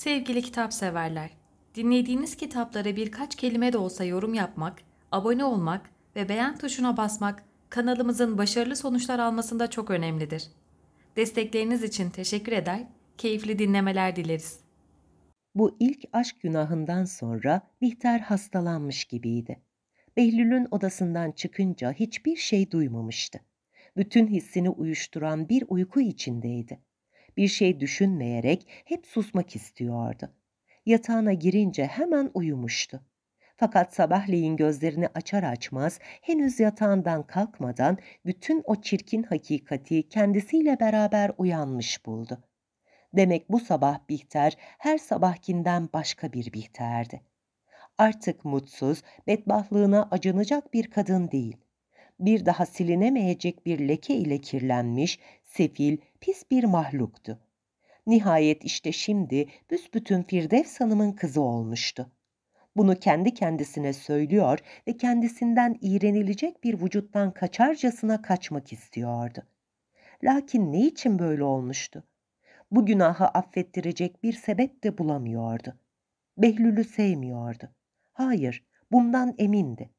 Sevgili kitap severler, dinlediğiniz kitaplara birkaç kelime de olsa yorum yapmak, abone olmak ve beğen tuşuna basmak kanalımızın başarılı sonuçlar almasında çok önemlidir. Destekleriniz için teşekkür eder, keyifli dinlemeler dileriz. Bu ilk aşk günahından sonra Bihter hastalanmış gibiydi. Behlül'ün odasından çıkınca hiçbir şey duymamıştı. Bütün hissini uyuşturan bir uyku içindeydi. Bir şey düşünmeyerek hep susmak istiyordu. Yatağına girince hemen uyumuştu. Fakat sabahleyin gözlerini açar açmaz henüz yatağından kalkmadan bütün o çirkin hakikati kendisiyle beraber uyanmış buldu. Demek bu sabah Bihter her sabahkinden başka bir Bihter'di. Artık mutsuz, bedbahlığına acınacak bir kadın değil. Bir daha silinemeyecek bir leke ile kirlenmiş, sefil, pis bir mahluktu. Nihayet işte şimdi büsbütün Firdevs Hanım'ın kızı olmuştu. Bunu kendi kendisine söylüyor ve kendisinden iğrenilecek bir vücuttan kaçarcasına kaçmak istiyordu. Lakin ne için böyle olmuştu? Bu günahı affettirecek bir sebep de bulamıyordu. Behlül'ü sevmiyordu. Hayır, bundan emindi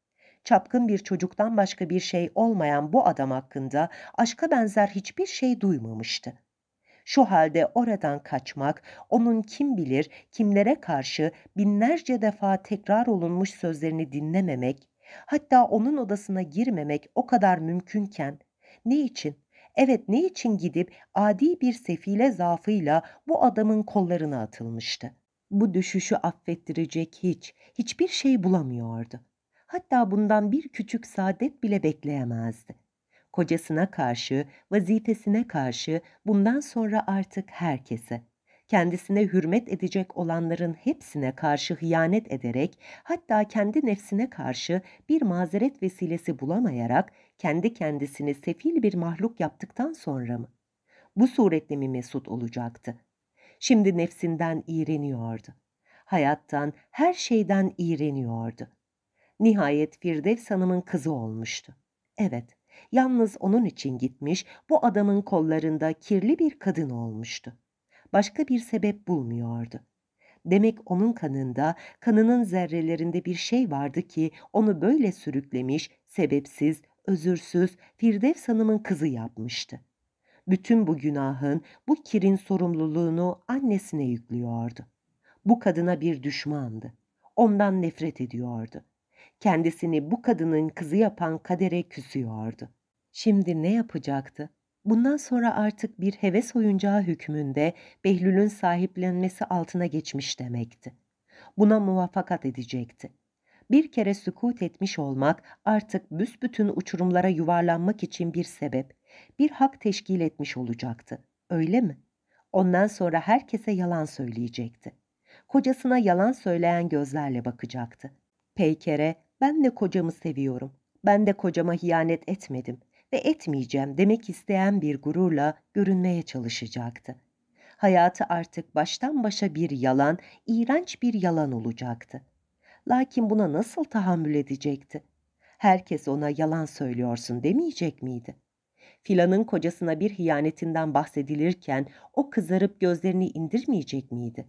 çapkın bir çocuktan başka bir şey olmayan bu adam hakkında aşka benzer hiçbir şey duymamıştı. Şu halde oradan kaçmak, onun kim bilir kimlere karşı binlerce defa tekrar olunmuş sözlerini dinlememek, hatta onun odasına girmemek o kadar mümkünken, ne için, evet ne için gidip adi bir sefile zaafıyla bu adamın kollarına atılmıştı. Bu düşüşü affettirecek hiç, hiçbir şey bulamıyordu hatta bundan bir küçük saadet bile bekleyemezdi. Kocasına karşı, vazifesine karşı, bundan sonra artık herkese, kendisine hürmet edecek olanların hepsine karşı hıyanet ederek, hatta kendi nefsine karşı bir mazeret vesilesi bulamayarak, kendi kendisini sefil bir mahluk yaptıktan sonra mı? Bu suretle mi mesut olacaktı? Şimdi nefsinden iğreniyordu hayattan, her şeyden iğreniyordu. Nihayet Firdevs Hanım'ın kızı olmuştu. Evet, yalnız onun için gitmiş, bu adamın kollarında kirli bir kadın olmuştu. Başka bir sebep bulmuyordu. Demek onun kanında, kanının zerrelerinde bir şey vardı ki onu böyle sürüklemiş, sebepsiz, özürsüz Firdevs Hanım'ın kızı yapmıştı. Bütün bu günahın, bu kirin sorumluluğunu annesine yüklüyordu. Bu kadına bir düşmandı. Ondan nefret ediyordu kendisini bu kadının kızı yapan kadere küsüyordu. Şimdi ne yapacaktı? Bundan sonra artık bir heves oyuncağı hükmünde Behlül'ün sahiplenmesi altına geçmiş demekti. Buna muvaffakat edecekti. Bir kere sükut etmiş olmak artık büsbütün uçurumlara yuvarlanmak için bir sebep, bir hak teşkil etmiş olacaktı. Öyle mi? Ondan sonra herkese yalan söyleyecekti. Kocasına yalan söyleyen gözlerle bakacaktı. Peyker'e ben de kocamı seviyorum. Ben de kocama hiyanet etmedim ve etmeyeceğim demek isteyen bir gururla görünmeye çalışacaktı. Hayatı artık baştan başa bir yalan, iğrenç bir yalan olacaktı. Lakin buna nasıl tahammül edecekti? Herkes ona yalan söylüyorsun demeyecek miydi? Filanın kocasına bir hiyanetinden bahsedilirken o kızarıp gözlerini indirmeyecek miydi?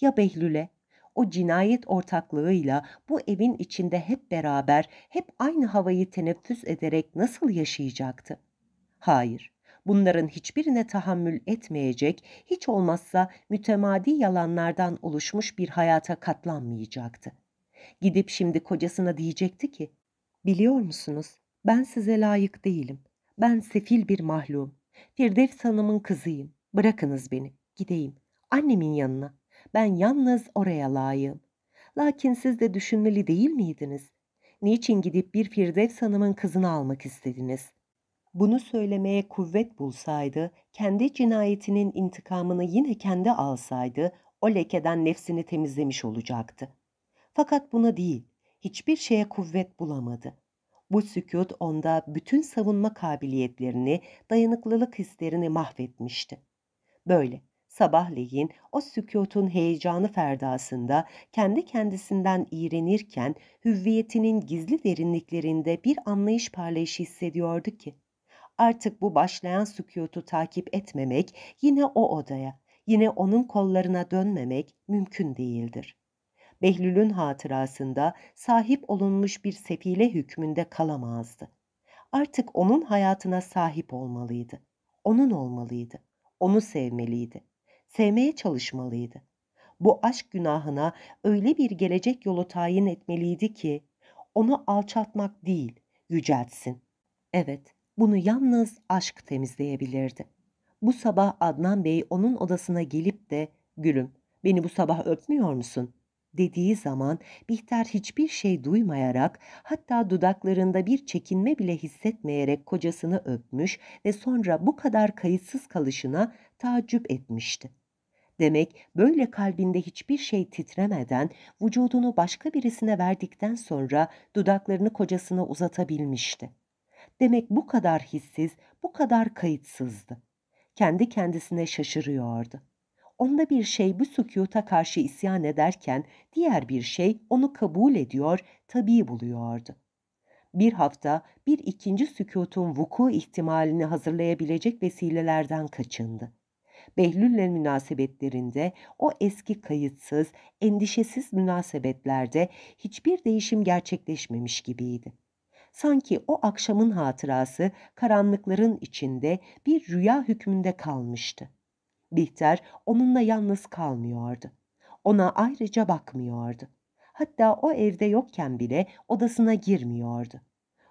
Ya Behlül'e o cinayet ortaklığıyla bu evin içinde hep beraber, hep aynı havayı teneffüs ederek nasıl yaşayacaktı? Hayır, bunların hiçbirine tahammül etmeyecek, hiç olmazsa mütemadi yalanlardan oluşmuş bir hayata katlanmayacaktı. Gidip şimdi kocasına diyecekti ki, ''Biliyor musunuz, ben size layık değilim. Ben sefil bir mahlum. Firdevs Hanım'ın kızıyım. Bırakınız beni, gideyim. Annemin yanına. Ben yalnız oraya layığım. Lakin siz de düşünmeli değil miydiniz? Niçin gidip bir Firdevs Hanım'ın kızını almak istediniz? Bunu söylemeye kuvvet bulsaydı, kendi cinayetinin intikamını yine kendi alsaydı, o lekeden nefsini temizlemiş olacaktı. Fakat buna değil, hiçbir şeye kuvvet bulamadı. Bu sükut onda bütün savunma kabiliyetlerini, dayanıklılık hislerini mahvetmişti. Böyle, Sabahleyin o sükutun heyecanı ferdasında kendi kendisinden iğrenirken hüviyetinin gizli derinliklerinde bir anlayış parlayışı hissediyordu ki. Artık bu başlayan sükutu takip etmemek, yine o odaya, yine onun kollarına dönmemek mümkün değildir. Behlül'ün hatırasında sahip olunmuş bir sefile hükmünde kalamazdı. Artık onun hayatına sahip olmalıydı. Onun olmalıydı. Onu sevmeliydi sevmeye çalışmalıydı. Bu aşk günahına öyle bir gelecek yolu tayin etmeliydi ki onu alçaltmak değil, yüceltsin. Evet, bunu yalnız aşk temizleyebilirdi. Bu sabah Adnan Bey onun odasına gelip de "Gülüm, beni bu sabah öpmüyor musun?" dediği zaman Bihter hiçbir şey duymayarak hatta dudaklarında bir çekinme bile hissetmeyerek kocasını öpmüş ve sonra bu kadar kayıtsız kalışına tacip etmişti. Demek böyle kalbinde hiçbir şey titremeden vücudunu başka birisine verdikten sonra dudaklarını kocasına uzatabilmişti. Demek bu kadar hissiz, bu kadar kayıtsızdı. Kendi kendisine şaşırıyordu. Onda bir şey bu sükuta karşı isyan ederken diğer bir şey onu kabul ediyor, tabi buluyordu. Bir hafta bir ikinci sükutun vuku ihtimalini hazırlayabilecek vesilelerden kaçındı Behlül'le münasebetlerinde o eski kayıtsız, endişesiz münasebetlerde hiçbir değişim gerçekleşmemiş gibiydi. Sanki o akşamın hatırası karanlıkların içinde bir rüya hükmünde kalmıştı. Bihter onunla yalnız kalmıyordu. Ona ayrıca bakmıyordu. Hatta o evde yokken bile odasına girmiyordu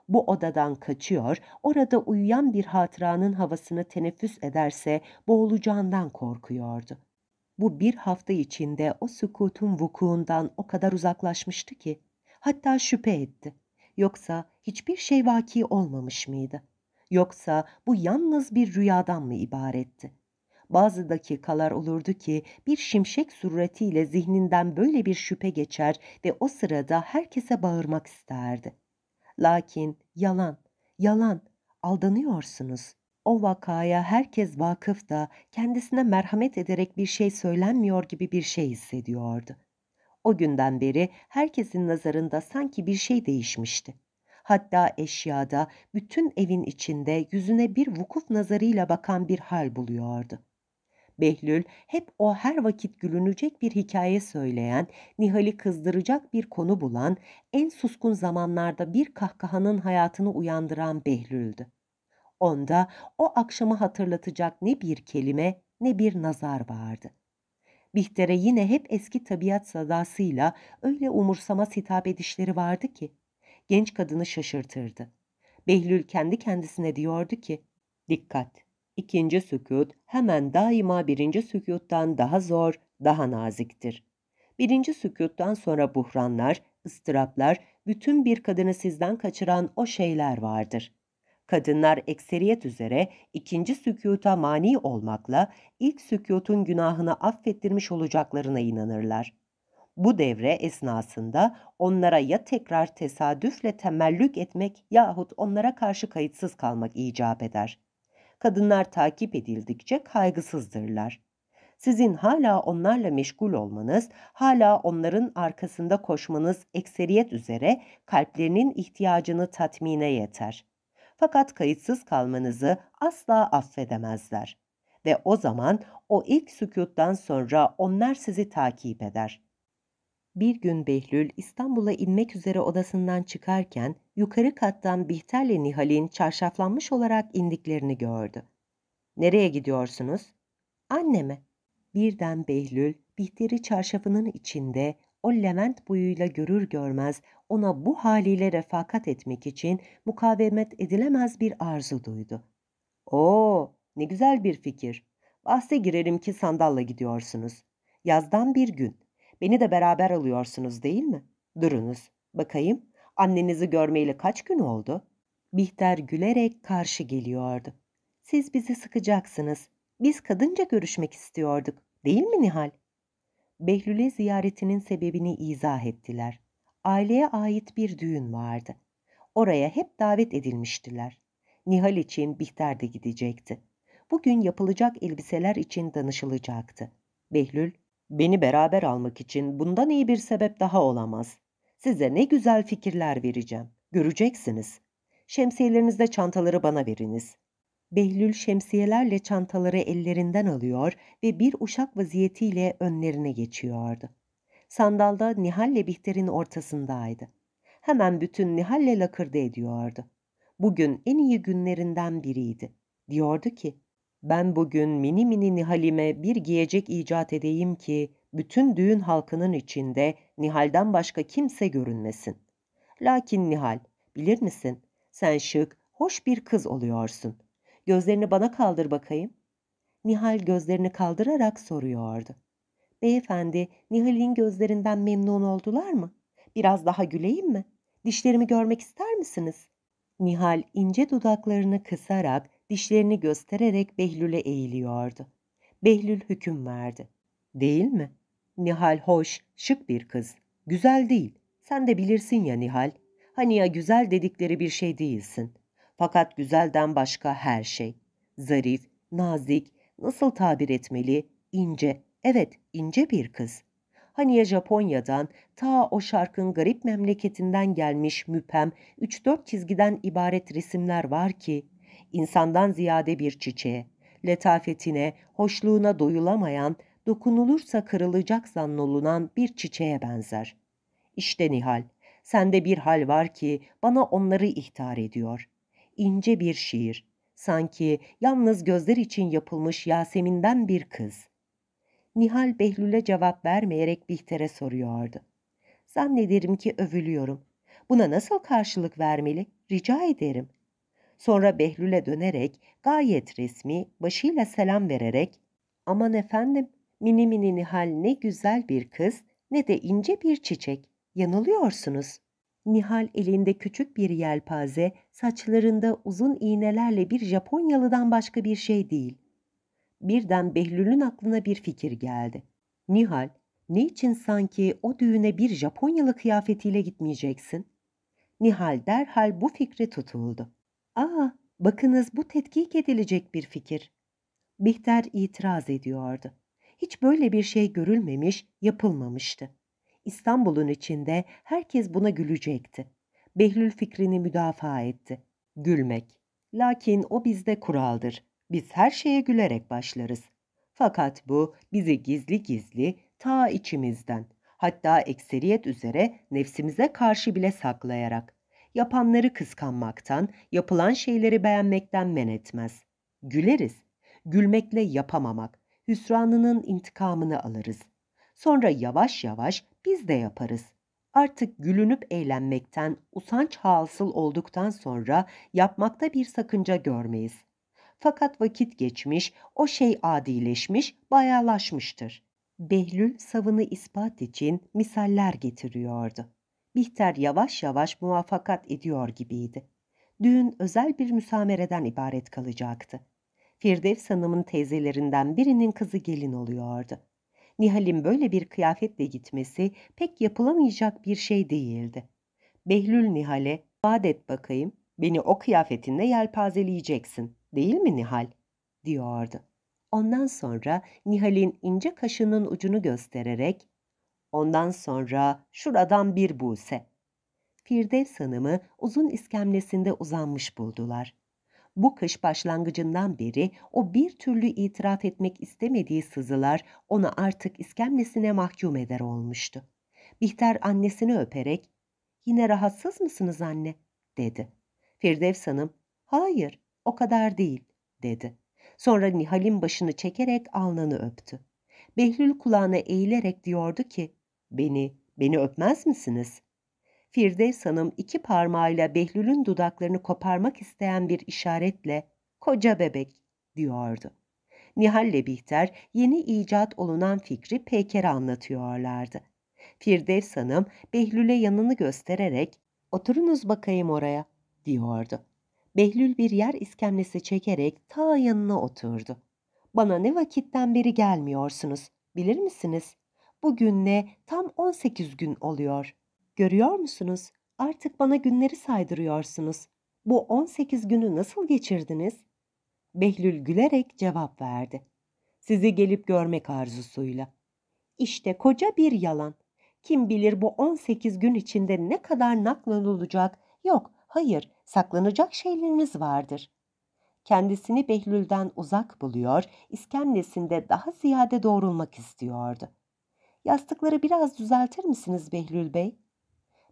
bu odadan kaçıyor, orada uyuyan bir hatıranın havasını teneffüs ederse boğulacağından korkuyordu. Bu bir hafta içinde o sükutun vukuundan o kadar uzaklaşmıştı ki, hatta şüphe etti. Yoksa hiçbir şey vaki olmamış mıydı? Yoksa bu yalnız bir rüyadan mı ibaretti? Bazı dakikalar olurdu ki bir şimşek suretiyle zihninden böyle bir şüphe geçer ve o sırada herkese bağırmak isterdi. Lakin yalan, yalan, aldanıyorsunuz. O vakaya herkes vakıf da kendisine merhamet ederek bir şey söylenmiyor gibi bir şey hissediyordu. O günden beri herkesin nazarında sanki bir şey değişmişti. Hatta eşyada, bütün evin içinde yüzüne bir vukuf nazarıyla bakan bir hal buluyordu. Behlül hep o her vakit gülünecek bir hikaye söyleyen, Nihal'i kızdıracak bir konu bulan, en suskun zamanlarda bir kahkahanın hayatını uyandıran Behlül'dü. Onda o akşamı hatırlatacak ne bir kelime ne bir nazar vardı. Bihter'e yine hep eski tabiat sadasıyla öyle umursama hitap edişleri vardı ki, genç kadını şaşırtırdı. Behlül kendi kendisine diyordu ki, dikkat! ikinci sükut hemen daima birinci sükuttan daha zor, daha naziktir. Birinci sükuttan sonra buhranlar, ıstıraplar, bütün bir kadını sizden kaçıran o şeyler vardır. Kadınlar ekseriyet üzere ikinci sükuta mani olmakla ilk sükutun günahını affettirmiş olacaklarına inanırlar. Bu devre esnasında onlara ya tekrar tesadüfle temellük etmek yahut onlara karşı kayıtsız kalmak icap eder.'' kadınlar takip edildikçe kaygısızdırlar. Sizin hala onlarla meşgul olmanız, hala onların arkasında koşmanız ekseriyet üzere kalplerinin ihtiyacını tatmine yeter. Fakat kayıtsız kalmanızı asla affedemezler. Ve o zaman o ilk sükuttan sonra onlar sizi takip eder.'' Bir gün Behlül İstanbul'a inmek üzere odasından çıkarken yukarı kattan Bihter'le Nihal'in çarşaflanmış olarak indiklerini gördü. ''Nereye gidiyorsunuz?'' ''Anneme.'' Birden Behlül Bihter'i çarşafının içinde o Levent boyuyla görür görmez ona bu haliyle refakat etmek için mukavemet edilemez bir arzu duydu. ''Oo, ne güzel bir fikir. Bahse girerim ki sandalla gidiyorsunuz. Yazdan bir gün.'' Beni de beraber alıyorsunuz değil mi? Durunuz. Bakayım. Annenizi görmeyle kaç gün oldu? Bihter gülerek karşı geliyordu. Siz bizi sıkacaksınız. Biz kadınca görüşmek istiyorduk. Değil mi Nihal? Behlül'e ziyaretinin sebebini izah ettiler. Aileye ait bir düğün vardı. Oraya hep davet edilmiştiler. Nihal için Bihter de gidecekti. Bugün yapılacak elbiseler için danışılacaktı. Behlül Beni beraber almak için bundan iyi bir sebep daha olamaz. Size ne güzel fikirler vereceğim. Göreceksiniz. Şemsiyelerinizde çantaları bana veriniz. Behlül şemsiyelerle çantaları ellerinden alıyor ve bir uşak vaziyetiyle önlerine geçiyordu. Sandalda Nihal'le Bihter'in ortasındaydı. Hemen bütün Nihal'le lakırdı ediyordu. Bugün en iyi günlerinden biriydi. Diyordu ki, ben bugün mini mini Nihal'ime bir giyecek icat edeyim ki bütün düğün halkının içinde Nihal'den başka kimse görünmesin. Lakin Nihal, bilir misin? Sen şık, hoş bir kız oluyorsun. Gözlerini bana kaldır bakayım. Nihal gözlerini kaldırarak soruyordu. Beyefendi, Nihal'in gözlerinden memnun oldular mı? Biraz daha güleyim mi? Dişlerimi görmek ister misiniz? Nihal ince dudaklarını kısarak dişlerini göstererek Behlül'e eğiliyordu. Behlül hüküm verdi. Değil mi? Nihal hoş, şık bir kız. Güzel değil. Sen de bilirsin ya Nihal. Hani ya güzel dedikleri bir şey değilsin. Fakat güzelden başka her şey. Zarif, nazik, nasıl tabir etmeli, ince, evet ince bir kız. Hani ya Japonya'dan, ta o şarkın garip memleketinden gelmiş müpem, üç dört çizgiden ibaret resimler var ki, insandan ziyade bir çiçeğe, letafetine, hoşluğuna doyulamayan, dokunulursa kırılacak zannolunan bir çiçeğe benzer. İşte Nihal, sende bir hal var ki bana onları ihtar ediyor. İnce bir şiir, sanki yalnız gözler için yapılmış Yasemin'den bir kız. Nihal Behlül'e cevap vermeyerek Bihter'e soruyordu. Zannederim ki övülüyorum. Buna nasıl karşılık vermeli? Rica ederim. Sonra Behlül'e dönerek gayet resmi başıyla selam vererek ''Aman efendim mini mini Nihal ne güzel bir kız ne de ince bir çiçek. Yanılıyorsunuz.'' Nihal elinde küçük bir yelpaze, saçlarında uzun iğnelerle bir Japonyalıdan başka bir şey değil. Birden Behlül'ün aklına bir fikir geldi. Nihal, ne için sanki o düğüne bir Japonyalı kıyafetiyle gitmeyeceksin? Nihal derhal bu fikre tutuldu. Aa, bakınız bu tetkik edilecek bir fikir. Bihter itiraz ediyordu. Hiç böyle bir şey görülmemiş, yapılmamıştı. İstanbul'un içinde herkes buna gülecekti. Behlül fikrini müdafaa etti. Gülmek. Lakin o bizde kuraldır. Biz her şeye gülerek başlarız. Fakat bu bizi gizli gizli ta içimizden, hatta ekseriyet üzere nefsimize karşı bile saklayarak yapanları kıskanmaktan, yapılan şeyleri beğenmekten men etmez. Güleriz. Gülmekle yapamamak, hüsranının intikamını alırız. Sonra yavaş yavaş biz de yaparız. Artık gülünüp eğlenmekten usanç hasıl olduktan sonra yapmakta bir sakınca görmeyiz. Fakat vakit geçmiş, o şey adileşmiş, bayalaşmıştır. Behlül savını ispat için misaller getiriyordu. Bihter yavaş yavaş muvaffakat ediyor gibiydi. Düğün özel bir müsamereden ibaret kalacaktı. Firdevs Hanım'ın teyzelerinden birinin kızı gelin oluyordu. Nihal'in böyle bir kıyafetle gitmesi pek yapılamayacak bir şey değildi. Behlül Nihal'e, vaat bakayım, beni o kıyafetinle yelpazeleyeceksin, değil mi Nihal? diyordu. Ondan sonra Nihal'in ince kaşının ucunu göstererek Ondan sonra şuradan bir buse. Firdevs Hanım'ı uzun iskemlesinde uzanmış buldular. Bu kış başlangıcından beri o bir türlü itiraf etmek istemediği sızılar ona artık iskemlesine mahkum eder olmuştu. Bihter annesini öperek ''Yine rahatsız mısınız anne?'' dedi. Firdevs Hanım ''Hayır, o kadar değil.'' dedi. Sonra Nihal'in başını çekerek alnını öptü. Behlül kulağına eğilerek diyordu ki Beni, beni öpmez misiniz? Firdevs Hanım iki parmağıyla Behlül'ün dudaklarını koparmak isteyen bir işaretle koca bebek diyordu. Nihal Nihal'le Bihter yeni icat olunan fikri Peker'e anlatıyorlardı. Firdevs Hanım Behlül'e yanını göstererek oturunuz bakayım oraya diyordu. Behlül bir yer iskemlesi çekerek ta yanına oturdu. Bana ne vakitten beri gelmiyorsunuz bilir misiniz bugünle tam 18 gün oluyor. Görüyor musunuz? Artık bana günleri saydırıyorsunuz. Bu 18 günü nasıl geçirdiniz? Behlül gülerek cevap verdi. Sizi gelip görmek arzusuyla. İşte koca bir yalan. Kim bilir bu 18 gün içinde ne kadar olacak? yok, hayır, saklanacak şeyleriniz vardır. Kendisini Behlül'den uzak buluyor, iskemlesinde daha ziyade doğrulmak istiyordu. Yastıkları biraz düzeltir misiniz Behlül Bey?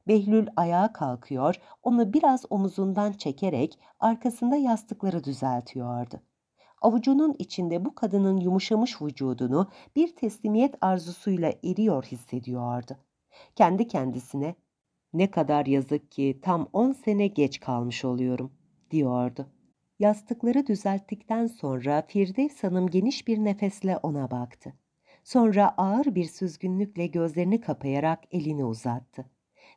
Behlül ayağa kalkıyor, onu biraz omuzundan çekerek arkasında yastıkları düzeltiyordu. Avucunun içinde bu kadının yumuşamış vücudunu bir teslimiyet arzusuyla eriyor hissediyordu. Kendi kendisine ne kadar yazık ki tam on sene geç kalmış oluyorum diyordu. Yastıkları düzelttikten sonra Firdevs Hanım geniş bir nefesle ona baktı. Sonra ağır bir süzgünlükle gözlerini kapayarak elini uzattı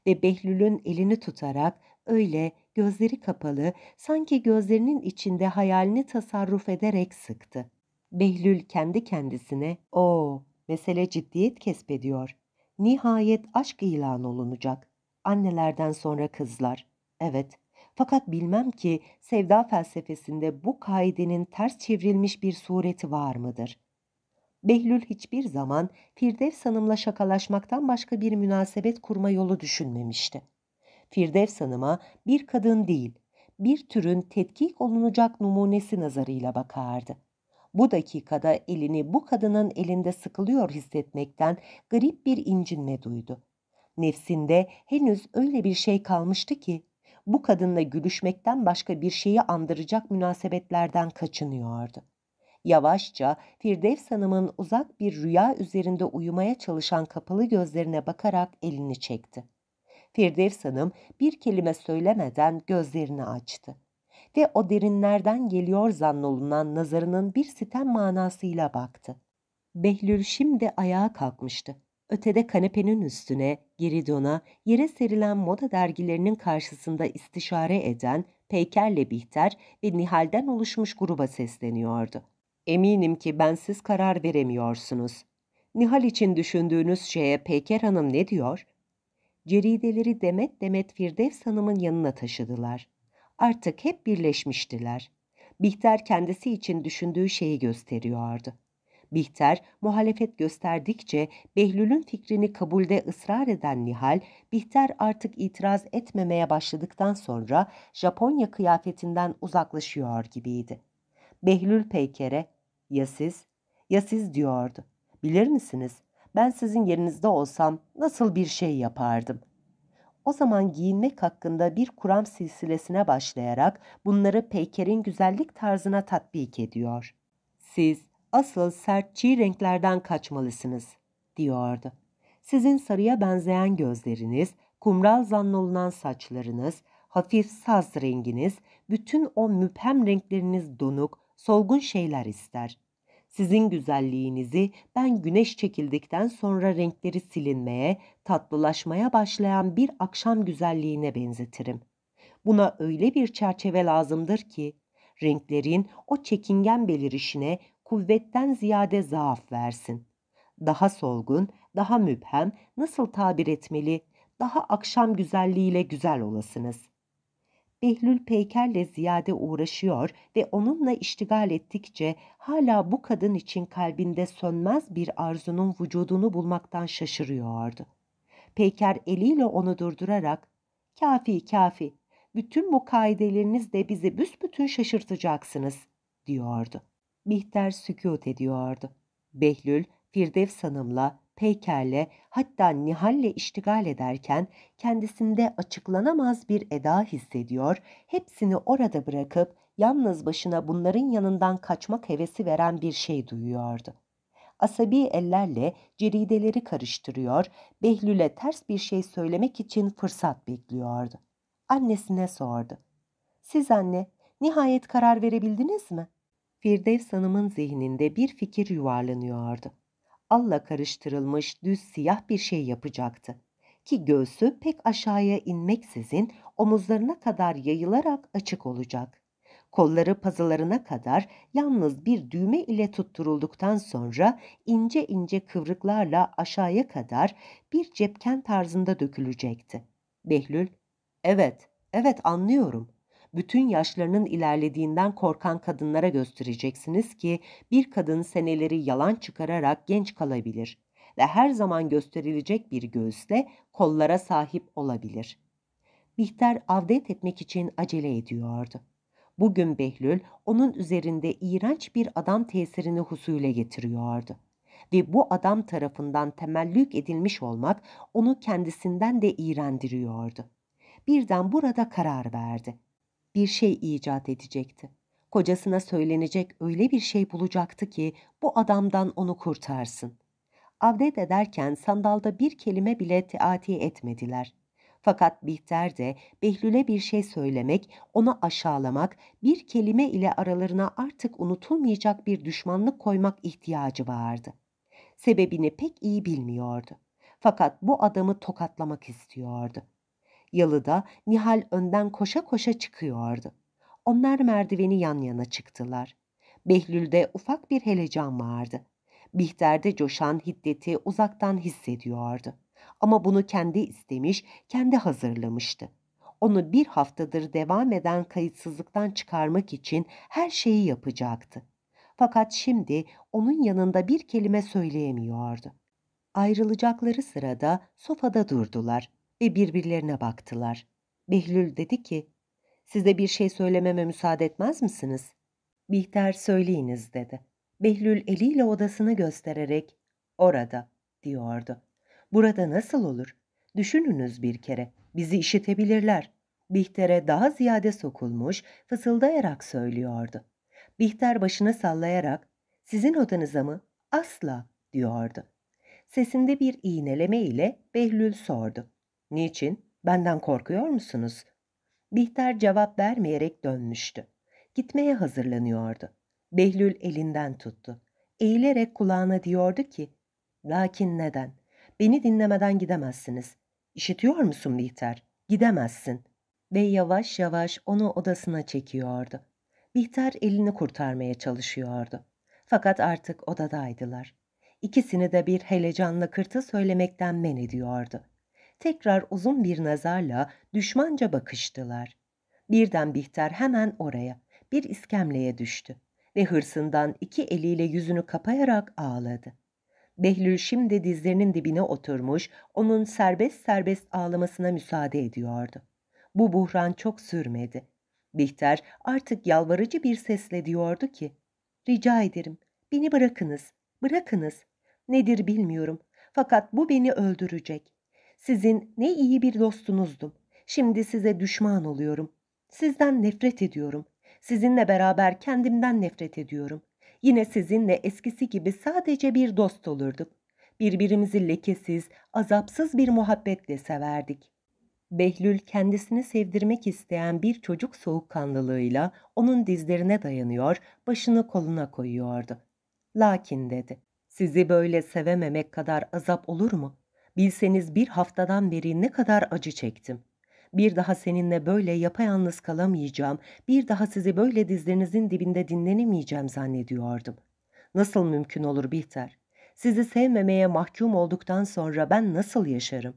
ve Behlül'ün elini tutarak öyle gözleri kapalı sanki gözlerinin içinde hayalini tasarruf ederek sıktı. Behlül kendi kendisine o mesele ciddiyet kespediyor. Nihayet aşk ilan olunacak. Annelerden sonra kızlar. Evet fakat bilmem ki sevda felsefesinde bu kaidenin ters çevrilmiş bir sureti var mıdır?'' Behlül hiçbir zaman Firdevs Hanım'la şakalaşmaktan başka bir münasebet kurma yolu düşünmemişti. Firdevs Hanım'a bir kadın değil, bir türün tetkik olunacak numunesi nazarıyla bakardı. Bu dakikada elini bu kadının elinde sıkılıyor hissetmekten garip bir incinme duydu. Nefsinde henüz öyle bir şey kalmıştı ki bu kadınla gülüşmekten başka bir şeyi andıracak münasebetlerden kaçınıyordu. Yavaşça Firdevs Hanım'ın uzak bir rüya üzerinde uyumaya çalışan kapalı gözlerine bakarak elini çekti. Firdevs Hanım bir kelime söylemeden gözlerini açtı ve o derinlerden geliyor zannolunan nazarının bir sitem manasıyla baktı. Behlül şimdi ayağa kalkmıştı. Ötede kanepenin üstüne, geridona yere serilen moda dergilerinin karşısında istişare eden Peyker'le Bihter ve Nihal'den oluşmuş gruba sesleniyordu. Eminim ki bensiz karar veremiyorsunuz. Nihal için düşündüğünüz şeye Peyker Hanım ne diyor? Cerideleri demet demet Firdevs Hanım'ın yanına taşıdılar. Artık hep birleşmiştiler. Bihter kendisi için düşündüğü şeyi gösteriyordu. Bihter muhalefet gösterdikçe Behlül'ün fikrini kabulde ısrar eden Nihal, Bihter artık itiraz etmemeye başladıktan sonra Japonya kıyafetinden uzaklaşıyor gibiydi. Behlül Peyker'e ya siz? Ya siz diyordu. Bilir misiniz? Ben sizin yerinizde olsam nasıl bir şey yapardım? O zaman giyinmek hakkında bir kuram silsilesine başlayarak bunları Peyker'in güzellik tarzına tatbik ediyor. Siz asıl sert çiğ renklerden kaçmalısınız, diyordu. Sizin sarıya benzeyen gözleriniz, kumral zannolunan saçlarınız, hafif saz renginiz, bütün o müphem renkleriniz donuk, solgun şeyler ister. Sizin güzelliğinizi ben güneş çekildikten sonra renkleri silinmeye, tatlılaşmaya başlayan bir akşam güzelliğine benzetirim. Buna öyle bir çerçeve lazımdır ki renklerin o çekingen belirişine kuvvetten ziyade zaaf versin. Daha solgun, daha müphem, nasıl tabir etmeli, daha akşam güzelliğiyle güzel olasınız. Behlül Peyker'le ziyade uğraşıyor ve onunla iştigal ettikçe hala bu kadın için kalbinde sönmez bir arzunun vücudunu bulmaktan şaşırıyordu. Peyker eliyle onu durdurarak ''Kafi kafi, bütün bu kaidelerinizle bizi büsbütün şaşırtacaksınız.'' diyordu. Mihter sükut ediyordu. Behlül, Firdevs Hanım'la peykerle hatta nihalle iştigal ederken kendisinde açıklanamaz bir eda hissediyor, hepsini orada bırakıp yalnız başına bunların yanından kaçmak hevesi veren bir şey duyuyordu. Asabi ellerle cerideleri karıştırıyor, Behlül'e ters bir şey söylemek için fırsat bekliyordu. Annesine sordu. Siz anne, nihayet karar verebildiniz mi? Firdevs Hanım'ın zihninde bir fikir yuvarlanıyordu alla karıştırılmış düz siyah bir şey yapacaktı ki göğsü pek aşağıya inmeksizin omuzlarına kadar yayılarak açık olacak. Kolları pazılarına kadar yalnız bir düğme ile tutturulduktan sonra ince ince kıvrıklarla aşağıya kadar bir cepken tarzında dökülecekti. Behlül, evet, evet anlıyorum bütün yaşlarının ilerlediğinden korkan kadınlara göstereceksiniz ki bir kadın seneleri yalan çıkararak genç kalabilir ve her zaman gösterilecek bir göğüsle kollara sahip olabilir. Bihter avdet etmek için acele ediyordu. Bugün Behlül onun üzerinde iğrenç bir adam tesirini husule getiriyordu ve bu adam tarafından temellük edilmiş olmak onu kendisinden de iğrendiriyordu. Birden burada karar verdi bir şey icat edecekti. Kocasına söylenecek öyle bir şey bulacaktı ki bu adamdan onu kurtarsın. Avdet ederken sandalda bir kelime bile teati etmediler. Fakat Bihter de Behlül'e bir şey söylemek, onu aşağılamak, bir kelime ile aralarına artık unutulmayacak bir düşmanlık koymak ihtiyacı vardı. Sebebini pek iyi bilmiyordu. Fakat bu adamı tokatlamak istiyordu. Yalıda Nihal önden koşa koşa çıkıyordu. Onlar merdiveni yan yana çıktılar. Behlül'de ufak bir helecan vardı. Bihter'de coşan hiddeti uzaktan hissediyordu. Ama bunu kendi istemiş, kendi hazırlamıştı. Onu bir haftadır devam eden kayıtsızlıktan çıkarmak için her şeyi yapacaktı. Fakat şimdi onun yanında bir kelime söyleyemiyordu. Ayrılacakları sırada sofada durdular ve birbirlerine baktılar. Behlül dedi ki, size bir şey söylememe müsaade etmez misiniz? Bihter söyleyiniz dedi. Behlül eliyle odasını göstererek, orada diyordu. Burada nasıl olur? Düşününüz bir kere, bizi işitebilirler. Bihter'e daha ziyade sokulmuş, fısıldayarak söylüyordu. Bihter başını sallayarak, sizin odanıza mı? Asla, diyordu. Sesinde bir iğneleme ile Behlül sordu. Niçin? Benden korkuyor musunuz? Bihter cevap vermeyerek dönmüştü. Gitmeye hazırlanıyordu. Behlül elinden tuttu. Eğilerek kulağına diyordu ki, ''Lakin neden? Beni dinlemeden gidemezsiniz. İşitiyor musun Bihter? Gidemezsin.'' Ve yavaş yavaş onu odasına çekiyordu. Bihter elini kurtarmaya çalışıyordu. Fakat artık odadaydılar. İkisini de bir helecanla kırtı söylemekten men ediyordu tekrar uzun bir nazarla düşmanca bakıştılar. Birden Bihter hemen oraya, bir iskemleye düştü ve hırsından iki eliyle yüzünü kapayarak ağladı. Behlül şimdi dizlerinin dibine oturmuş, onun serbest serbest ağlamasına müsaade ediyordu. Bu buhran çok sürmedi. Bihter artık yalvarıcı bir sesle diyordu ki, ''Rica ederim, beni bırakınız, bırakınız. Nedir bilmiyorum fakat bu beni öldürecek. Sizin ne iyi bir dostunuzdum. Şimdi size düşman oluyorum. Sizden nefret ediyorum. Sizinle beraber kendimden nefret ediyorum. Yine sizinle eskisi gibi sadece bir dost olurduk. Birbirimizi lekesiz, azapsız bir muhabbetle severdik. Behlül kendisini sevdirmek isteyen bir çocuk soğukkanlılığıyla onun dizlerine dayanıyor, başını koluna koyuyordu. Lakin dedi, sizi böyle sevememek kadar azap olur mu? Bilseniz bir haftadan beri ne kadar acı çektim. Bir daha seninle böyle yapayalnız kalamayacağım, bir daha sizi böyle dizlerinizin dibinde dinlenemeyeceğim zannediyordum. Nasıl mümkün olur Bihter? Sizi sevmemeye mahkum olduktan sonra ben nasıl yaşarım?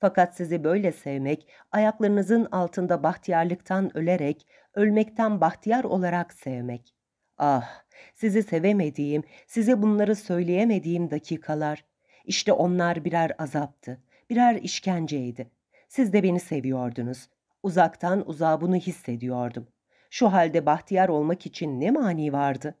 Fakat sizi böyle sevmek, ayaklarınızın altında bahtiyarlıktan ölerek, ölmekten bahtiyar olarak sevmek. Ah, sizi sevemediğim, size bunları söyleyemediğim dakikalar, işte onlar birer azaptı, birer işkenceydi. Siz de beni seviyordunuz. Uzaktan uzağa bunu hissediyordum. Şu halde bahtiyar olmak için ne mani vardı?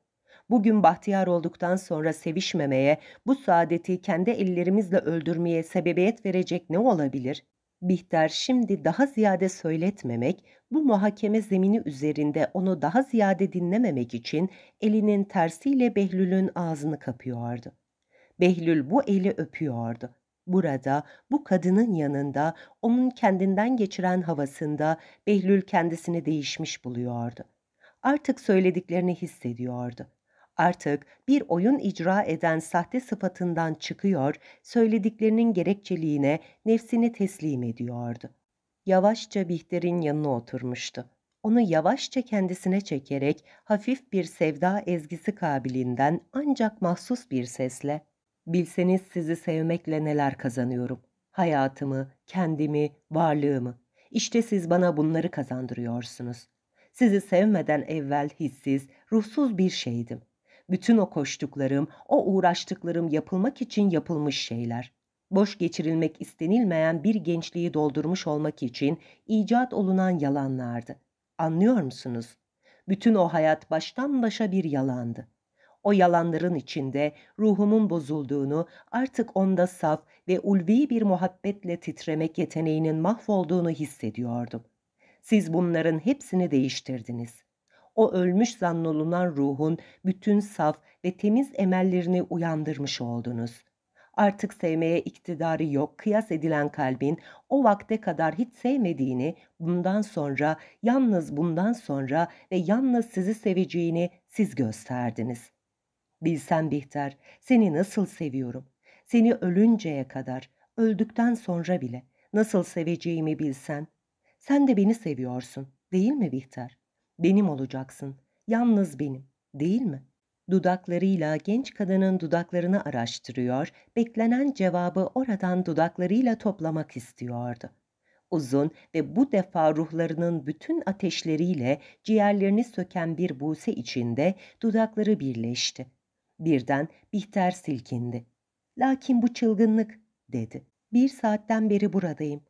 Bugün bahtiyar olduktan sonra sevişmemeye, bu saadeti kendi ellerimizle öldürmeye sebebiyet verecek ne olabilir? Bihter şimdi daha ziyade söyletmemek, bu muhakeme zemini üzerinde onu daha ziyade dinlememek için elinin tersiyle Behlül'ün ağzını kapıyordu. Behlül bu eli öpüyordu. Burada, bu kadının yanında, onun kendinden geçiren havasında Behlül kendisini değişmiş buluyordu. Artık söylediklerini hissediyordu. Artık bir oyun icra eden sahte sıfatından çıkıyor, söylediklerinin gerekçeliğine nefsini teslim ediyordu. Yavaşça Bihter'in yanına oturmuştu onu yavaşça kendisine çekerek hafif bir sevda ezgisi kabiliğinden ancak mahsus bir sesle Bilseniz sizi sevmekle neler kazanıyorum. Hayatımı, kendimi, varlığımı. İşte siz bana bunları kazandırıyorsunuz. Sizi sevmeden evvel hissiz, ruhsuz bir şeydim. Bütün o koştuklarım, o uğraştıklarım yapılmak için yapılmış şeyler. Boş geçirilmek istenilmeyen bir gençliği doldurmuş olmak için icat olunan yalanlardı. Anlıyor musunuz? Bütün o hayat baştan başa bir yalandı o yalanların içinde ruhumun bozulduğunu, artık onda saf ve ulvi bir muhabbetle titremek yeteneğinin mahvolduğunu hissediyordum. Siz bunların hepsini değiştirdiniz. O ölmüş zannolunan ruhun bütün saf ve temiz emellerini uyandırmış oldunuz. Artık sevmeye iktidarı yok kıyas edilen kalbin o vakte kadar hiç sevmediğini, bundan sonra, yalnız bundan sonra ve yalnız sizi seveceğini siz gösterdiniz.'' Bilsen Bihter, seni nasıl seviyorum. Seni ölünceye kadar, öldükten sonra bile nasıl seveceğimi bilsen. Sen de beni seviyorsun, değil mi Bihter? Benim olacaksın, yalnız benim, değil mi? Dudaklarıyla genç kadının dudaklarını araştırıyor, beklenen cevabı oradan dudaklarıyla toplamak istiyordu uzun ve bu defa ruhlarının bütün ateşleriyle ciğerlerini söken bir buse içinde dudakları birleşti. Birden Bihter silkindi. Lakin bu çılgınlık dedi. Bir saatten beri buradayım.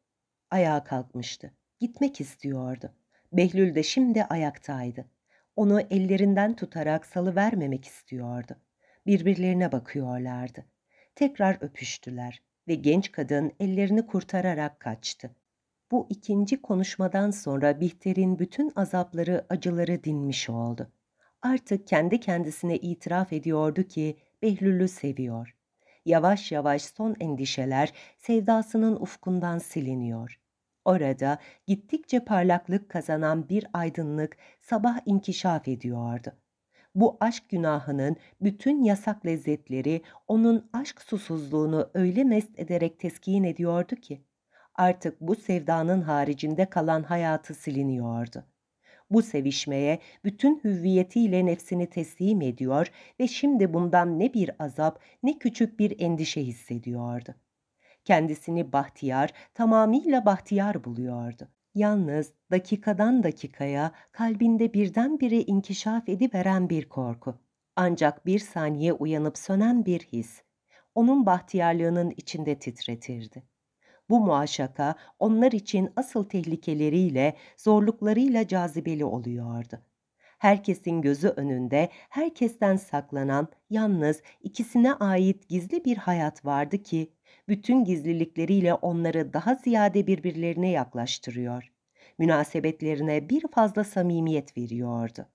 Ayağa kalkmıştı. Gitmek istiyordu. Behlül de şimdi ayaktaydı. Onu ellerinden tutarak salı vermemek istiyordu. Birbirlerine bakıyorlardı. Tekrar öpüştüler ve genç kadın ellerini kurtararak kaçtı. Bu ikinci konuşmadan sonra Bihter'in bütün azapları, acıları dinmiş oldu artık kendi kendisine itiraf ediyordu ki Behlül'ü seviyor. Yavaş yavaş son endişeler sevdasının ufkundan siliniyor. Orada gittikçe parlaklık kazanan bir aydınlık sabah inkişaf ediyordu. Bu aşk günahının bütün yasak lezzetleri onun aşk susuzluğunu öyle mest ederek teskin ediyordu ki artık bu sevdanın haricinde kalan hayatı siliniyordu bu sevişmeye bütün hüviyetiyle nefsini teslim ediyor ve şimdi bundan ne bir azap ne küçük bir endişe hissediyordu. Kendisini bahtiyar, tamamıyla bahtiyar buluyordu. Yalnız dakikadan dakikaya kalbinde birdenbire inkişaf ediveren bir korku. Ancak bir saniye uyanıp sönen bir his. Onun bahtiyarlığının içinde titretirdi. Bu muaşaka onlar için asıl tehlikeleriyle, zorluklarıyla cazibeli oluyordu. Herkesin gözü önünde, herkesten saklanan, yalnız ikisine ait gizli bir hayat vardı ki, bütün gizlilikleriyle onları daha ziyade birbirlerine yaklaştırıyor. Münasebetlerine bir fazla samimiyet veriyordu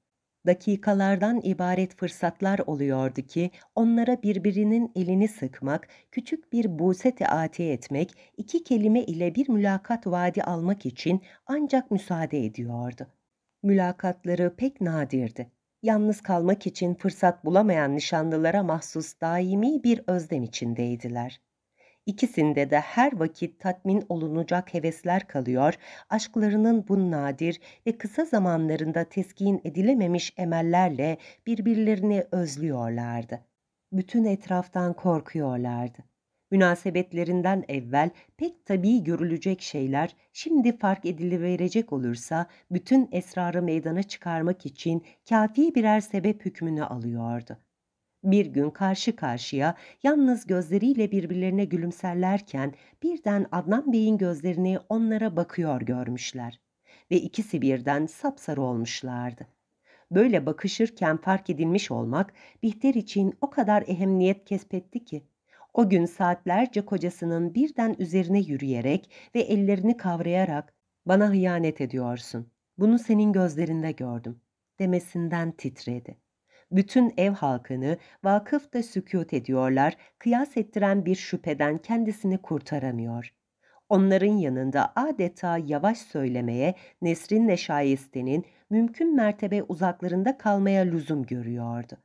dakikalardan ibaret fırsatlar oluyordu ki onlara birbirinin elini sıkmak, küçük bir buseti teati etmek, iki kelime ile bir mülakat vaadi almak için ancak müsaade ediyordu. Mülakatları pek nadirdi. Yalnız kalmak için fırsat bulamayan nişanlılara mahsus daimi bir özlem içindeydiler. İkisinde de her vakit tatmin olunacak hevesler kalıyor, aşklarının bu nadir ve kısa zamanlarında teskin edilememiş emellerle birbirlerini özlüyorlardı. Bütün etraftan korkuyorlardı. Münasebetlerinden evvel pek tabii görülecek şeyler şimdi fark ediliverecek olursa bütün esrarı meydana çıkarmak için kafi birer sebep hükmünü alıyordu. Bir gün karşı karşıya yalnız gözleriyle birbirlerine gülümserlerken birden Adnan Bey'in gözlerini onlara bakıyor görmüşler ve ikisi birden sapsarı olmuşlardı. Böyle bakışırken fark edilmiş olmak Bihter için o kadar ehemmiyet kespetti ki. O gün saatlerce kocasının birden üzerine yürüyerek ve ellerini kavrayarak ''Bana hıyanet ediyorsun. Bunu senin gözlerinde gördüm.'' demesinden titredi. Bütün ev halkını vakıf vakıfta sükut ediyorlar, kıyas ettiren bir şüpheden kendisini kurtaramıyor. Onların yanında adeta yavaş söylemeye, Nesrin Neşayeste'nin mümkün mertebe uzaklarında kalmaya lüzum görüyordu.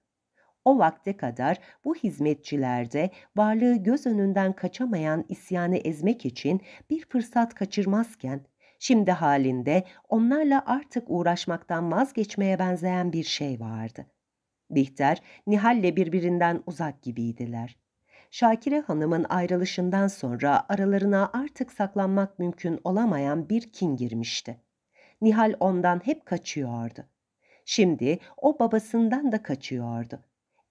O vakte kadar bu hizmetçilerde varlığı göz önünden kaçamayan isyanı ezmek için bir fırsat kaçırmazken, şimdi halinde onlarla artık uğraşmaktan vazgeçmeye benzeyen bir şey vardı.'' Bihter, Nihal'le birbirinden uzak gibiydiler. Şakire Hanım'ın ayrılışından sonra aralarına artık saklanmak mümkün olamayan bir kin girmişti. Nihal ondan hep kaçıyordu. Şimdi o babasından da kaçıyordu.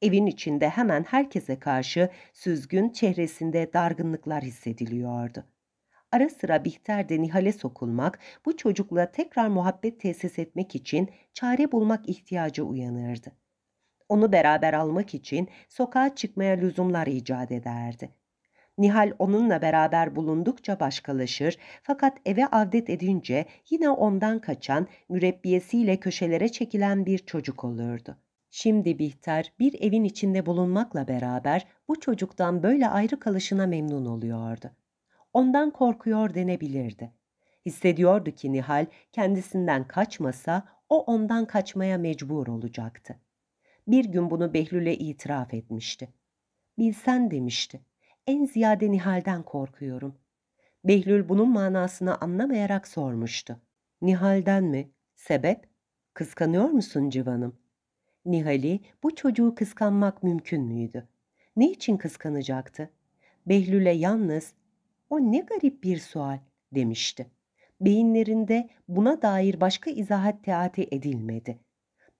Evin içinde hemen herkese karşı süzgün çehresinde dargınlıklar hissediliyordu. Ara sıra Bihter de Nihal'e sokulmak, bu çocukla tekrar muhabbet tesis etmek için çare bulmak ihtiyacı uyanırdı. Onu beraber almak için sokağa çıkmaya lüzumlar icat ederdi. Nihal onunla beraber bulundukça başkalaşır fakat eve avdet edince yine ondan kaçan, mürebbiyesiyle köşelere çekilen bir çocuk olurdu. Şimdi Bihter bir evin içinde bulunmakla beraber bu çocuktan böyle ayrı kalışına memnun oluyordu. Ondan korkuyor denebilirdi. Hissediyordu ki Nihal kendisinden kaçmasa o ondan kaçmaya mecbur olacaktı bir gün bunu Behlül'e itiraf etmişti. Bilsen demişti. En ziyade Nihal'den korkuyorum. Behlül bunun manasını anlamayarak sormuştu. Nihal'den mi? Sebep? Kıskanıyor musun civanım? Nihal'i bu çocuğu kıskanmak mümkün müydü? Ne için kıskanacaktı? Behlül'e yalnız o ne garip bir sual demişti. Beyinlerinde buna dair başka izahat teati edilmedi.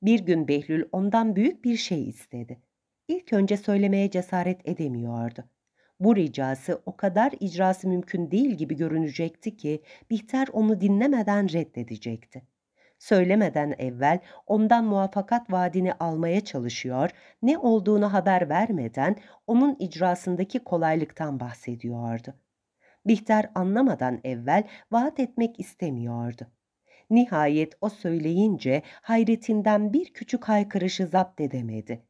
Bir gün Behlül ondan büyük bir şey istedi. İlk önce söylemeye cesaret edemiyordu. Bu ricası o kadar icrası mümkün değil gibi görünecekti ki Bihter onu dinlemeden reddedecekti. Söylemeden evvel ondan muvaffakat vaadini almaya çalışıyor, ne olduğunu haber vermeden onun icrasındaki kolaylıktan bahsediyordu. Bihter anlamadan evvel vaat etmek istemiyordu. Nihayet o söyleyince hayretinden bir küçük haykırışı zapt edemedi.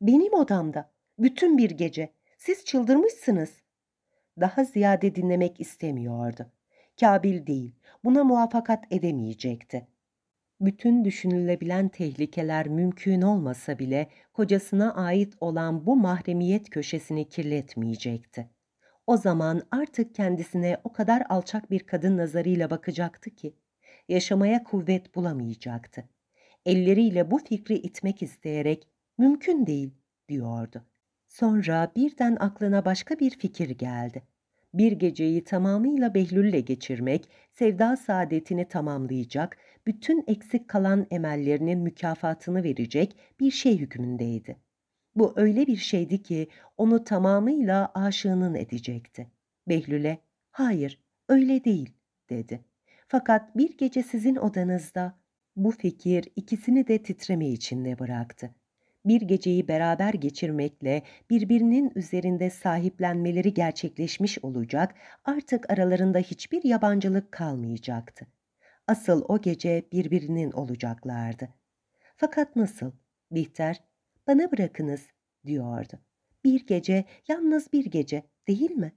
Benim odamda, bütün bir gece, siz çıldırmışsınız. Daha ziyade dinlemek istemiyordu. Kabil değil, buna muvaffakat edemeyecekti. Bütün düşünülebilen tehlikeler mümkün olmasa bile kocasına ait olan bu mahremiyet köşesini kirletmeyecekti. O zaman artık kendisine o kadar alçak bir kadın nazarıyla bakacaktı ki yaşamaya kuvvet bulamayacaktı. Elleriyle bu fikri itmek isteyerek mümkün değil diyordu. Sonra birden aklına başka bir fikir geldi. Bir geceyi tamamıyla Behlül'le geçirmek, sevda saadetini tamamlayacak, bütün eksik kalan emellerinin mükafatını verecek bir şey hükmündeydi. Bu öyle bir şeydi ki onu tamamıyla aşığının edecekti. Behlül'e, hayır öyle değil dedi. Fakat bir gece sizin odanızda bu fikir ikisini de titreme içinde bıraktı. Bir geceyi beraber geçirmekle birbirinin üzerinde sahiplenmeleri gerçekleşmiş olacak, artık aralarında hiçbir yabancılık kalmayacaktı. Asıl o gece birbirinin olacaklardı. Fakat nasıl? Bihter, bana bırakınız, diyordu. Bir gece, yalnız bir gece, değil mi?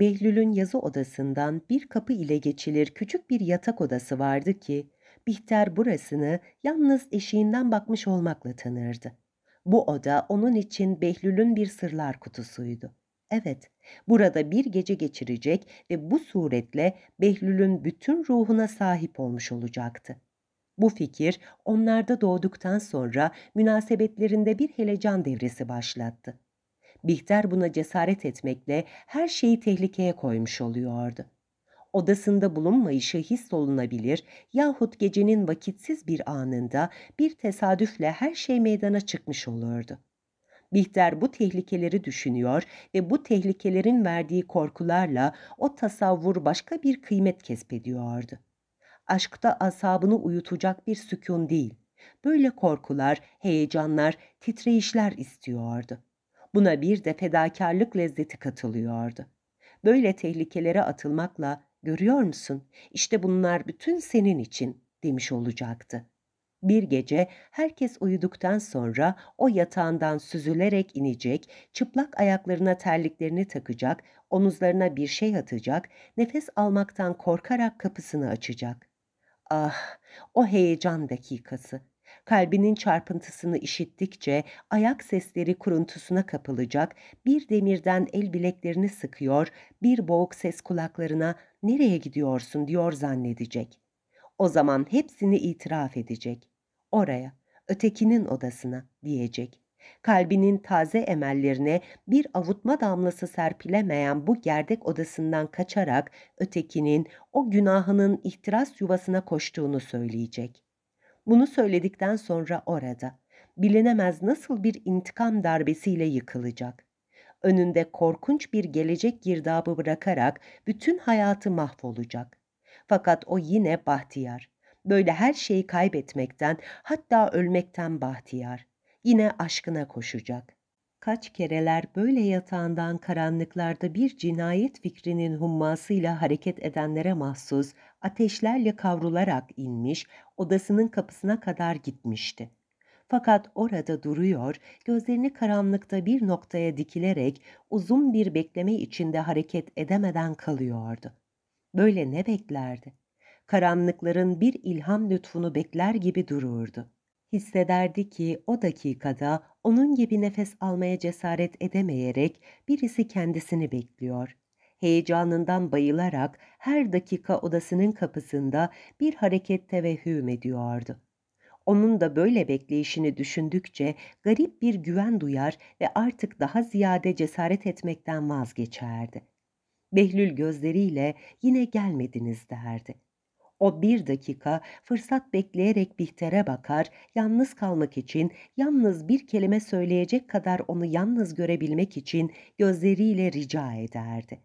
Behlül'ün yazı odasından bir kapı ile geçilir küçük bir yatak odası vardı ki, Bihter burasını yalnız eşiğinden bakmış olmakla tanırdı. Bu oda onun için Behlül'ün bir sırlar kutusuydu. Evet, burada bir gece geçirecek ve bu suretle Behlül'ün bütün ruhuna sahip olmuş olacaktı. Bu fikir onlarda doğduktan sonra münasebetlerinde bir helecan devresi başlattı. Bihter buna cesaret etmekle her şeyi tehlikeye koymuş oluyordu. Odasında bulunmayışı his olunabilir yahut gecenin vakitsiz bir anında bir tesadüfle her şey meydana çıkmış olurdu. Bihter bu tehlikeleri düşünüyor ve bu tehlikelerin verdiği korkularla o tasavvur başka bir kıymet kespediyordu. Aşkta asabını uyutacak bir sükun değil, böyle korkular, heyecanlar, titreyişler istiyordu. Buna bir de fedakarlık lezzeti katılıyordu. Böyle tehlikelere atılmakla görüyor musun işte bunlar bütün senin için demiş olacaktı. Bir gece herkes uyuduktan sonra o yatağından süzülerek inecek, çıplak ayaklarına terliklerini takacak, omuzlarına bir şey atacak, nefes almaktan korkarak kapısını açacak. Ah, o heyecan dakikası kalbinin çarpıntısını işittikçe ayak sesleri kuruntusuna kapılacak, bir demirden el bileklerini sıkıyor, bir boğuk ses kulaklarına nereye gidiyorsun diyor zannedecek. O zaman hepsini itiraf edecek. Oraya, ötekinin odasına diyecek. Kalbinin taze emellerine bir avutma damlası serpilemeyen bu gerdek odasından kaçarak ötekinin o günahının ihtiras yuvasına koştuğunu söyleyecek. Bunu söyledikten sonra orada bilinemez nasıl bir intikam darbesiyle yıkılacak. Önünde korkunç bir gelecek girdabı bırakarak bütün hayatı mahvolacak. Fakat o yine bahtiyar. Böyle her şeyi kaybetmekten, hatta ölmekten bahtiyar. Yine aşkına koşacak. Kaç kereler böyle yatağından karanlıklarda bir cinayet fikrinin hummasıyla hareket edenlere mahsus ateşlerle kavrularak inmiş, odasının kapısına kadar gitmişti. Fakat orada duruyor, gözlerini karanlıkta bir noktaya dikilerek uzun bir bekleme içinde hareket edemeden kalıyordu. Böyle ne beklerdi? Karanlıkların bir ilham lütfunu bekler gibi dururdu. Hissederdi ki o dakikada onun gibi nefes almaya cesaret edemeyerek birisi kendisini bekliyor heyecanından bayılarak her dakika odasının kapısında bir harekette tevehhüm ediyordu. Onun da böyle bekleyişini düşündükçe garip bir güven duyar ve artık daha ziyade cesaret etmekten vazgeçerdi. Behlül gözleriyle yine gelmediniz derdi. O bir dakika fırsat bekleyerek Bihter'e bakar, yalnız kalmak için, yalnız bir kelime söyleyecek kadar onu yalnız görebilmek için gözleriyle rica ederdi.''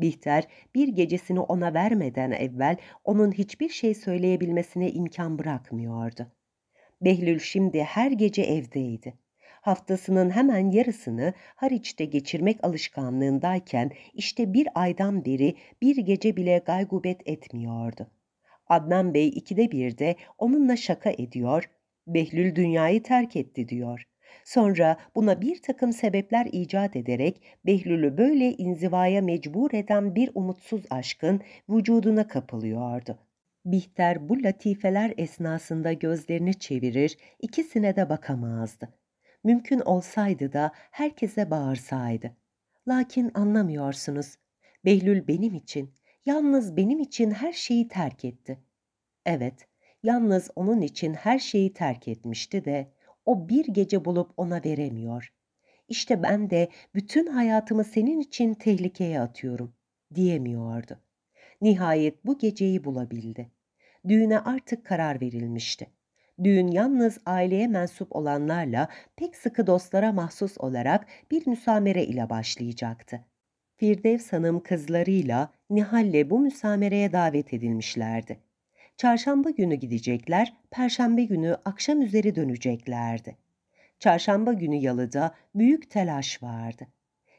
Bihter bir gecesini ona vermeden evvel onun hiçbir şey söyleyebilmesine imkan bırakmıyordu. Behlül şimdi her gece evdeydi. Haftasının hemen yarısını Hariç'te geçirmek alışkanlığındayken işte bir aydan beri bir gece bile gaygubet etmiyordu. Adnan Bey ikide bir de onunla şaka ediyor, Behlül dünyayı terk etti diyor.'' Sonra buna bir takım sebepler icat ederek Behlül'ü böyle inzivaya mecbur eden bir umutsuz aşkın vücuduna kapılıyordu. Bihter bu latifeler esnasında gözlerini çevirir, ikisine de bakamazdı. Mümkün olsaydı da herkese bağırsaydı. Lakin anlamıyorsunuz. Behlül benim için, yalnız benim için her şeyi terk etti. Evet, yalnız onun için her şeyi terk etmişti de o bir gece bulup ona veremiyor. İşte ben de bütün hayatımı senin için tehlikeye atıyorum diyemiyordu. Nihayet bu geceyi bulabildi. Düğüne artık karar verilmişti. Düğün yalnız aileye mensup olanlarla pek sıkı dostlara mahsus olarak bir müsamere ile başlayacaktı. Firdevs Hanım kızlarıyla Nihal'le bu müsamereye davet edilmişlerdi. Çarşamba günü gidecekler, perşembe günü akşam üzeri döneceklerdi. Çarşamba günü yalıda büyük telaş vardı.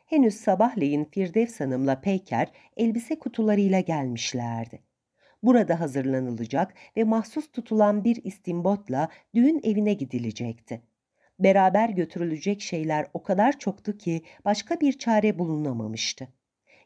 Henüz sabahleyin Firdevs Hanım'la Peyker elbise kutularıyla gelmişlerdi. Burada hazırlanılacak ve mahsus tutulan bir istimbotla düğün evine gidilecekti. Beraber götürülecek şeyler o kadar çoktu ki başka bir çare bulunamamıştı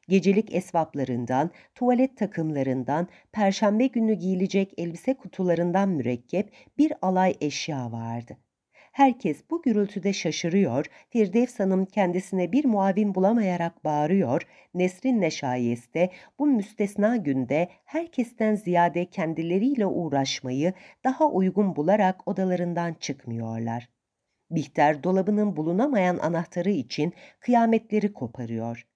gecelik esvaplarından, tuvalet takımlarından, perşembe günü giyilecek elbise kutularından mürekkep bir alay eşya vardı. Herkes bu gürültüde şaşırıyor, Firdevs Hanım kendisine bir muavin bulamayarak bağırıyor, Nesrin Neşayes'te bu müstesna günde herkesten ziyade kendileriyle uğraşmayı daha uygun bularak odalarından çıkmıyorlar. Bihter dolabının bulunamayan anahtarı için kıyametleri koparıyor.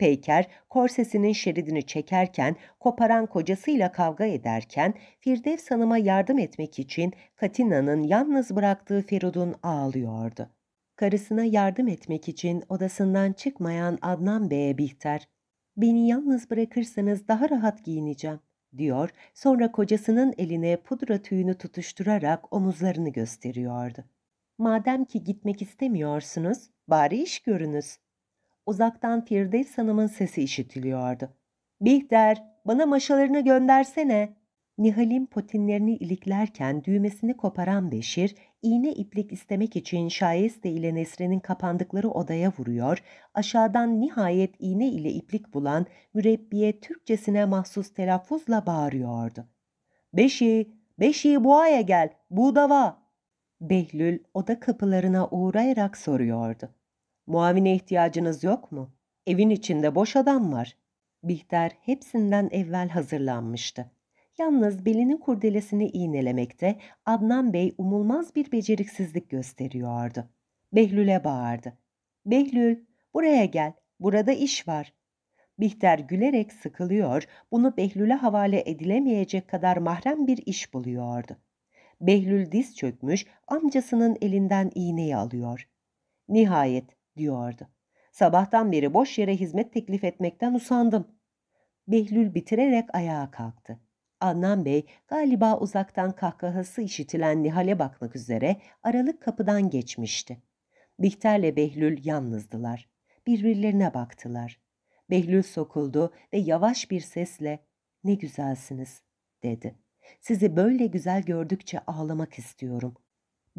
Peyker korsesinin şeridini çekerken koparan kocasıyla kavga ederken Firdevs Hanım'a yardım etmek için Katina'nın yalnız bıraktığı Feridun ağlıyordu. Karısına yardım etmek için odasından çıkmayan Adnan Bey'e Bihter, ''Beni yalnız bırakırsanız daha rahat giyineceğim.'' diyor, sonra kocasının eline pudra tüyünü tutuşturarak omuzlarını gösteriyordu. Madem ki gitmek istemiyorsunuz, bari iş görünüz uzaktan Firdevs Hanım'ın sesi işitiliyordu. Bihter, bana maşalarını göndersene. Nihal'in potinlerini iliklerken düğmesini koparan Beşir, iğne iplik istemek için Şayeste ile Nesre'nin kapandıkları odaya vuruyor, aşağıdan nihayet iğne ile iplik bulan mürebbiye Türkçesine mahsus telaffuzla bağırıyordu. Beşi, Beşi boğaya gel, buğdava. Behlül oda kapılarına uğrayarak soruyordu. Muavine ihtiyacınız yok mu? Evin içinde boş adam var. Bihter hepsinden evvel hazırlanmıştı. Yalnız belinin kurdelesini iğnelemekte Adnan Bey umulmaz bir beceriksizlik gösteriyordu. Behlül'e bağırdı. Behlül, buraya gel, burada iş var. Bihter gülerek sıkılıyor, bunu Behlül'e havale edilemeyecek kadar mahrem bir iş buluyordu. Behlül diz çökmüş, amcasının elinden iğneyi alıyor. Nihayet diyordu. Sabahtan beri boş yere hizmet teklif etmekten usandım. Behlül bitirerek ayağa kalktı. Adnan Bey galiba uzaktan kahkahası işitilen Nihal'e bakmak üzere aralık kapıdan geçmişti. Bihter'le Behlül yalnızdılar. Birbirlerine baktılar. Behlül sokuldu ve yavaş bir sesle ''Ne güzelsiniz'' dedi. ''Sizi böyle güzel gördükçe ağlamak istiyorum.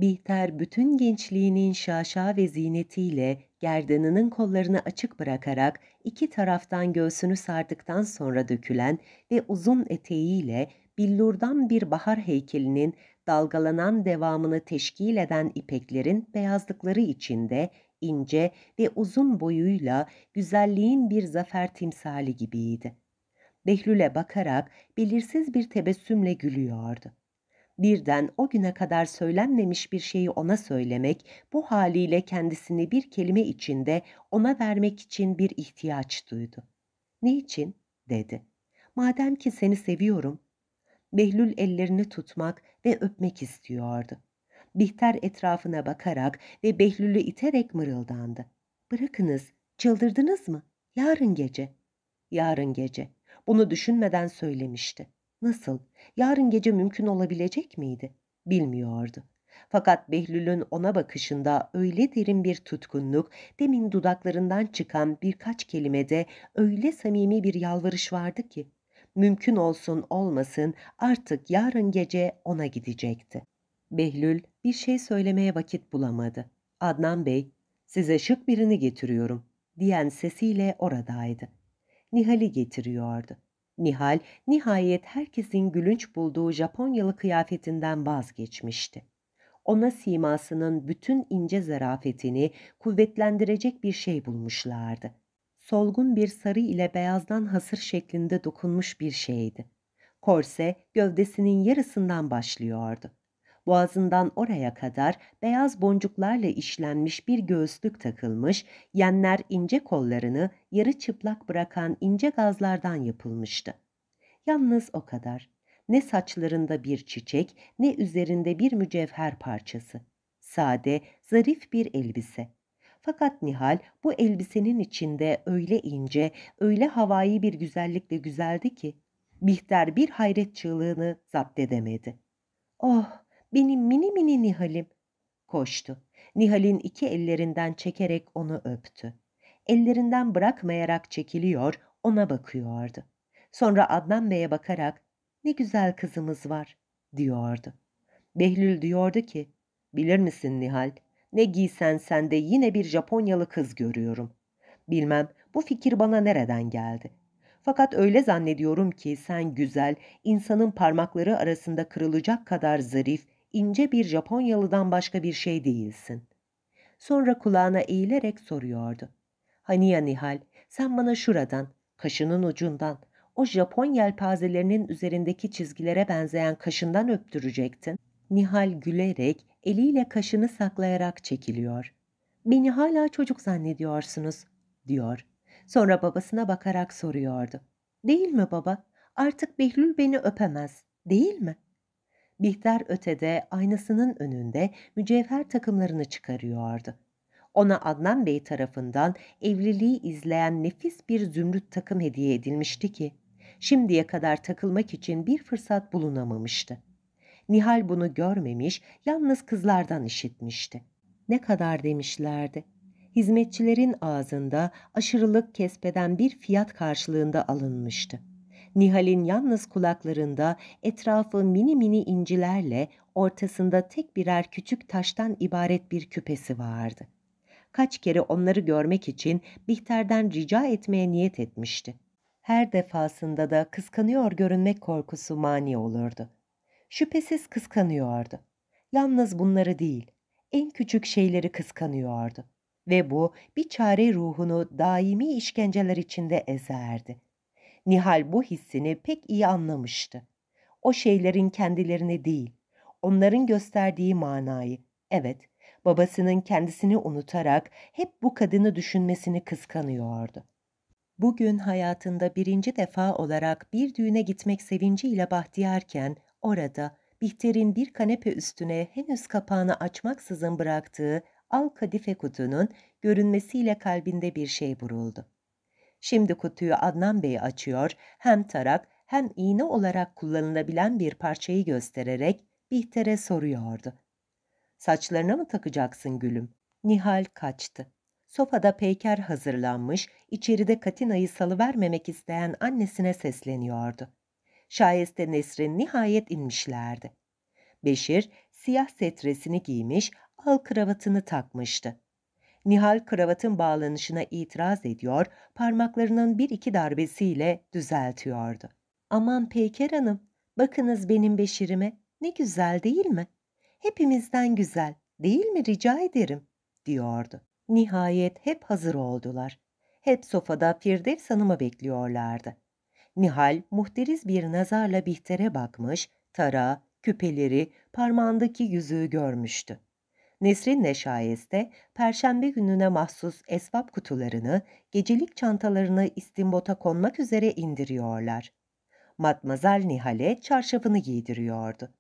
Bihter bütün gençliğinin şaşa ve zinetiyle gerdanının kollarını açık bırakarak iki taraftan göğsünü sardıktan sonra dökülen ve uzun eteğiyle billurdan bir bahar heykelinin dalgalanan devamını teşkil eden ipeklerin beyazlıkları içinde ince ve uzun boyuyla güzelliğin bir zafer timsali gibiydi. Behlül'e bakarak belirsiz bir tebessümle gülüyordu birden o güne kadar söylenmemiş bir şeyi ona söylemek, bu haliyle kendisini bir kelime içinde ona vermek için bir ihtiyaç duydu. Ne için? dedi. Madem ki seni seviyorum. Behlül ellerini tutmak ve öpmek istiyordu. Bihter etrafına bakarak ve Behlül'ü iterek mırıldandı. Bırakınız, çıldırdınız mı? Yarın gece. Yarın gece. Bunu düşünmeden söylemişti. Nasıl? Yarın gece mümkün olabilecek miydi? Bilmiyordu. Fakat Behlül'ün ona bakışında öyle derin bir tutkunluk, demin dudaklarından çıkan birkaç kelimede öyle samimi bir yalvarış vardı ki, mümkün olsun olmasın artık yarın gece ona gidecekti. Behlül bir şey söylemeye vakit bulamadı. Adnan Bey, size şık birini getiriyorum diyen sesiyle oradaydı. Nihal'i getiriyordu. Nihal nihayet herkesin gülünç bulduğu Japonyalı kıyafetinden vazgeçmişti. Ona simasının bütün ince zarafetini kuvvetlendirecek bir şey bulmuşlardı. Solgun bir sarı ile beyazdan hasır şeklinde dokunmuş bir şeydi. Korse gövdesinin yarısından başlıyordu boğazından oraya kadar beyaz boncuklarla işlenmiş bir göğüslük takılmış, yenler ince kollarını yarı çıplak bırakan ince gazlardan yapılmıştı. Yalnız o kadar. Ne saçlarında bir çiçek, ne üzerinde bir mücevher parçası. Sade, zarif bir elbise. Fakat Nihal bu elbisenin içinde öyle ince, öyle havai bir güzellikle güzeldi ki Bihter bir hayret çığlığını zapt edemedi. Oh benim mini mini Nihal'im. Koştu. Nihal'in iki ellerinden çekerek onu öptü. Ellerinden bırakmayarak çekiliyor, ona bakıyordu. Sonra Adnan Bey'e bakarak ne güzel kızımız var diyordu. Behlül diyordu ki bilir misin Nihal ne giysen sende yine bir Japonyalı kız görüyorum. Bilmem bu fikir bana nereden geldi. Fakat öyle zannediyorum ki sen güzel, insanın parmakları arasında kırılacak kadar zarif, ince bir Japonyalıdan başka bir şey değilsin. Sonra kulağına eğilerek soruyordu. Hani ya Nihal, sen bana şuradan, kaşının ucundan, o Japon yelpazelerinin üzerindeki çizgilere benzeyen kaşından öptürecektin. Nihal gülerek, eliyle kaşını saklayarak çekiliyor. Beni hala çocuk zannediyorsunuz, diyor. Sonra babasına bakarak soruyordu. Değil mi baba? Artık Behlül beni öpemez, değil mi?'' Bihter ötede aynasının önünde mücevher takımlarını çıkarıyordu. Ona Adnan Bey tarafından evliliği izleyen nefis bir zümrüt takım hediye edilmişti ki, şimdiye kadar takılmak için bir fırsat bulunamamıştı. Nihal bunu görmemiş, yalnız kızlardan işitmişti. Ne kadar demişlerdi. Hizmetçilerin ağzında aşırılık kesbeden bir fiyat karşılığında alınmıştı. Nihal'in yalnız kulaklarında etrafı mini mini incilerle ortasında tek birer küçük taştan ibaret bir küpesi vardı. Kaç kere onları görmek için Bihter'den rica etmeye niyet etmişti. Her defasında da kıskanıyor görünmek korkusu mani olurdu. Şüphesiz kıskanıyordu. Yalnız bunları değil, en küçük şeyleri kıskanıyordu ve bu bir çare ruhunu daimi işkenceler içinde ezerdi. Nihal bu hissini pek iyi anlamıştı. O şeylerin kendilerini değil, onların gösterdiği manayı. Evet, babasının kendisini unutarak hep bu kadını düşünmesini kıskanıyordu. Bugün hayatında birinci defa olarak bir düğüne gitmek sevinciyle bahtiyarken orada Bihter'in bir kanepe üstüne henüz kapağını açmaksızın bıraktığı al kadife kutunun görünmesiyle kalbinde bir şey buruldu. Şimdi kutuyu Adnan Bey açıyor, hem tarak hem iğne olarak kullanılabilen bir parçayı göstererek Bihter'e soruyordu. Saçlarına mı takacaksın gülüm? Nihal kaçtı. Sofada peyker hazırlanmış, içeride Katina'yı salıvermemek isteyen annesine sesleniyordu. Şayeste Nesrin nihayet inmişlerdi. Beşir, siyah setresini giymiş, al kravatını takmıştı. Nihal kravatın bağlanışına itiraz ediyor, parmaklarının bir iki darbesiyle düzeltiyordu. Aman Peyker Hanım, bakınız benim Beşir'ime, ne güzel değil mi? Hepimizden güzel, değil mi rica ederim, diyordu. Nihayet hep hazır oldular. Hep sofada Firdevs Hanım'ı bekliyorlardı. Nihal muhteriz bir nazarla Bihter'e bakmış, tara, küpeleri, parmağındaki yüzüğü görmüştü. Nesrin Neşayes'te perşembe gününe mahsus esbab kutularını gecelik çantalarını istimbota konmak üzere indiriyorlar. Matmazel Nihal'e çarşafını giydiriyordu.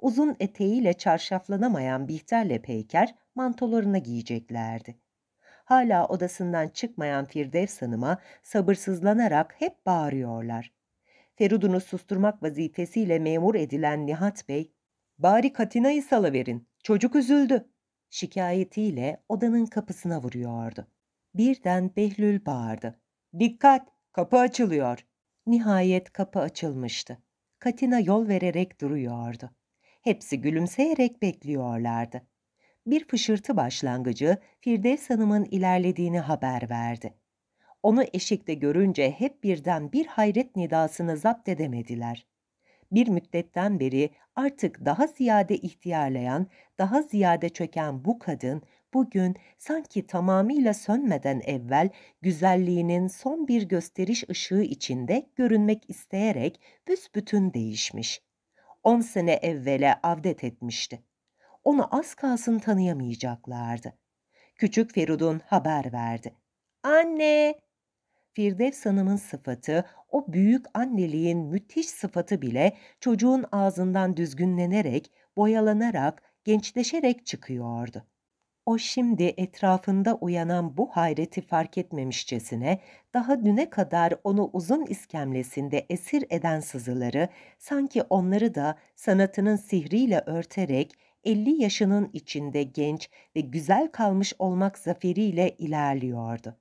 Uzun eteğiyle çarşaflanamayan Bihter'le Peyker mantolarını giyeceklerdi. Hala odasından çıkmayan Firdevs Hanım'a sabırsızlanarak hep bağırıyorlar. Ferudun'u susturmak vazifesiyle memur edilen Nihat Bey, ''Bari Katina'yı salıverin, çocuk üzüldü.'' şikayetiyle odanın kapısına vuruyordu. Birden Behlül bağırdı. Dikkat! Kapı açılıyor. Nihayet kapı açılmıştı. Katina yol vererek duruyordu. Hepsi gülümseyerek bekliyorlardı. Bir fışırtı başlangıcı Firdevs Hanım'ın ilerlediğini haber verdi. Onu eşikte görünce hep birden bir hayret nidasını zapt edemediler bir müddetten beri artık daha ziyade ihtiyarlayan, daha ziyade çöken bu kadın bugün sanki tamamıyla sönmeden evvel güzelliğinin son bir gösteriş ışığı içinde görünmek isteyerek büsbütün değişmiş. On sene evvele avdet etmişti. Onu az kalsın tanıyamayacaklardı. Küçük Ferud'un haber verdi. ''Anne, Firdevs Hanım'ın sıfatı, o büyük anneliğin müthiş sıfatı bile çocuğun ağzından düzgünlenerek, boyalanarak, gençleşerek çıkıyordu. O şimdi etrafında uyanan bu hayreti fark etmemişçesine, daha düne kadar onu uzun iskemlesinde esir eden sızıları, sanki onları da sanatının sihriyle örterek 50 yaşının içinde genç ve güzel kalmış olmak zaferiyle ilerliyordu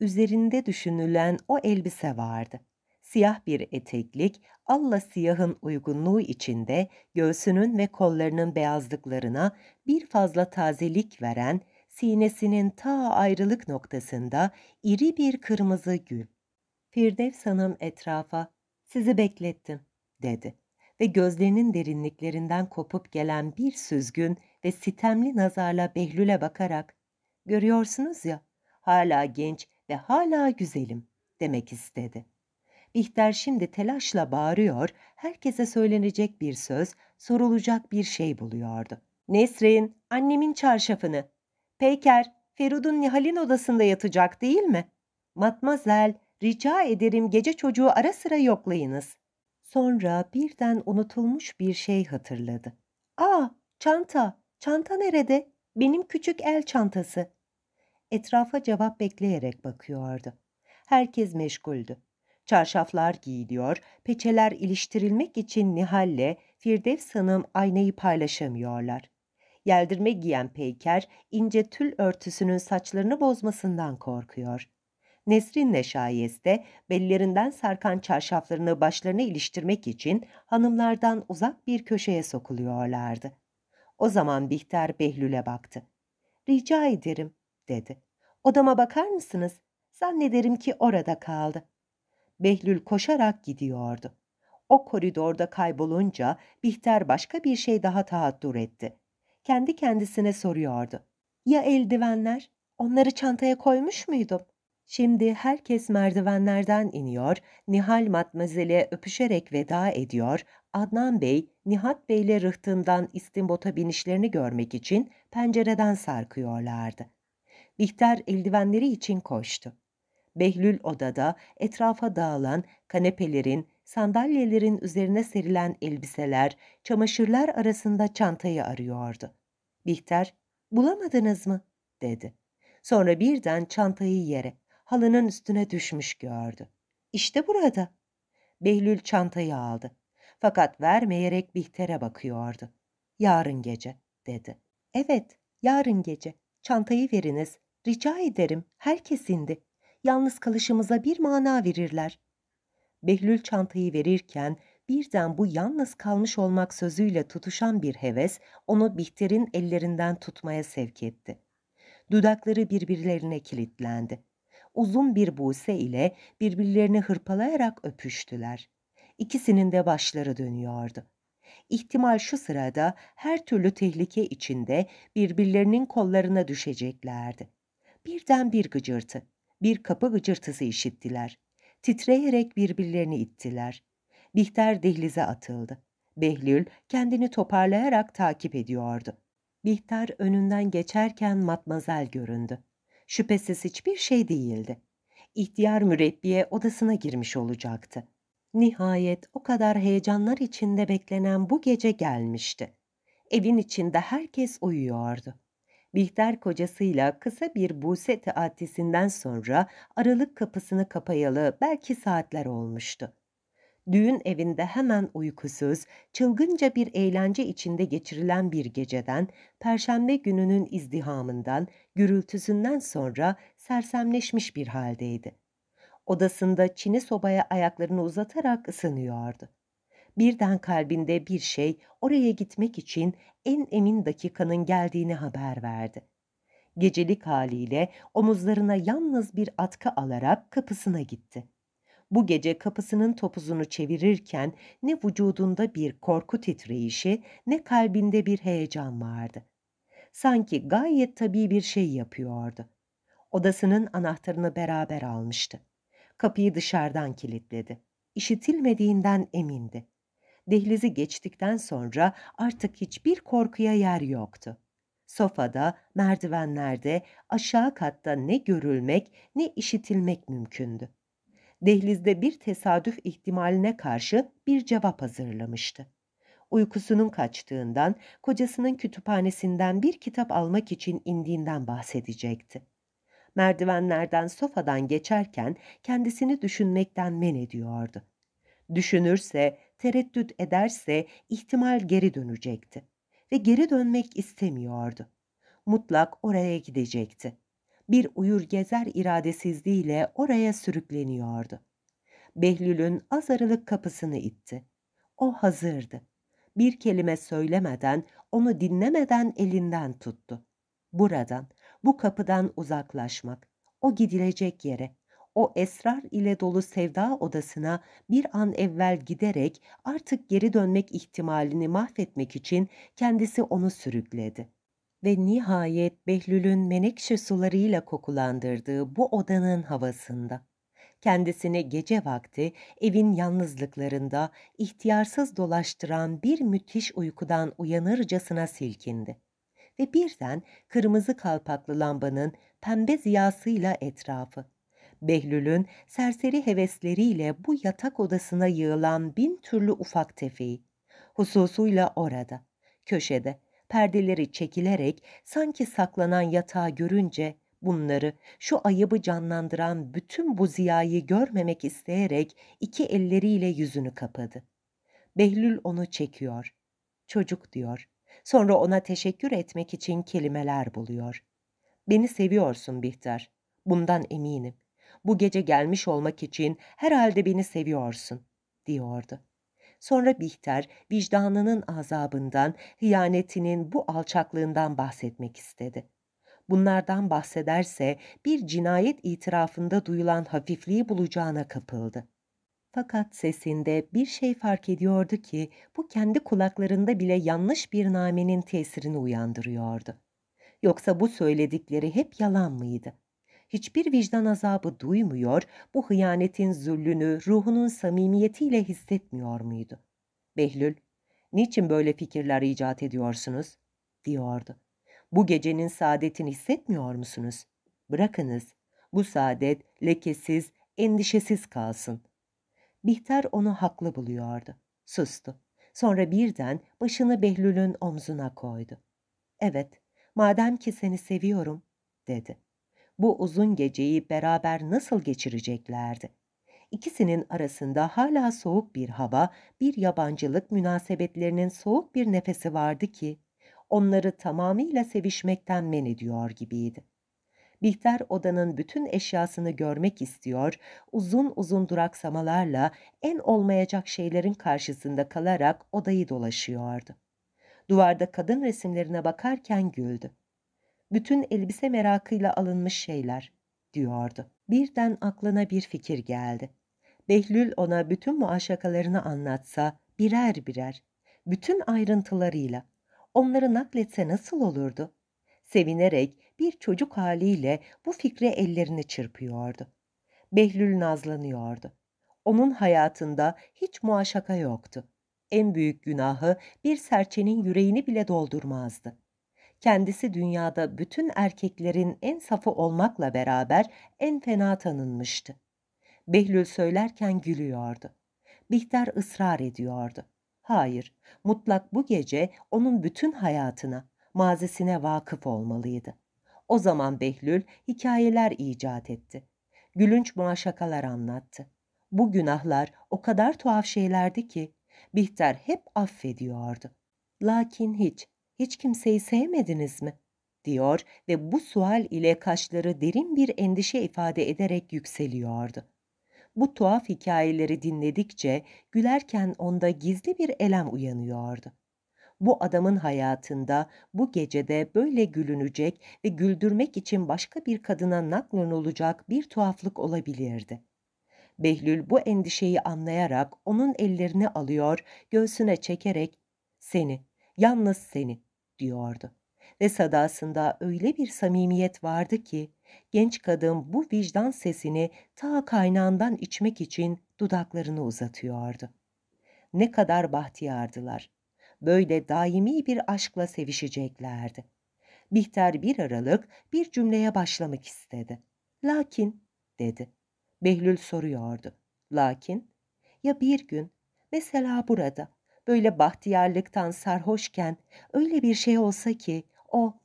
üzerinde düşünülen o elbise vardı. Siyah bir eteklik, alla siyahın uygunluğu içinde göğsünün ve kollarının beyazlıklarına bir fazla tazelik veren, sinesinin ta ayrılık noktasında iri bir kırmızı gül. Firdevs Hanım etrafa, sizi beklettim, dedi ve gözlerinin derinliklerinden kopup gelen bir süzgün ve sitemli nazarla Behlül'e bakarak, görüyorsunuz ya, hala genç ve hala güzelim demek istedi. Bihter şimdi telaşla bağırıyor, herkese söylenecek bir söz, sorulacak bir şey buluyordu. Nesrin, annemin çarşafını. Peyker, Ferud'un Nihal'in odasında yatacak değil mi? Matmazel, rica ederim gece çocuğu ara sıra yoklayınız. Sonra birden unutulmuş bir şey hatırladı. Aa, çanta, çanta nerede? Benim küçük el çantası etrafa cevap bekleyerek bakıyordu. Herkes meşguldü. Çarşaflar giyiliyor, peçeler iliştirilmek için Nihal'le Firdevs Hanım aynayı paylaşamıyorlar. Yeldirme giyen Peyker, ince tül örtüsünün saçlarını bozmasından korkuyor. Nesrin'le şayeste bellerinden sarkan çarşaflarını başlarına iliştirmek için hanımlardan uzak bir köşeye sokuluyorlardı. O zaman Bihter Behlül'e baktı. ''Rica ederim, dedi. Odama bakar mısınız? Zannederim ki orada kaldı. Behlül koşarak gidiyordu. O koridorda kaybolunca Bihter başka bir şey daha tahattür etti. Kendi kendisine soruyordu. Ya eldivenler? Onları çantaya koymuş muydum? Şimdi herkes merdivenlerden iniyor, Nihal Matmazel'e öpüşerek veda ediyor, Adnan Bey, Nihat Bey'le rıhtımdan istimbota binişlerini görmek için pencereden sarkıyorlardı. Bihter eldivenleri için koştu. Behlül odada etrafa dağılan kanepelerin, sandalyelerin üzerine serilen elbiseler, çamaşırlar arasında çantayı arıyordu. Bihter, bulamadınız mı? dedi. Sonra birden çantayı yere, halının üstüne düşmüş gördü. İşte burada. Behlül çantayı aldı. Fakat vermeyerek Bihter'e bakıyordu. Yarın gece, dedi. Evet, yarın gece. Çantayı veriniz. Rica ederim, herkes indi. Yalnız kalışımıza bir mana verirler. Behlül çantayı verirken birden bu yalnız kalmış olmak sözüyle tutuşan bir heves onu Bihter'in ellerinden tutmaya sevk etti. Dudakları birbirlerine kilitlendi. Uzun bir buse ile birbirlerini hırpalayarak öpüştüler. İkisinin de başları dönüyordu. İhtimal şu sırada her türlü tehlike içinde birbirlerinin kollarına düşeceklerdi birden bir gıcırtı, bir kapı gıcırtısı işittiler. Titreyerek birbirlerini ittiler. Bihter dehlize atıldı. Behlül kendini toparlayarak takip ediyordu. Bihter önünden geçerken matmazel göründü. Şüphesiz hiçbir şey değildi. İhtiyar mürebbiye odasına girmiş olacaktı. Nihayet o kadar heyecanlar içinde beklenen bu gece gelmişti. Evin içinde herkes uyuyordu. Bihter kocasıyla kısa bir buse taaddisinden sonra aralık kapısını kapayalı belki saatler olmuştu. Düğün evinde hemen uykusuz, çılgınca bir eğlence içinde geçirilen bir geceden, perşembe gününün izdihamından, gürültüsünden sonra sersemleşmiş bir haldeydi. Odasında çini sobaya ayaklarını uzatarak ısınıyordu birden kalbinde bir şey oraya gitmek için en emin dakikanın geldiğini haber verdi. Gecelik haliyle omuzlarına yalnız bir atkı alarak kapısına gitti. Bu gece kapısının topuzunu çevirirken ne vücudunda bir korku titreyişi ne kalbinde bir heyecan vardı. Sanki gayet tabii bir şey yapıyordu. Odasının anahtarını beraber almıştı. Kapıyı dışarıdan kilitledi. İşitilmediğinden emindi dehlizi geçtikten sonra artık hiçbir korkuya yer yoktu. Sofada, merdivenlerde, aşağı katta ne görülmek ne işitilmek mümkündü. Dehlizde bir tesadüf ihtimaline karşı bir cevap hazırlamıştı. Uykusunun kaçtığından, kocasının kütüphanesinden bir kitap almak için indiğinden bahsedecekti. Merdivenlerden sofadan geçerken kendisini düşünmekten men ediyordu. Düşünürse, tereddüt ederse ihtimal geri dönecekti ve geri dönmek istemiyordu. Mutlak oraya gidecekti. Bir uyur gezer iradesizliğiyle oraya sürükleniyordu. Behlül'ün az aralık kapısını itti. O hazırdı. Bir kelime söylemeden, onu dinlemeden elinden tuttu. Buradan, bu kapıdan uzaklaşmak, o gidilecek yere, o esrar ile dolu sevda odasına bir an evvel giderek artık geri dönmek ihtimalini mahvetmek için kendisi onu sürükledi. Ve nihayet Behlül'ün menekşe sularıyla kokulandırdığı bu odanın havasında kendisini gece vakti evin yalnızlıklarında ihtiyarsız dolaştıran bir müthiş uykudan uyanırcasına silkindi. Ve birden kırmızı kalpaklı lambanın pembe ziyasıyla etrafı, Behlül'ün serseri hevesleriyle bu yatak odasına yığılan bin türlü ufak tefeği. Hususuyla orada, köşede, perdeleri çekilerek sanki saklanan yatağı görünce bunları, şu ayıbı canlandıran bütün bu ziyayı görmemek isteyerek iki elleriyle yüzünü kapadı. Behlül onu çekiyor. Çocuk diyor. Sonra ona teşekkür etmek için kelimeler buluyor. Beni seviyorsun Bihter. Bundan eminim bu gece gelmiş olmak için herhalde beni seviyorsun, diyordu. Sonra Bihter vicdanının azabından, hıyanetinin bu alçaklığından bahsetmek istedi. Bunlardan bahsederse bir cinayet itirafında duyulan hafifliği bulacağına kapıldı. Fakat sesinde bir şey fark ediyordu ki bu kendi kulaklarında bile yanlış bir namenin tesirini uyandırıyordu. Yoksa bu söyledikleri hep yalan mıydı? hiçbir vicdan azabı duymuyor, bu hıyanetin züllünü ruhunun samimiyetiyle hissetmiyor muydu? Behlül, niçin böyle fikirler icat ediyorsunuz? diyordu. Bu gecenin saadetini hissetmiyor musunuz? Bırakınız, bu saadet lekesiz, endişesiz kalsın. Bihter onu haklı buluyordu. Sustu. Sonra birden başını Behlül'ün omzuna koydu. Evet, madem ki seni seviyorum, dedi bu uzun geceyi beraber nasıl geçireceklerdi? İkisinin arasında hala soğuk bir hava, bir yabancılık münasebetlerinin soğuk bir nefesi vardı ki, onları tamamıyla sevişmekten men ediyor gibiydi. Bihter odanın bütün eşyasını görmek istiyor, uzun uzun duraksamalarla en olmayacak şeylerin karşısında kalarak odayı dolaşıyordu. Duvarda kadın resimlerine bakarken güldü bütün elbise merakıyla alınmış şeyler, diyordu. Birden aklına bir fikir geldi. Behlül ona bütün muaşakalarını anlatsa, birer birer, bütün ayrıntılarıyla, onları nakletse nasıl olurdu? Sevinerek bir çocuk haliyle bu fikre ellerini çırpıyordu. Behlül nazlanıyordu. Onun hayatında hiç muaşaka yoktu. En büyük günahı bir serçenin yüreğini bile doldurmazdı kendisi dünyada bütün erkeklerin en safı olmakla beraber en fena tanınmıştı. Behlül söylerken gülüyordu. Bihter ısrar ediyordu. Hayır, mutlak bu gece onun bütün hayatına, mazisine vakıf olmalıydı. O zaman Behlül hikayeler icat etti. Gülünç buna anlattı. Bu günahlar o kadar tuhaf şeylerdi ki Bihter hep affediyordu. Lakin hiç hiç kimseyi sevmediniz mi? diyor ve bu sual ile kaşları derin bir endişe ifade ederek yükseliyordu. Bu tuhaf hikayeleri dinledikçe gülerken onda gizli bir elem uyanıyordu. Bu adamın hayatında bu gecede böyle gülünecek ve güldürmek için başka bir kadına naklon olacak bir tuhaflık olabilirdi. Behlül bu endişeyi anlayarak onun ellerini alıyor, göğsüne çekerek ''Seni, yalnız seni diyordu. Ve sadasında öyle bir samimiyet vardı ki genç kadın bu vicdan sesini ta kaynağından içmek için dudaklarını uzatıyordu. Ne kadar bahtiyardılar. Böyle daimi bir aşkla sevişeceklerdi. Bihter bir aralık bir cümleye başlamak istedi. Lakin dedi. Behlül soruyordu. Lakin ya bir gün mesela burada böyle bahtiyarlıktan sarhoşken öyle bir şey olsa ki o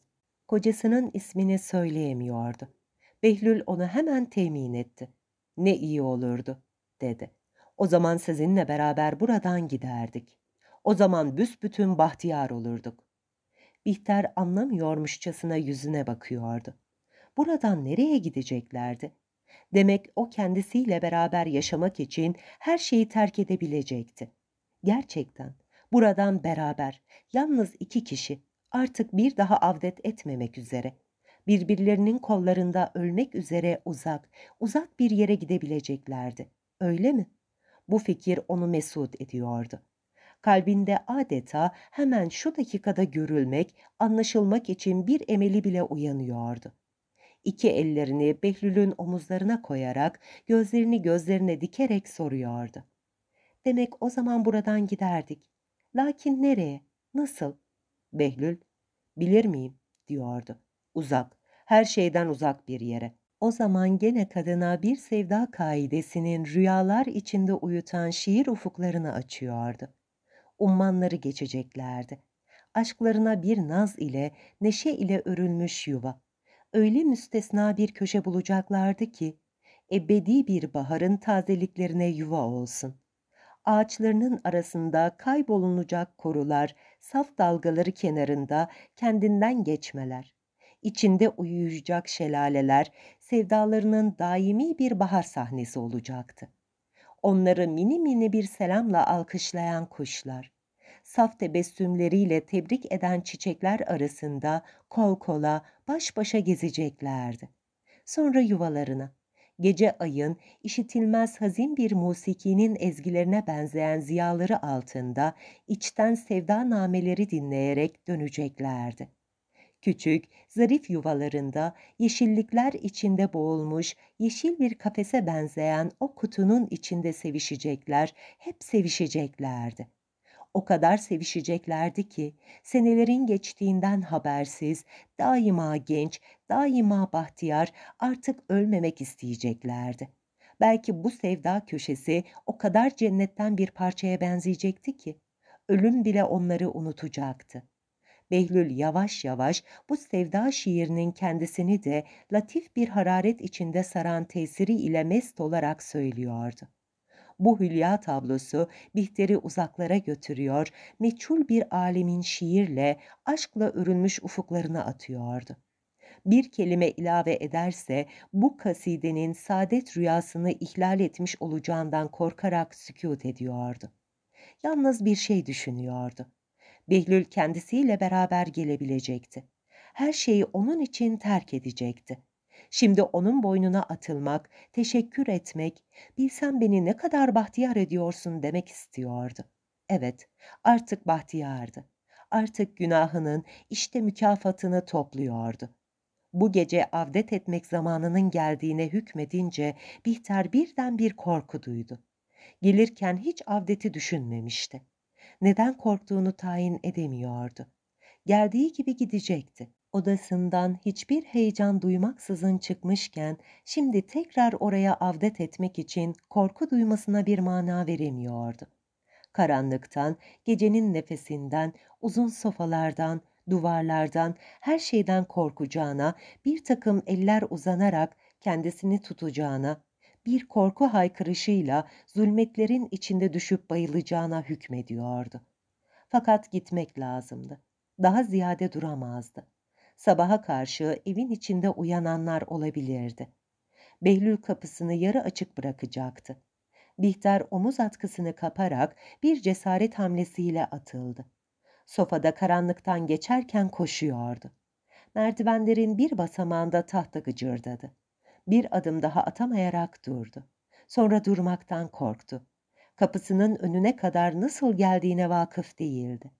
kocasının ismini söyleyemiyordu. Behlül onu hemen temin etti. Ne iyi olurdu dedi. O zaman sizinle beraber buradan giderdik. O zaman büsbütün bahtiyar olurduk. Bihter anlamıyormuşçasına yüzüne bakıyordu. Buradan nereye gideceklerdi? Demek o kendisiyle beraber yaşamak için her şeyi terk edebilecekti. Gerçekten buradan beraber yalnız iki kişi artık bir daha avdet etmemek üzere birbirlerinin kollarında ölmek üzere uzak, uzak bir yere gidebileceklerdi. Öyle mi? Bu fikir onu mesut ediyordu. Kalbinde adeta hemen şu dakikada görülmek, anlaşılmak için bir emeli bile uyanıyordu. İki ellerini Behlül'ün omuzlarına koyarak, gözlerini gözlerine dikerek soruyordu. Demek o zaman buradan giderdik. Lakin nereye? Nasıl? Behlül, bilir miyim? diyordu. Uzak, her şeyden uzak bir yere. O zaman gene kadına bir sevda kaidesinin rüyalar içinde uyutan şiir ufuklarını açıyordu. Ummanları geçeceklerdi. Aşklarına bir naz ile, neşe ile örülmüş yuva. Öyle müstesna bir köşe bulacaklardı ki, ebedi bir baharın tazeliklerine yuva olsun ağaçlarının arasında kaybolunacak korular, saf dalgaları kenarında kendinden geçmeler, içinde uyuyacak şelaleler, sevdalarının daimi bir bahar sahnesi olacaktı. Onları mini mini bir selamla alkışlayan kuşlar, saf tebessümleriyle tebrik eden çiçekler arasında kol kola, baş başa gezeceklerdi. Sonra yuvalarına, gece ayın, işitilmez hazin bir musikinin ezgilerine benzeyen ziyaları altında içten sevda nameleri dinleyerek döneceklerdi. Küçük, zarif yuvalarında, yeşillikler içinde boğulmuş, yeşil bir kafese benzeyen o kutunun içinde sevişecekler, hep sevişeceklerdi.'' O kadar sevişeceklerdi ki senelerin geçtiğinden habersiz, daima genç, daima bahtiyar artık ölmemek isteyeceklerdi. Belki bu sevda köşesi o kadar cennetten bir parçaya benzeyecekti ki ölüm bile onları unutacaktı. Behlül yavaş yavaş bu sevda şiirinin kendisini de latif bir hararet içinde saran tesiri ile mest olarak söylüyordu bu hülya tablosu Bihter'i uzaklara götürüyor, meçhul bir alemin şiirle, aşkla örülmüş ufuklarına atıyordu. Bir kelime ilave ederse bu kasidenin saadet rüyasını ihlal etmiş olacağından korkarak sükut ediyordu. Yalnız bir şey düşünüyordu. Behlül kendisiyle beraber gelebilecekti. Her şeyi onun için terk edecekti Şimdi onun boynuna atılmak, teşekkür etmek, bilsem beni ne kadar bahtiyar ediyorsun demek istiyordu. Evet, artık bahtiyardı. Artık günahının işte mükafatını topluyordu. Bu gece avdet etmek zamanının geldiğine hükmedince Bihter birden bir korku duydu. Gelirken hiç avdeti düşünmemişti. Neden korktuğunu tayin edemiyordu. Geldiği gibi gidecekti. Odasından hiçbir heyecan duymaksızın çıkmışken şimdi tekrar oraya avdet etmek için korku duymasına bir mana veremiyordu. Karanlıktan, gecenin nefesinden, uzun sofalardan, duvarlardan, her şeyden korkacağına, bir takım eller uzanarak kendisini tutacağına, bir korku haykırışıyla zulmetlerin içinde düşüp bayılacağına hükmediyordu. Fakat gitmek lazımdı. Daha ziyade duramazdı. Sabaha karşı evin içinde uyananlar olabilirdi. Behlül kapısını yarı açık bırakacaktı. Bihter omuz atkısını kaparak bir cesaret hamlesiyle atıldı. Sofada karanlıktan geçerken koşuyordu. Merdivenlerin bir basamağında tahta gıcırdadı. Bir adım daha atamayarak durdu. Sonra durmaktan korktu. Kapısının önüne kadar nasıl geldiğine vakıf değildi.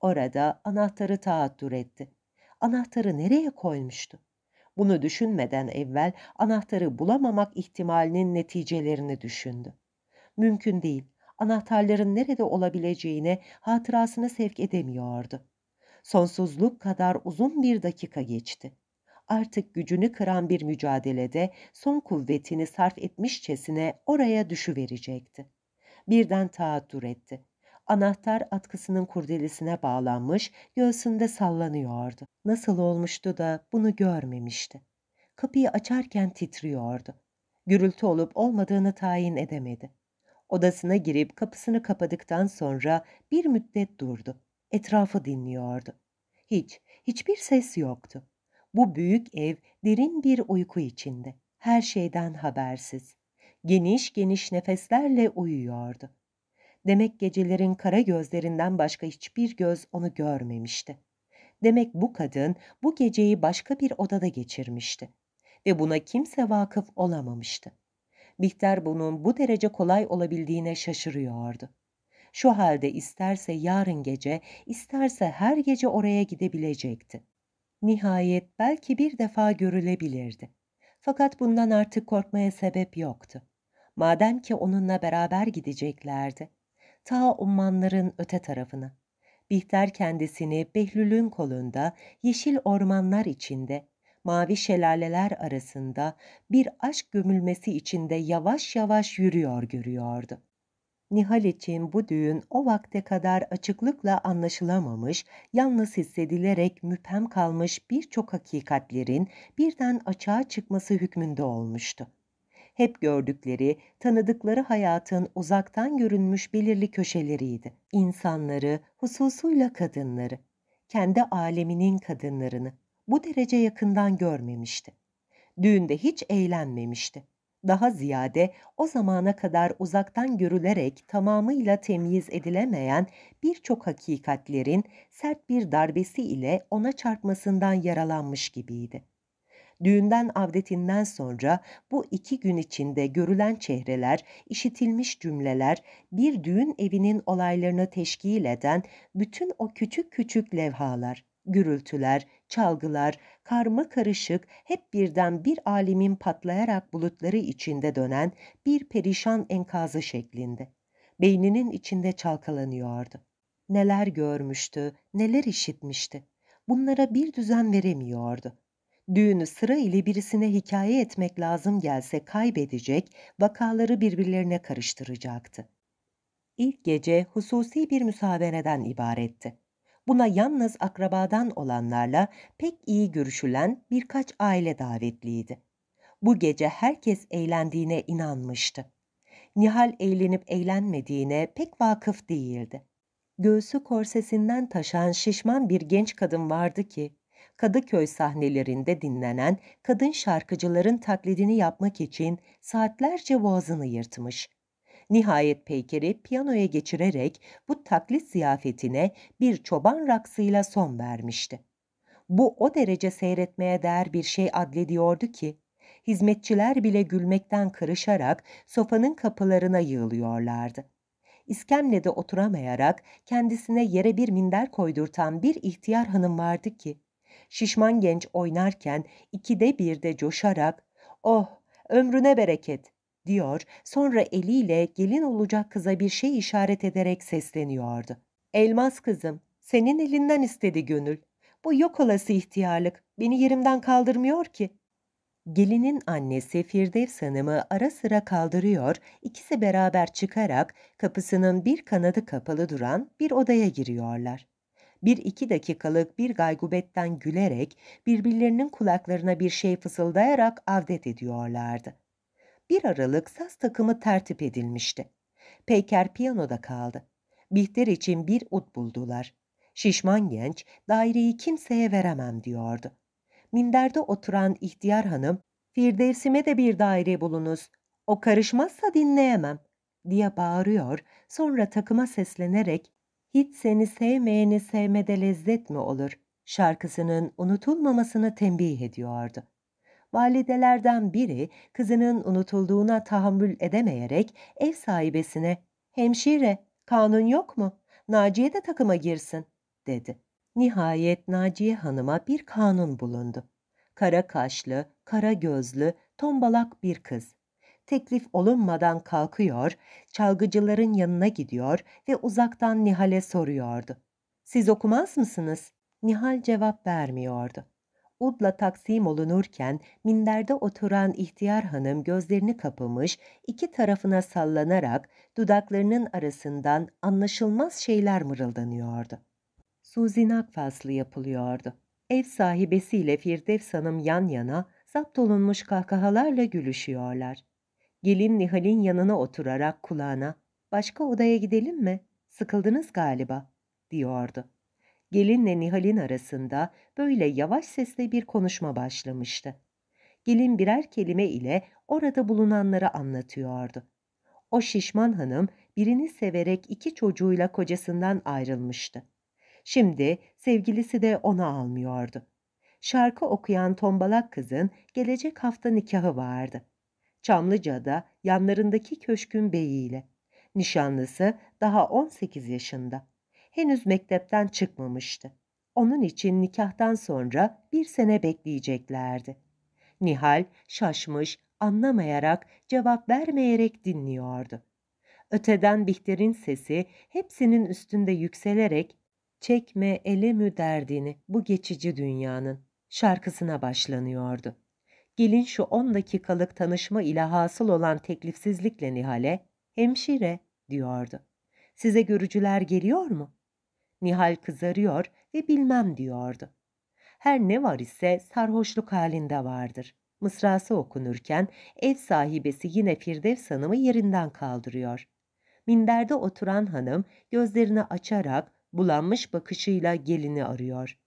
Orada anahtarı taattur etti anahtarı nereye koymuştu? Bunu düşünmeden evvel anahtarı bulamamak ihtimalinin neticelerini düşündü. Mümkün değil. Anahtarların nerede olabileceğine hatırasını sevk edemiyordu. Sonsuzluk kadar uzun bir dakika geçti. Artık gücünü kıran bir mücadelede son kuvvetini sarf etmişçesine oraya düşüverecekti. Birden tahattür etti anahtar atkısının kurdelesine bağlanmış, göğsünde sallanıyordu. Nasıl olmuştu da bunu görmemişti. Kapıyı açarken titriyordu. Gürültü olup olmadığını tayin edemedi. Odasına girip kapısını kapadıktan sonra bir müddet durdu. Etrafı dinliyordu. Hiç, hiçbir ses yoktu. Bu büyük ev derin bir uyku içinde, her şeyden habersiz. Geniş geniş nefeslerle uyuyordu. Demek gecelerin kara gözlerinden başka hiçbir göz onu görmemişti. Demek bu kadın bu geceyi başka bir odada geçirmişti ve buna kimse vakıf olamamıştı. Bihter bunun bu derece kolay olabildiğine şaşırıyordu. Şu halde isterse yarın gece, isterse her gece oraya gidebilecekti. Nihayet belki bir defa görülebilirdi. Fakat bundan artık korkmaya sebep yoktu. Madem ki onunla beraber gideceklerdi, ta ummanların öte tarafına. Bihter kendisini Behlül'ün kolunda, yeşil ormanlar içinde, mavi şelaleler arasında bir aşk gömülmesi içinde yavaş yavaş yürüyor görüyordu. Nihal için bu düğün o vakte kadar açıklıkla anlaşılamamış, yalnız hissedilerek müphem kalmış birçok hakikatlerin birden açığa çıkması hükmünde olmuştu hep gördükleri, tanıdıkları hayatın uzaktan görünmüş belirli köşeleriydi. İnsanları, hususuyla kadınları, kendi aleminin kadınlarını bu derece yakından görmemişti. Düğünde hiç eğlenmemişti. Daha ziyade o zamana kadar uzaktan görülerek tamamıyla temyiz edilemeyen birçok hakikatlerin sert bir darbesi ile ona çarpmasından yaralanmış gibiydi düğünden avdetinden sonra bu iki gün içinde görülen çehreler, işitilmiş cümleler bir düğün evinin olaylarını teşkil eden bütün o küçük küçük levhalar, gürültüler, çalgılar, karma karışık hep birden bir alimin patlayarak bulutları içinde dönen bir perişan enkazı şeklinde. Beyninin içinde çalkalanıyordu. Neler görmüştü, neler işitmişti. Bunlara bir düzen veremiyordu. Düğünü sıra ile birisine hikaye etmek lazım gelse kaybedecek, vakaları birbirlerine karıştıracaktı. İlk gece hususi bir müsaveneden ibaretti. Buna yalnız akrabadan olanlarla pek iyi görüşülen birkaç aile davetliydi. Bu gece herkes eğlendiğine inanmıştı. Nihal eğlenip eğlenmediğine pek vakıf değildi. Göğsü korsesinden taşan şişman bir genç kadın vardı ki Kadıköy sahnelerinde dinlenen kadın şarkıcıların taklidini yapmak için saatlerce boğazını yırtmış. Nihayet Peyker'i piyanoya geçirerek bu taklit ziyafetine bir çoban raksıyla son vermişti. Bu o derece seyretmeye değer bir şey adlediyordu ki, hizmetçiler bile gülmekten kırışarak sofanın kapılarına yığılıyorlardı. İskemlede oturamayarak kendisine yere bir minder koydurtan bir ihtiyar hanım vardı ki, şişman genç oynarken ikide birde coşarak ''Oh, ömrüne bereket'' diyor, sonra eliyle gelin olacak kıza bir şey işaret ederek sesleniyordu. ''Elmas kızım, senin elinden istedi gönül. Bu yok olası ihtiyarlık beni yerimden kaldırmıyor ki.'' Gelinin annesi Firdevs Hanım'ı ara sıra kaldırıyor, ikisi beraber çıkarak kapısının bir kanadı kapalı duran bir odaya giriyorlar bir iki dakikalık bir gaygubetten gülerek birbirlerinin kulaklarına bir şey fısıldayarak avdet ediyorlardı. Bir aralık saz takımı tertip edilmişti. Peyker piyanoda kaldı. Bihter için bir ut buldular. Şişman genç daireyi kimseye veremem diyordu. Minderde oturan ihtiyar hanım, Firdevsime de bir daire bulunuz. O karışmazsa dinleyemem diye bağırıyor, sonra takıma seslenerek hiç seni sevmeyeni sevmede lezzet mi olur? şarkısının unutulmamasını tembih ediyordu. Validelerden biri kızının unutulduğuna tahammül edemeyerek ev sahibesine ''Hemşire, kanun yok mu? Naciye de takıma girsin.'' dedi. Nihayet Naciye Hanım'a bir kanun bulundu. Kara kaşlı, kara gözlü, tombalak bir kız teklif olunmadan kalkıyor, çalgıcıların yanına gidiyor ve uzaktan Nihal'e soruyordu. Siz okumaz mısınız? Nihal cevap vermiyordu. Udla taksim olunurken minderde oturan ihtiyar hanım gözlerini kapamış, iki tarafına sallanarak dudaklarının arasından anlaşılmaz şeyler mırıldanıyordu. Suzinak faslı yapılıyordu. Ev sahibesiyle Firdevs Hanım yan yana zapt olunmuş kahkahalarla gülüşüyorlar. Gelin Nihal'in yanına oturarak kulağına ''Başka odaya gidelim mi? Sıkıldınız galiba.'' diyordu. Gelinle Nihal'in arasında böyle yavaş sesle bir konuşma başlamıştı. Gelin birer kelime ile orada bulunanları anlatıyordu. O şişman hanım birini severek iki çocuğuyla kocasından ayrılmıştı. Şimdi sevgilisi de ona almıyordu. Şarkı okuyan tombalak kızın gelecek hafta nikahı vardı.'' Çamlıca'da yanlarındaki köşkün beyiyle. Nişanlısı daha 18 yaşında. Henüz mektepten çıkmamıştı. Onun için nikahtan sonra bir sene bekleyeceklerdi. Nihal şaşmış, anlamayarak, cevap vermeyerek dinliyordu. Öteden Bihter'in sesi hepsinin üstünde yükselerek çekme ele mi derdini bu geçici dünyanın şarkısına başlanıyordu. Gelin şu on dakikalık tanışma ile hasıl olan teklifsizlikle Nihal'e, hemşire diyordu. Size görücüler geliyor mu? Nihal kızarıyor ve bilmem diyordu. Her ne var ise sarhoşluk halinde vardır. Mısrası okunurken ev sahibesi yine Firdevs Hanım'ı yerinden kaldırıyor. Minderde oturan hanım gözlerini açarak bulanmış bakışıyla gelini arıyor.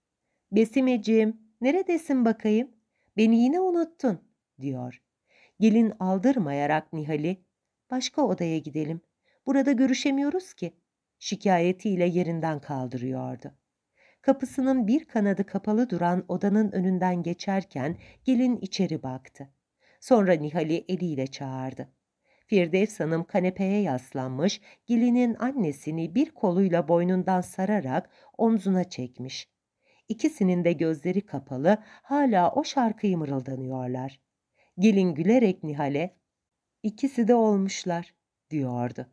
Besimeciğim, neredesin bakayım? Beni yine unuttun, diyor. Gelin aldırmayarak Nihal'i, başka odaya gidelim. Burada görüşemiyoruz ki. Şikayetiyle yerinden kaldırıyordu. Kapısının bir kanadı kapalı duran odanın önünden geçerken gelin içeri baktı. Sonra Nihal'i eliyle çağırdı. Firdevs Hanım kanepeye yaslanmış, gelinin annesini bir koluyla boynundan sararak omzuna çekmiş. İkisinin de gözleri kapalı, hala o şarkıyı mırıldanıyorlar. Gelin gülerek Nihal'e, ikisi de olmuşlar, diyordu.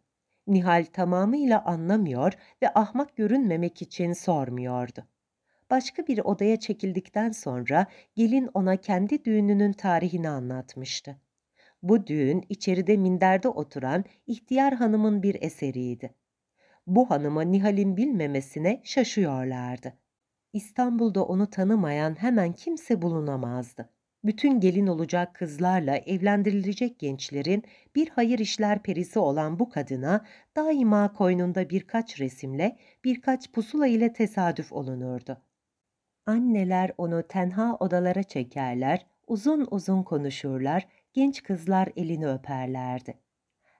Nihal tamamıyla anlamıyor ve ahmak görünmemek için sormuyordu. Başka bir odaya çekildikten sonra gelin ona kendi düğününün tarihini anlatmıştı. Bu düğün içeride minderde oturan ihtiyar hanımın bir eseriydi. Bu hanıma Nihal'in bilmemesine şaşıyorlardı. İstanbul'da onu tanımayan hemen kimse bulunamazdı. Bütün gelin olacak kızlarla evlendirilecek gençlerin bir hayır işler perisi olan bu kadına daima koynunda birkaç resimle, birkaç pusula ile tesadüf olunurdu. Anneler onu tenha odalara çekerler, uzun uzun konuşurlar, genç kızlar elini öperlerdi.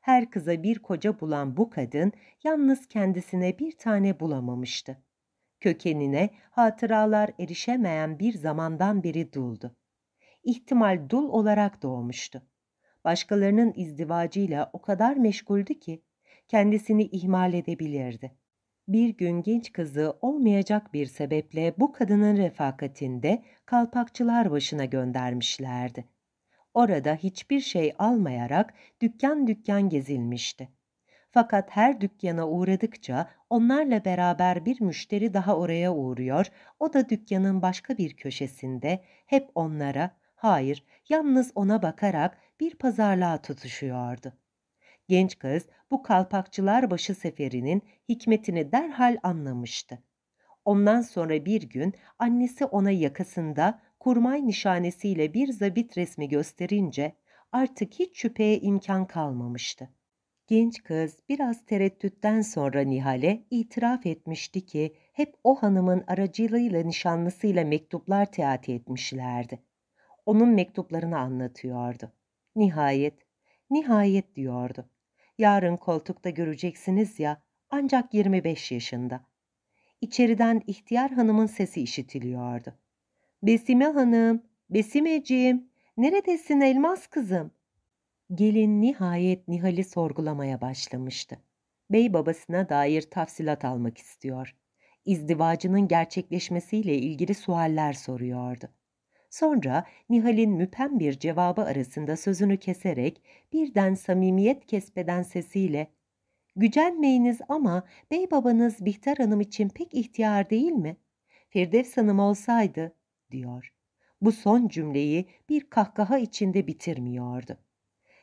Her kıza bir koca bulan bu kadın yalnız kendisine bir tane bulamamıştı kökenine hatıralar erişemeyen bir zamandan beri duldu. İhtimal dul olarak doğmuştu. Başkalarının izdivacıyla o kadar meşguldü ki kendisini ihmal edebilirdi. Bir gün genç kızı olmayacak bir sebeple bu kadının refakatinde kalpakçılar başına göndermişlerdi. Orada hiçbir şey almayarak dükkan dükkan gezilmişti. Fakat her dükkana uğradıkça onlarla beraber bir müşteri daha oraya uğruyor. O da dükkanın başka bir köşesinde hep onlara, hayır, yalnız ona bakarak bir pazarlığa tutuşuyordu. Genç kız bu kalpakçılar başı seferinin hikmetini derhal anlamıştı. Ondan sonra bir gün annesi ona yakasında kurmay nişanesiyle bir zabit resmi gösterince artık hiç şüpheye imkan kalmamıştı. Genç kız biraz tereddütten sonra Nihal'e itiraf etmişti ki hep o hanımın aracılığıyla nişanlısıyla mektuplar teati etmişlerdi. Onun mektuplarını anlatıyordu. Nihayet, nihayet diyordu. Yarın koltukta göreceksiniz ya ancak 25 yaşında. İçeriden ihtiyar hanımın sesi işitiliyordu. Besime hanım, Besimeciğim, neredesin elmas kızım? gelin nihayet Nihal'i sorgulamaya başlamıştı. Bey babasına dair tafsilat almak istiyor. İzdivacının gerçekleşmesiyle ilgili sualler soruyordu. Sonra Nihal'in müpem bir cevabı arasında sözünü keserek birden samimiyet kesbeden sesiyle ''Gücenmeyiniz ama bey babanız Bihtar Hanım için pek ihtiyar değil mi? Firdevs Hanım olsaydı.'' diyor. Bu son cümleyi bir kahkaha içinde bitirmiyordu.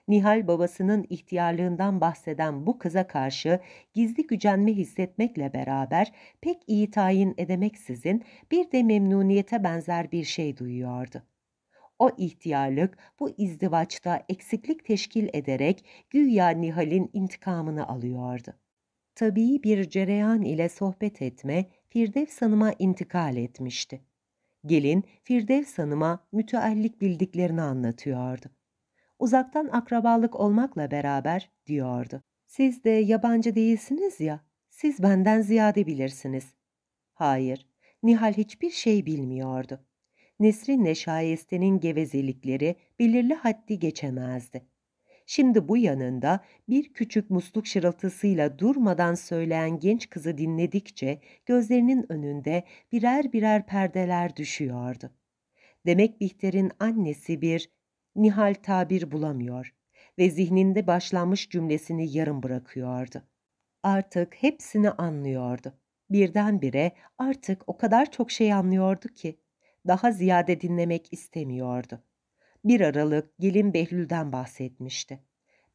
Nihal babasının ihtiyarlığından bahseden bu kıza karşı gizli gücenme hissetmekle beraber pek iyi tayin edemeksizin bir de memnuniyete benzer bir şey duyuyordu. O ihtiyarlık bu izdivaçta eksiklik teşkil ederek güya Nihal'in intikamını alıyordu. Tabii bir cereyan ile sohbet etme Firdevs Hanım'a intikal etmişti. Gelin Firdevs Hanım'a müteallik bildiklerini anlatıyordu uzaktan akrabalık olmakla beraber diyordu. Siz de yabancı değilsiniz ya, siz benden ziyade bilirsiniz. Hayır, Nihal hiçbir şey bilmiyordu. Nesrin'le şayestenin gevezelikleri belirli haddi geçemezdi. Şimdi bu yanında bir küçük musluk şırıltısıyla durmadan söyleyen genç kızı dinledikçe gözlerinin önünde birer birer perdeler düşüyordu. Demek Bihter'in annesi bir Nihal tabir bulamıyor ve zihninde başlanmış cümlesini yarım bırakıyordu. Artık hepsini anlıyordu. Birdenbire artık o kadar çok şey anlıyordu ki daha ziyade dinlemek istemiyordu. Bir aralık gelin Behlül'den bahsetmişti.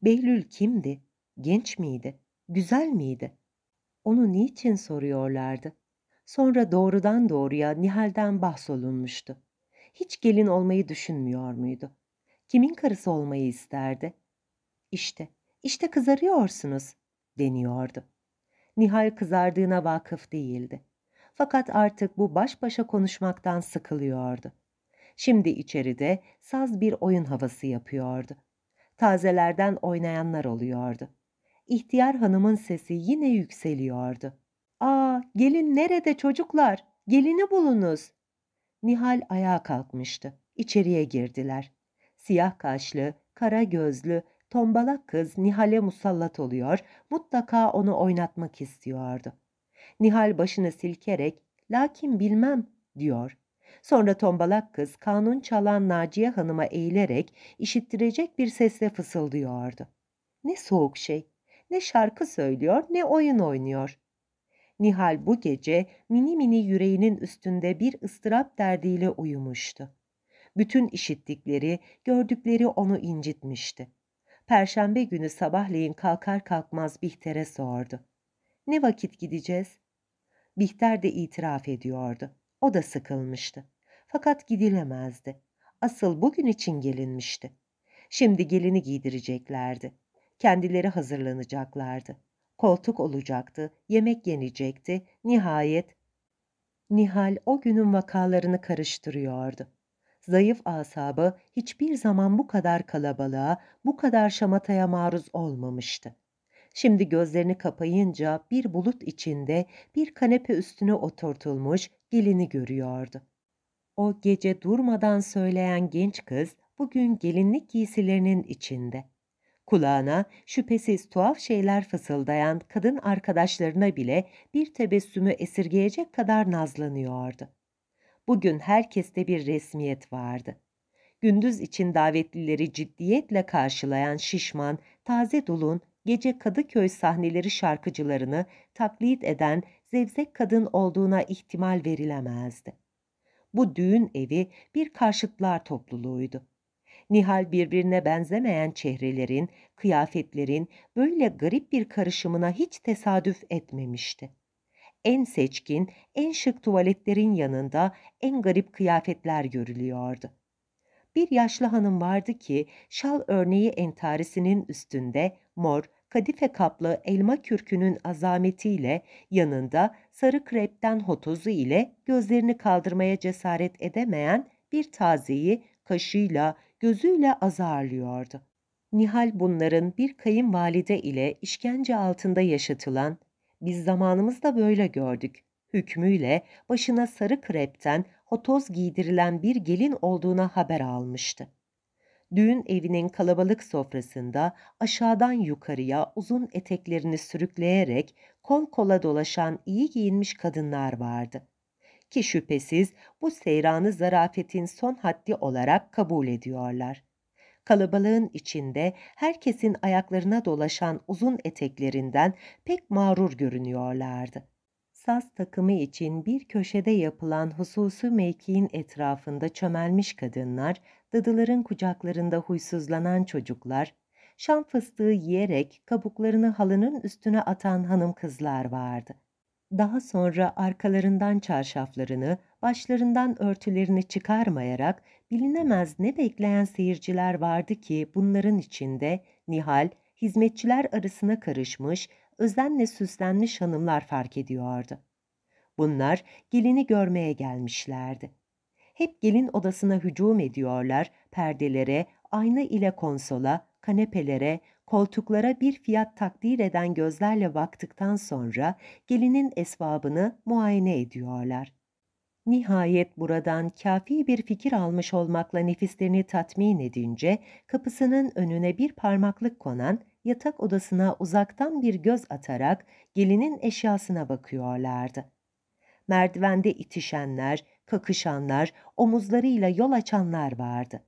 Behlül kimdi? Genç miydi? Güzel miydi? Onu niçin soruyorlardı? Sonra doğrudan doğruya Nihal'den bahsolunmuştu. Hiç gelin olmayı düşünmüyor muydu? kimin karısı olmayı isterdi? İşte, işte kızarıyorsunuz deniyordu. Nihal kızardığına vakıf değildi. Fakat artık bu baş başa konuşmaktan sıkılıyordu. Şimdi içeride saz bir oyun havası yapıyordu. Tazelerden oynayanlar oluyordu. İhtiyar hanımın sesi yine yükseliyordu. ''Aa, gelin nerede çocuklar? Gelini bulunuz.'' Nihal ayağa kalkmıştı. İçeriye girdiler siyah kaşlı, kara gözlü, tombalak kız Nihal'e musallat oluyor, mutlaka onu oynatmak istiyordu. Nihal başını silkerek, lakin bilmem, diyor. Sonra tombalak kız kanun çalan Naciye Hanım'a eğilerek işittirecek bir sesle fısıldıyordu. Ne soğuk şey, ne şarkı söylüyor ne oyun oynuyor. Nihal bu gece mini mini yüreğinin üstünde bir ıstırap derdiyle uyumuştu bütün işittikleri, gördükleri onu incitmişti. Perşembe günü sabahleyin kalkar kalkmaz Bihter'e sordu. Ne vakit gideceğiz? Bihter de itiraf ediyordu. O da sıkılmıştı. Fakat gidilemezdi. Asıl bugün için gelinmişti. Şimdi gelini giydireceklerdi. Kendileri hazırlanacaklardı. Koltuk olacaktı, yemek yenecekti. Nihayet Nihal o günün vakalarını karıştırıyordu zayıf asabı hiçbir zaman bu kadar kalabalığa, bu kadar şamataya maruz olmamıştı. Şimdi gözlerini kapayınca bir bulut içinde bir kanepe üstüne oturtulmuş gelini görüyordu. O gece durmadan söyleyen genç kız bugün gelinlik giysilerinin içinde. Kulağına şüphesiz tuhaf şeyler fısıldayan kadın arkadaşlarına bile bir tebessümü esirgeyecek kadar nazlanıyordu bugün herkeste bir resmiyet vardı. Gündüz için davetlileri ciddiyetle karşılayan Şişman, taze dolun gece Kadıköy sahneleri şarkıcılarını taklit eden zevzek kadın olduğuna ihtimal verilemezdi. Bu düğün evi bir karşıtlar topluluğuydu. Nihal birbirine benzemeyen çehrelerin, kıyafetlerin böyle garip bir karışımına hiç tesadüf etmemişti en seçkin, en şık tuvaletlerin yanında en garip kıyafetler görülüyordu. Bir yaşlı hanım vardı ki şal örneği entarisinin üstünde mor, kadife kaplı elma kürkünün azametiyle yanında sarı krepten hotozu ile gözlerini kaldırmaya cesaret edemeyen bir tazeyi kaşıyla, gözüyle azarlıyordu. Nihal bunların bir kayınvalide ile işkence altında yaşatılan biz zamanımızda böyle gördük. Hükmüyle başına sarı krepten hotoz giydirilen bir gelin olduğuna haber almıştı. Düğün evinin kalabalık sofrasında aşağıdan yukarıya uzun eteklerini sürükleyerek kol kola dolaşan iyi giyinmiş kadınlar vardı. Ki şüphesiz bu seyranı zarafetin son haddi olarak kabul ediyorlar.'' Kalabalığın içinde herkesin ayaklarına dolaşan uzun eteklerinden pek mağrur görünüyorlardı. Saz takımı için bir köşede yapılan hususu mevkiin etrafında çömelmiş kadınlar, dadıların kucaklarında huysuzlanan çocuklar, şam fıstığı yiyerek kabuklarını halının üstüne atan hanım kızlar vardı. Daha sonra arkalarından çarşaflarını, başlarından örtülerini çıkarmayarak Bilinemez ne bekleyen seyirciler vardı ki bunların içinde Nihal, hizmetçiler arasına karışmış, özenle süslenmiş hanımlar fark ediyordu. Bunlar gelini görmeye gelmişlerdi. Hep gelin odasına hücum ediyorlar, perdelere, ayna ile konsola, kanepelere, koltuklara bir fiyat takdir eden gözlerle baktıktan sonra gelinin esvabını muayene ediyorlar. Nihayet buradan kafi bir fikir almış olmakla nefislerini tatmin edince kapısının önüne bir parmaklık konan yatak odasına uzaktan bir göz atarak gelinin eşyasına bakıyorlardı. Merdivende itişenler, kakışanlar, omuzlarıyla yol açanlar vardı.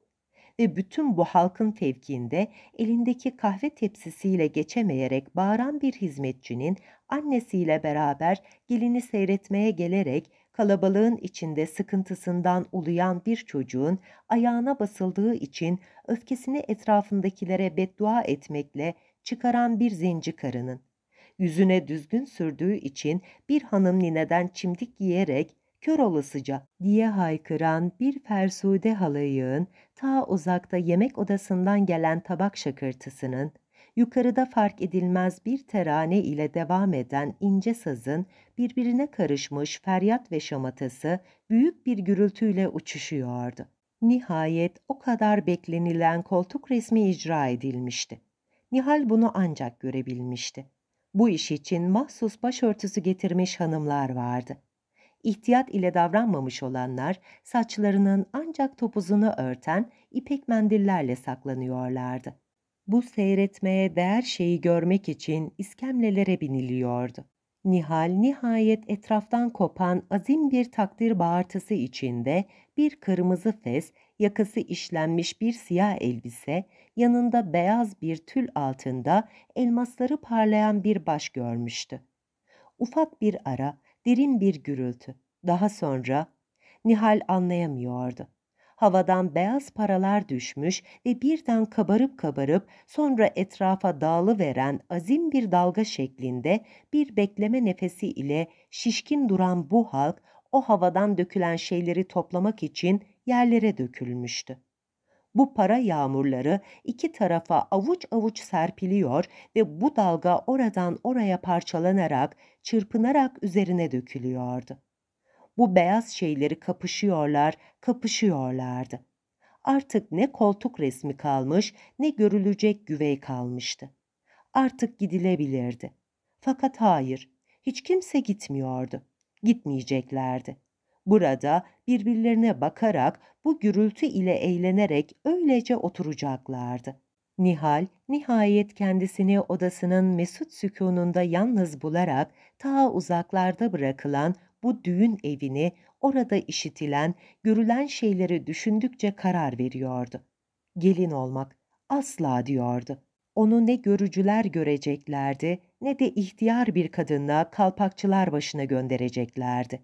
Ve bütün bu halkın tevkinde elindeki kahve tepsisiyle geçemeyerek bağıran bir hizmetçinin annesiyle beraber gelini seyretmeye gelerek kalabalığın içinde sıkıntısından uluyan bir çocuğun ayağına basıldığı için öfkesini etrafındakilere beddua etmekle çıkaran bir zenci karının, yüzüne düzgün sürdüğü için bir hanım nineden çimdik yiyerek kör olasıca diye haykıran bir fersude halayığın ta uzakta yemek odasından gelen tabak şakırtısının, yukarıda fark edilmez bir terane ile devam eden ince sazın birbirine karışmış feryat ve şamatası büyük bir gürültüyle uçuşuyordu. Nihayet o kadar beklenilen koltuk resmi icra edilmişti. Nihal bunu ancak görebilmişti. Bu iş için mahsus başörtüsü getirmiş hanımlar vardı. İhtiyat ile davranmamış olanlar saçlarının ancak topuzunu örten ipek mendillerle saklanıyorlardı. Bu seyretmeye değer şeyi görmek için iskemlelere biniliyordu. Nihal nihayet etraftan kopan azim bir takdir bağırtısı içinde bir kırmızı fes, yakası işlenmiş bir siyah elbise, yanında beyaz bir tül altında elmasları parlayan bir baş görmüştü. Ufak bir ara, derin bir gürültü. Daha sonra Nihal anlayamıyordu havadan beyaz paralar düşmüş ve birden kabarıp kabarıp sonra etrafa veren azim bir dalga şeklinde bir bekleme nefesi ile şişkin duran bu halk o havadan dökülen şeyleri toplamak için yerlere dökülmüştü. Bu para yağmurları iki tarafa avuç avuç serpiliyor ve bu dalga oradan oraya parçalanarak, çırpınarak üzerine dökülüyordu bu beyaz şeyleri kapışıyorlar, kapışıyorlardı. Artık ne koltuk resmi kalmış ne görülecek güvey kalmıştı. Artık gidilebilirdi. Fakat hayır, hiç kimse gitmiyordu. Gitmeyeceklerdi. Burada birbirlerine bakarak bu gürültü ile eğlenerek öylece oturacaklardı. Nihal nihayet kendisini odasının mesut sükununda yalnız bularak ta uzaklarda bırakılan bu düğün evini, orada işitilen, görülen şeyleri düşündükçe karar veriyordu. Gelin olmak asla diyordu. Onu ne görücüler göreceklerdi ne de ihtiyar bir kadınla kalpakçılar başına göndereceklerdi.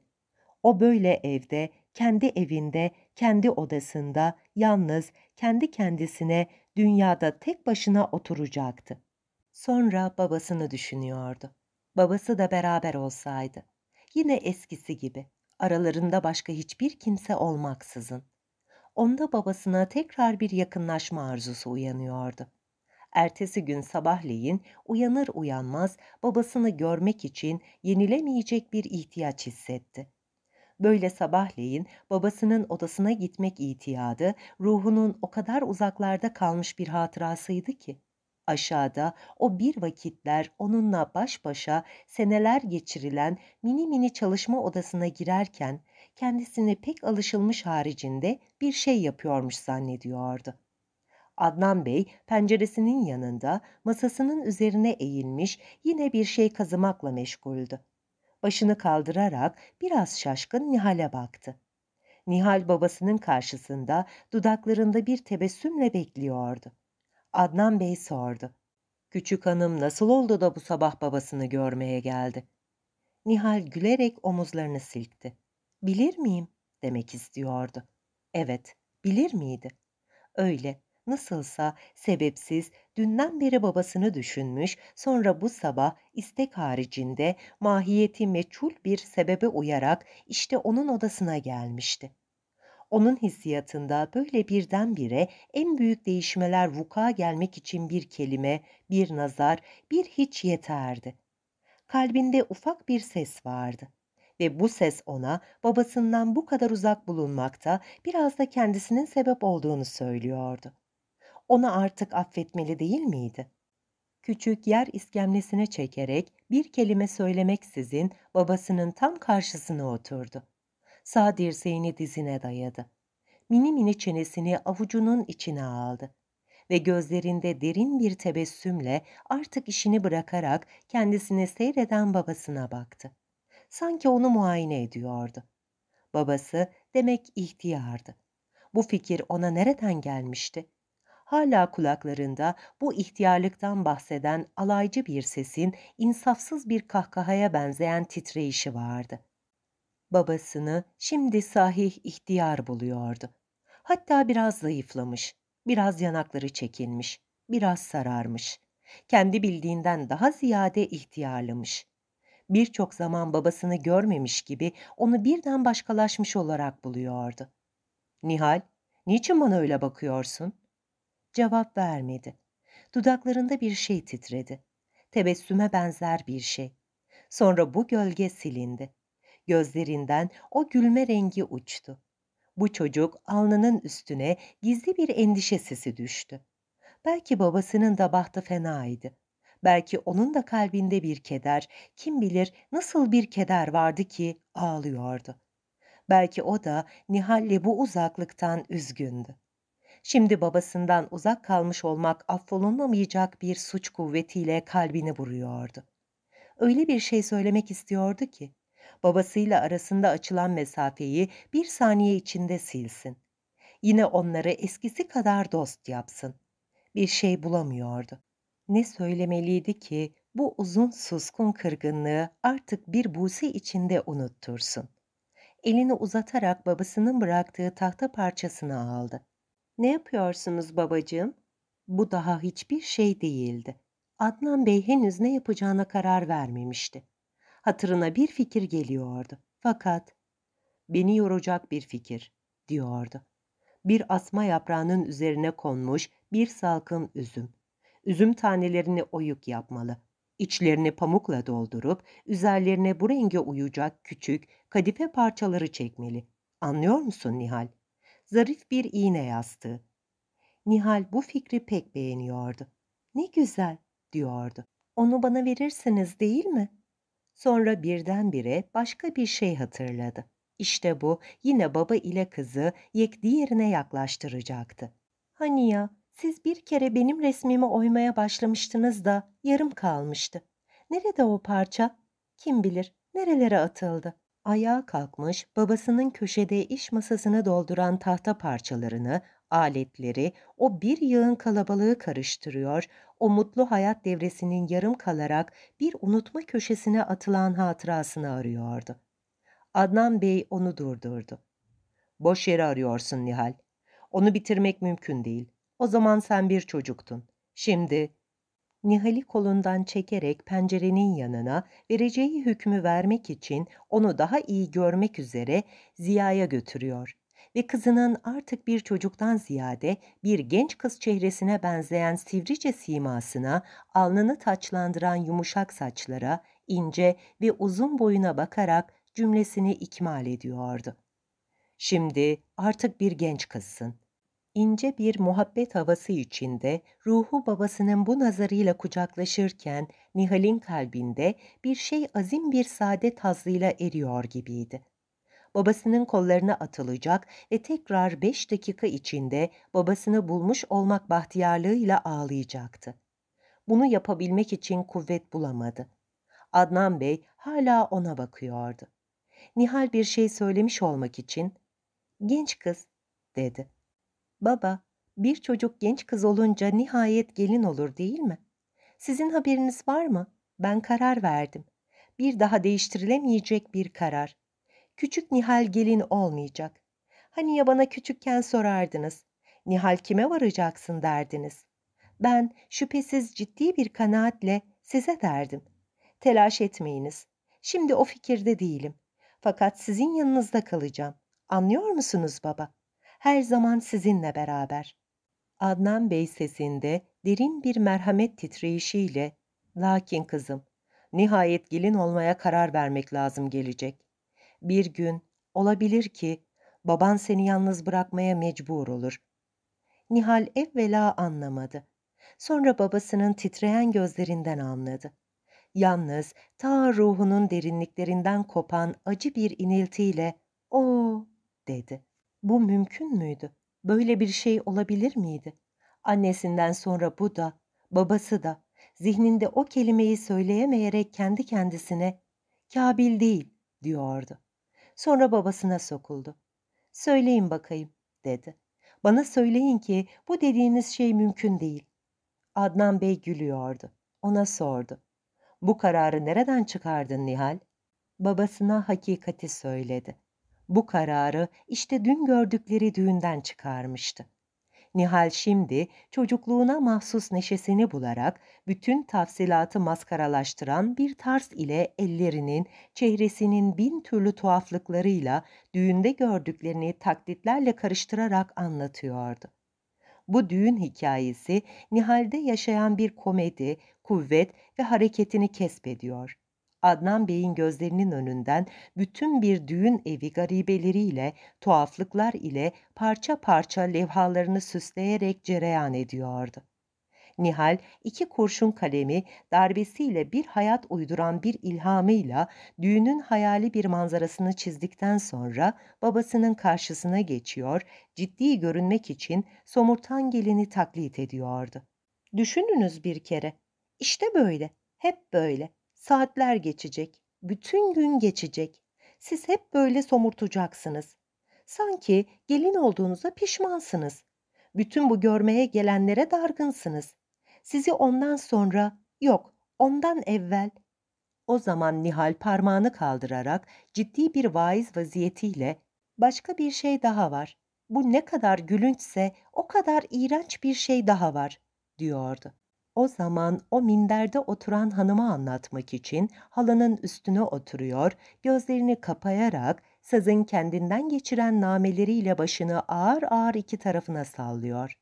O böyle evde, kendi evinde, kendi odasında, yalnız, kendi kendisine, dünyada tek başına oturacaktı. Sonra babasını düşünüyordu. Babası da beraber olsaydı yine eskisi gibi. Aralarında başka hiçbir kimse olmaksızın. Onda babasına tekrar bir yakınlaşma arzusu uyanıyordu. Ertesi gün sabahleyin uyanır uyanmaz babasını görmek için yenilemeyecek bir ihtiyaç hissetti. Böyle sabahleyin babasının odasına gitmek itiyadı ruhunun o kadar uzaklarda kalmış bir hatırasıydı ki Aşağıda o bir vakitler onunla baş başa seneler geçirilen mini mini çalışma odasına girerken kendisini pek alışılmış haricinde bir şey yapıyormuş zannediyordu. Adnan Bey penceresinin yanında masasının üzerine eğilmiş yine bir şey kazımakla meşguldü. Başını kaldırarak biraz şaşkın Nihal'e baktı. Nihal babasının karşısında dudaklarında bir tebessümle bekliyordu. Adnan Bey sordu. Küçük hanım nasıl oldu da bu sabah babasını görmeye geldi? Nihal gülerek omuzlarını silkti. Bilir miyim? demek istiyordu. Evet, bilir miydi? Öyle, nasılsa sebepsiz dünden beri babasını düşünmüş, sonra bu sabah istek haricinde mahiyeti meçhul bir sebebe uyarak işte onun odasına gelmişti. Onun hissiyatında böyle birdenbire en büyük değişmeler vuka gelmek için bir kelime, bir nazar, bir hiç yeterdi. Kalbinde ufak bir ses vardı ve bu ses ona babasından bu kadar uzak bulunmakta biraz da kendisinin sebep olduğunu söylüyordu. Onu artık affetmeli değil miydi? Küçük yer iskemlesine çekerek bir kelime söylemeksizin babasının tam karşısına oturdu. Sağ dirseğini dizine dayadı. Mini mini çenesini avucunun içine aldı ve gözlerinde derin bir tebessümle artık işini bırakarak kendisine seyreden babasına baktı. Sanki onu muayene ediyordu. Babası demek ihtiyardı. Bu fikir ona nereden gelmişti? Hala kulaklarında bu ihtiyarlıktan bahseden alaycı bir sesin insafsız bir kahkahaya benzeyen titreyişi vardı babasını şimdi sahih ihtiyar buluyordu. Hatta biraz zayıflamış, biraz yanakları çekilmiş, biraz sararmış. Kendi bildiğinden daha ziyade ihtiyarlamış. Birçok zaman babasını görmemiş gibi onu birden başkalaşmış olarak buluyordu. Nihal, niçin bana öyle bakıyorsun? Cevap vermedi. Dudaklarında bir şey titredi. Tebessüme benzer bir şey. Sonra bu gölge silindi. Gözlerinden o gülme rengi uçtu. Bu çocuk alnının üstüne gizli bir endişe sesi düştü. Belki babasının da bahtı fenaydı. Belki onun da kalbinde bir keder, kim bilir nasıl bir keder vardı ki ağlıyordu. Belki o da Nihal'le bu uzaklıktan üzgündü. Şimdi babasından uzak kalmış olmak affolunamayacak bir suç kuvvetiyle kalbini vuruyordu. Öyle bir şey söylemek istiyordu ki, babasıyla arasında açılan mesafeyi bir saniye içinde silsin. Yine onları eskisi kadar dost yapsın. Bir şey bulamıyordu. Ne söylemeliydi ki bu uzun suskun kırgınlığı artık bir buse içinde unuttursun. Elini uzatarak babasının bıraktığı tahta parçasını aldı. Ne yapıyorsunuz babacığım? Bu daha hiçbir şey değildi. Adnan Bey henüz ne yapacağına karar vermemişti hatırına bir fikir geliyordu. Fakat beni yoracak bir fikir diyordu. Bir asma yaprağının üzerine konmuş bir salkın üzüm. Üzüm tanelerini oyuk yapmalı. İçlerini pamukla doldurup üzerlerine bu renge uyacak küçük kadife parçaları çekmeli. Anlıyor musun Nihal? Zarif bir iğne yastığı. Nihal bu fikri pek beğeniyordu. Ne güzel diyordu. Onu bana verirsiniz değil mi?'' Sonra birdenbire başka bir şey hatırladı. İşte bu yine baba ile kızı yek diğerine yaklaştıracaktı. Hani ya siz bir kere benim resmimi oymaya başlamıştınız da yarım kalmıştı. Nerede o parça? Kim bilir nerelere atıldı? ayağa kalkmış, babasının köşede iş masasını dolduran tahta parçalarını, aletleri, o bir yığın kalabalığı karıştırıyor, o mutlu hayat devresinin yarım kalarak bir unutma köşesine atılan hatırasını arıyordu. Adnan Bey onu durdurdu. Boş yere arıyorsun Nihal. Onu bitirmek mümkün değil. O zaman sen bir çocuktun. Şimdi Nihal'i kolundan çekerek pencerenin yanına vereceği hükmü vermek için onu daha iyi görmek üzere Ziya'ya götürüyor ve kızının artık bir çocuktan ziyade bir genç kız çehresine benzeyen sivrice simasına, alnını taçlandıran yumuşak saçlara, ince ve uzun boyuna bakarak cümlesini ikmal ediyordu. Şimdi artık bir genç kızsın ince bir muhabbet havası içinde ruhu babasının bu nazarıyla kucaklaşırken Nihal'in kalbinde bir şey azim bir saadet hazlıyla eriyor gibiydi. Babasının kollarına atılacak ve tekrar beş dakika içinde babasını bulmuş olmak bahtiyarlığıyla ağlayacaktı. Bunu yapabilmek için kuvvet bulamadı. Adnan Bey hala ona bakıyordu. Nihal bir şey söylemiş olmak için, ''Genç kız'' dedi. Baba, bir çocuk genç kız olunca nihayet gelin olur değil mi? Sizin haberiniz var mı? Ben karar verdim. Bir daha değiştirilemeyecek bir karar. Küçük Nihal gelin olmayacak. Hani ya bana küçükken sorardınız. Nihal kime varacaksın derdiniz. Ben şüphesiz ciddi bir kanaatle size derdim. Telaş etmeyiniz. Şimdi o fikirde değilim. Fakat sizin yanınızda kalacağım. Anlıyor musunuz baba?'' her zaman sizinle beraber. Adnan Bey sesinde derin bir merhamet titreyişiyle, lakin kızım, nihayet gelin olmaya karar vermek lazım gelecek. Bir gün, olabilir ki, baban seni yalnız bırakmaya mecbur olur. Nihal evvela anlamadı. Sonra babasının titreyen gözlerinden anladı. Yalnız ta ruhunun derinliklerinden kopan acı bir iniltiyle o dedi. Bu mümkün müydü? Böyle bir şey olabilir miydi? Annesinden sonra bu da, babası da zihninde o kelimeyi söyleyemeyerek kendi kendisine Kabil değil diyordu. Sonra babasına sokuldu. Söyleyin bakayım dedi. Bana söyleyin ki bu dediğiniz şey mümkün değil. Adnan Bey gülüyordu. Ona sordu. Bu kararı nereden çıkardın Nihal? Babasına hakikati söyledi. Bu kararı işte dün gördükleri düğünden çıkarmıştı. Nihal şimdi çocukluğuna mahsus neşesini bularak bütün tafsilatı maskaralaştıran bir tarz ile ellerinin, çehresinin bin türlü tuhaflıklarıyla düğünde gördüklerini taklitlerle karıştırarak anlatıyordu. Bu düğün hikayesi Nihal'de yaşayan bir komedi, kuvvet ve hareketini kesbediyor. Adnan Bey'in gözlerinin önünden bütün bir düğün evi garibeleriyle, tuhaflıklar ile parça parça levhalarını süsleyerek cereyan ediyordu. Nihal iki kurşun kalemi darbesiyle bir hayat uyduran bir ilhamıyla düğünün hayali bir manzarasını çizdikten sonra babasının karşısına geçiyor, ciddi görünmek için somurtan gelini taklit ediyordu. Düşününüz bir kere. İşte böyle, hep böyle. Saatler geçecek, bütün gün geçecek. Siz hep böyle somurtacaksınız. Sanki gelin olduğunuza pişmansınız. Bütün bu görmeye gelenlere dargınsınız. Sizi ondan sonra, yok ondan evvel o zaman Nihal parmağını kaldırarak ciddi bir vaiz vaziyetiyle başka bir şey daha var. Bu ne kadar gülünçse o kadar iğrenç bir şey daha var diyordu. O zaman o minderde oturan hanıma anlatmak için halının üstüne oturuyor, gözlerini kapayarak sazın kendinden geçiren nameleriyle başını ağır ağır iki tarafına sallıyor.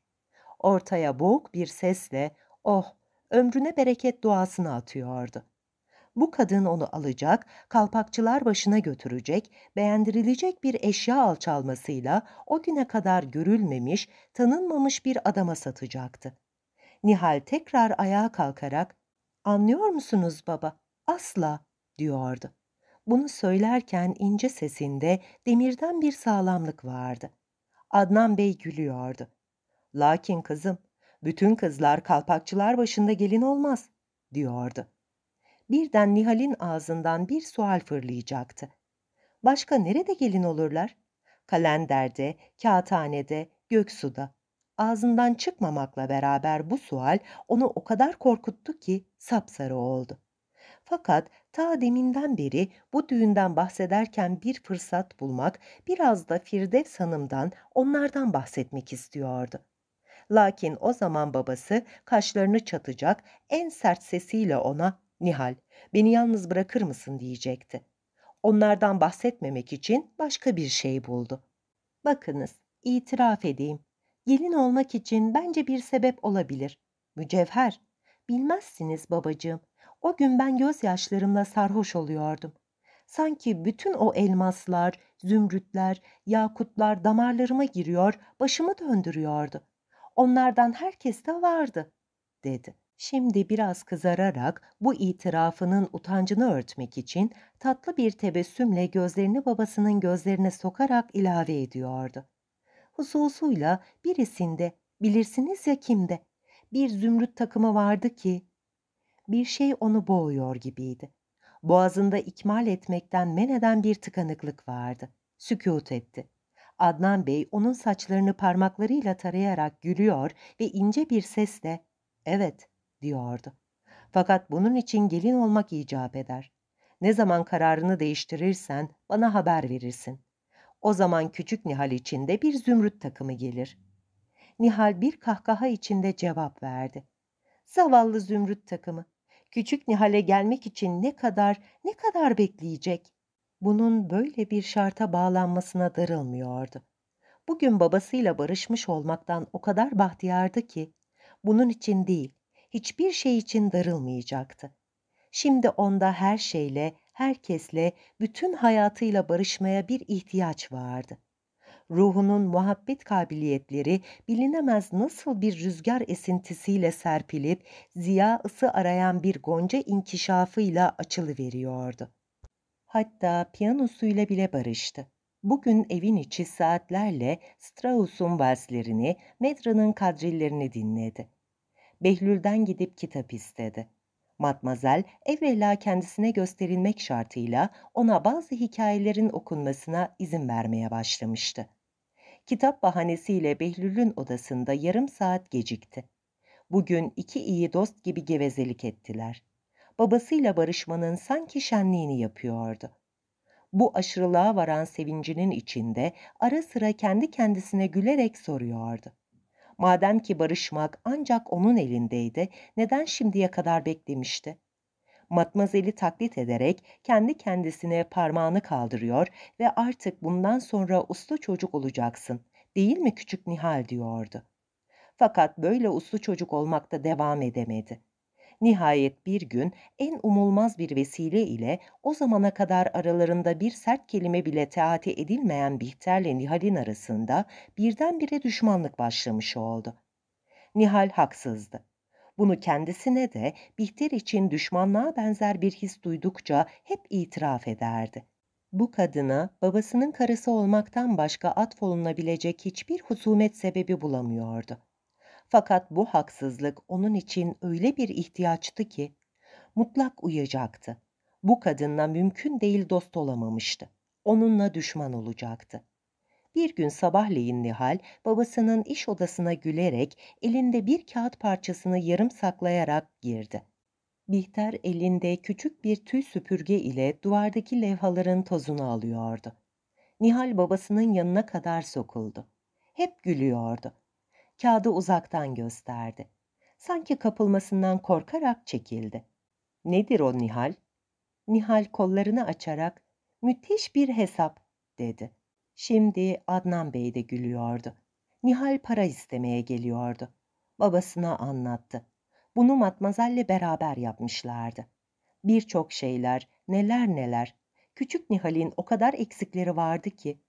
Ortaya boğuk bir sesle oh ömrüne bereket duasını atıyordu. Bu kadın onu alacak, kalpakçılar başına götürecek, beğendirilecek bir eşya alçalmasıyla o güne kadar görülmemiş, tanınmamış bir adama satacaktı. Nihal tekrar ayağa kalkarak ''Anlıyor musunuz baba? Asla!'' diyordu. Bunu söylerken ince sesinde demirden bir sağlamlık vardı. Adnan Bey gülüyordu. ''Lakin kızım, bütün kızlar kalpakçılar başında gelin olmaz.'' diyordu. Birden Nihal'in ağzından bir sual fırlayacaktı. Başka nerede gelin olurlar? Kalenderde, kağıthanede, göksuda ağzından çıkmamakla beraber bu sual onu o kadar korkuttu ki sapsarı oldu. Fakat ta deminden beri bu düğünden bahsederken bir fırsat bulmak biraz da Firdevs Hanım'dan onlardan bahsetmek istiyordu. Lakin o zaman babası kaşlarını çatacak en sert sesiyle ona Nihal beni yalnız bırakır mısın diyecekti. Onlardan bahsetmemek için başka bir şey buldu. Bakınız itiraf edeyim gelin olmak için bence bir sebep olabilir. Mücevher, bilmezsiniz babacığım. O gün ben gözyaşlarımla sarhoş oluyordum. Sanki bütün o elmaslar, zümrütler, yakutlar damarlarıma giriyor, başımı döndürüyordu. Onlardan herkes de vardı, dedi. Şimdi biraz kızararak bu itirafının utancını örtmek için tatlı bir tebessümle gözlerini babasının gözlerine sokarak ilave ediyordu hususuyla birisinde bilirsiniz ya kimde bir zümrüt takımı vardı ki bir şey onu boğuyor gibiydi. Boğazında ikmal etmekten men eden bir tıkanıklık vardı. Sükût etti. Adnan Bey onun saçlarını parmaklarıyla tarayarak gülüyor ve ince bir sesle "Evet." diyordu. Fakat bunun için gelin olmak icap eder. Ne zaman kararını değiştirirsen bana haber verirsin. O zaman küçük Nihal içinde bir zümrüt takımı gelir. Nihal bir kahkaha içinde cevap verdi. Zavallı zümrüt takımı. Küçük Nihal'e gelmek için ne kadar, ne kadar bekleyecek? Bunun böyle bir şarta bağlanmasına darılmıyordu. Bugün babasıyla barışmış olmaktan o kadar bahtiyardı ki, bunun için değil, hiçbir şey için darılmayacaktı. Şimdi onda her şeyle, herkesle, bütün hayatıyla barışmaya bir ihtiyaç vardı. Ruhunun muhabbet kabiliyetleri bilinemez nasıl bir rüzgar esintisiyle serpilip ziya ısı arayan bir gonca inkişafıyla açılıveriyordu. Hatta piyanosuyla bile barıştı. Bugün evin içi saatlerle Strauss'un valslerini, Medra'nın kadrillerini dinledi. Behlül'den gidip kitap istedi. Matmazel evvela kendisine gösterilmek şartıyla ona bazı hikayelerin okunmasına izin vermeye başlamıştı. Kitap bahanesiyle Behlül'ün odasında yarım saat gecikti. Bugün iki iyi dost gibi gevezelik ettiler. Babasıyla barışmanın sanki şenliğini yapıyordu. Bu aşırılığa varan sevincinin içinde ara sıra kendi kendisine gülerek soruyordu. Madem ki barışmak ancak onun elindeydi, neden şimdiye kadar beklemişti? Matmazeli taklit ederek kendi kendisine parmağını kaldırıyor ve artık bundan sonra uslu çocuk olacaksın, değil mi küçük Nihal diyordu. Fakat böyle uslu çocuk olmakta devam edemedi. Nihayet bir gün en umulmaz bir vesile ile o zamana kadar aralarında bir sert kelime bile teati edilmeyen Bihter'le Nihal'in arasında birdenbire düşmanlık başlamış oldu. Nihal haksızdı. Bunu kendisine de Bihter için düşmanlığa benzer bir his duydukça hep itiraf ederdi. Bu kadına babasının karısı olmaktan başka atfolunabilecek hiçbir husumet sebebi bulamıyordu. Fakat bu haksızlık onun için öyle bir ihtiyaçtı ki mutlak uyacaktı. Bu kadınla mümkün değil dost olamamıştı. Onunla düşman olacaktı. Bir gün sabahleyin Nihal babasının iş odasına gülerek elinde bir kağıt parçasını yarım saklayarak girdi. Bihter elinde küçük bir tüy süpürge ile duvardaki levhaların tozunu alıyordu. Nihal babasının yanına kadar sokuldu. Hep gülüyordu kağıdı uzaktan gösterdi. Sanki kapılmasından korkarak çekildi. Nedir o Nihal? Nihal kollarını açarak müthiş bir hesap dedi. Şimdi Adnan Bey de gülüyordu. Nihal para istemeye geliyordu. Babasına anlattı. Bunu Matmazel'le beraber yapmışlardı. Birçok şeyler, neler neler. Küçük Nihal'in o kadar eksikleri vardı ki,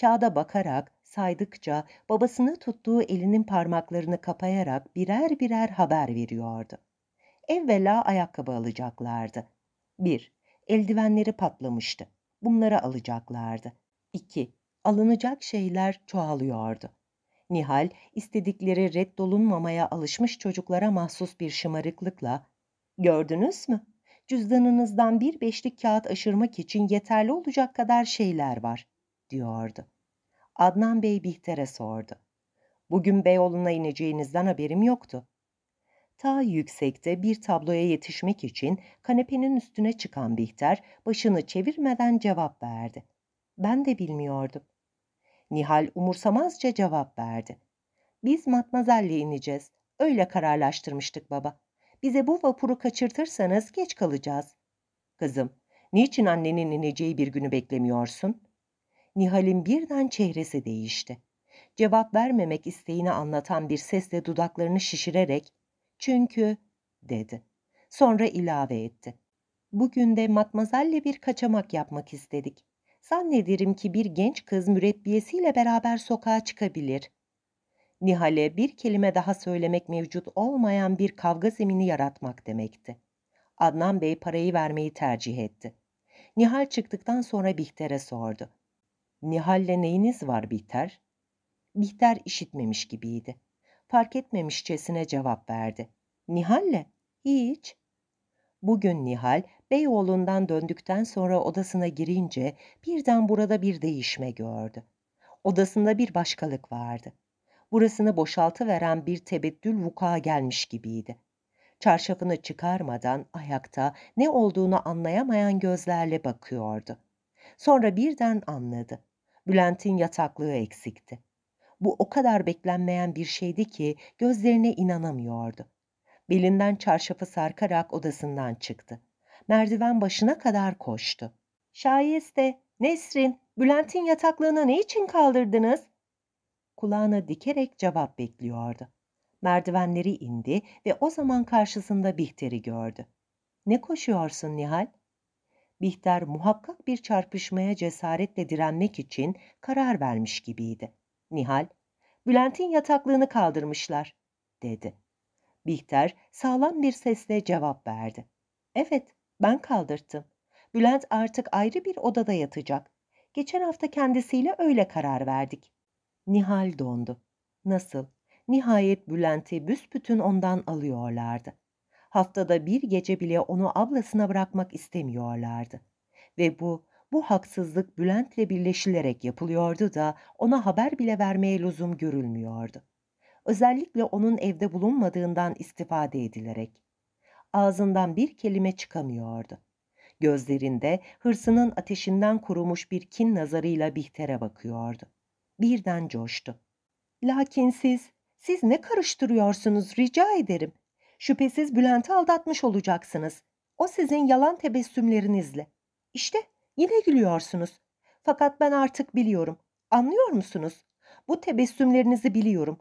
kağıda bakarak saydıkça babasını tuttuğu elinin parmaklarını kapayarak birer birer haber veriyordu. Evvela ayakkabı alacaklardı. 1. Eldivenleri patlamıştı. Bunları alacaklardı. 2. Alınacak şeyler çoğalıyordu. Nihal, istedikleri reddolunmamaya alışmış çocuklara mahsus bir şımarıklıkla ''Gördünüz mü? Cüzdanınızdan bir beşlik kağıt aşırmak için yeterli olacak kadar şeyler var.'' diyordu. Adnan Bey Bihter'e sordu. Bugün Beyoğlu'na ineceğinizden haberim yoktu. Ta yüksekte bir tabloya yetişmek için kanepenin üstüne çıkan Bihter başını çevirmeden cevap verdi. Ben de bilmiyordum. Nihal umursamazca cevap verdi. Biz Matmazel'le ineceğiz. Öyle kararlaştırmıştık baba. Bize bu vapuru kaçırtırsanız geç kalacağız. Kızım, niçin annenin ineceği bir günü beklemiyorsun?'' Nihal'in birden çehresi değişti. Cevap vermemek isteğini anlatan bir sesle dudaklarını şişirerek "Çünkü" dedi. Sonra ilave etti. "Bugün de Matmazel'le bir kaçamak yapmak istedik. Zannederim ki bir genç kız mürebbiyesiyle beraber sokağa çıkabilir." Nihal'e bir kelime daha söylemek mevcut olmayan bir kavga zemini yaratmak demekti. Adnan Bey parayı vermeyi tercih etti. Nihal çıktıktan sonra Bihter'e sordu. Nihal'le neyiniz var Bihter? Bihter işitmemiş gibiydi. Fark etmemişçesine cevap verdi. Nihal'le? Hiç. Bugün Nihal, Beyoğlu'ndan döndükten sonra odasına girince birden burada bir değişme gördü. Odasında bir başkalık vardı. Burasını boşaltıveren bir tebettül vuku'a gelmiş gibiydi. Çarşafını çıkarmadan ayakta ne olduğunu anlayamayan gözlerle bakıyordu. Sonra birden anladı. Bülent'in yataklığı eksikti. Bu o kadar beklenmeyen bir şeydi ki gözlerine inanamıyordu. Belinden çarşafı sarkarak odasından çıktı. Merdiven başına kadar koştu. Şayeste, Nesrin, Bülent'in yataklığını ne için kaldırdınız? Kulağına dikerek cevap bekliyordu. Merdivenleri indi ve o zaman karşısında Bihter'i gördü. Ne koşuyorsun Nihal? Bihter muhakkak bir çarpışmaya cesaretle direnmek için karar vermiş gibiydi. Nihal, Bülent'in yataklığını kaldırmışlar, dedi. Bihter sağlam bir sesle cevap verdi. Evet, ben kaldırttım. Bülent artık ayrı bir odada yatacak. Geçen hafta kendisiyle öyle karar verdik. Nihal dondu. Nasıl? Nihayet Bülent'i büsbütün ondan alıyorlardı haftada bir gece bile onu ablasına bırakmak istemiyorlardı. Ve bu, bu haksızlık Bülent'le birleşilerek yapılıyordu da ona haber bile vermeye lüzum görülmüyordu. Özellikle onun evde bulunmadığından istifade edilerek. Ağzından bir kelime çıkamıyordu. Gözlerinde hırsının ateşinden kurumuş bir kin nazarıyla Bihter'e bakıyordu. Birden coştu. Lakin siz, siz ne karıştırıyorsunuz rica ederim. Şüphesiz Bülent'i aldatmış olacaksınız. O sizin yalan tebessümlerinizle. İşte yine gülüyorsunuz. Fakat ben artık biliyorum. Anlıyor musunuz? Bu tebessümlerinizi biliyorum.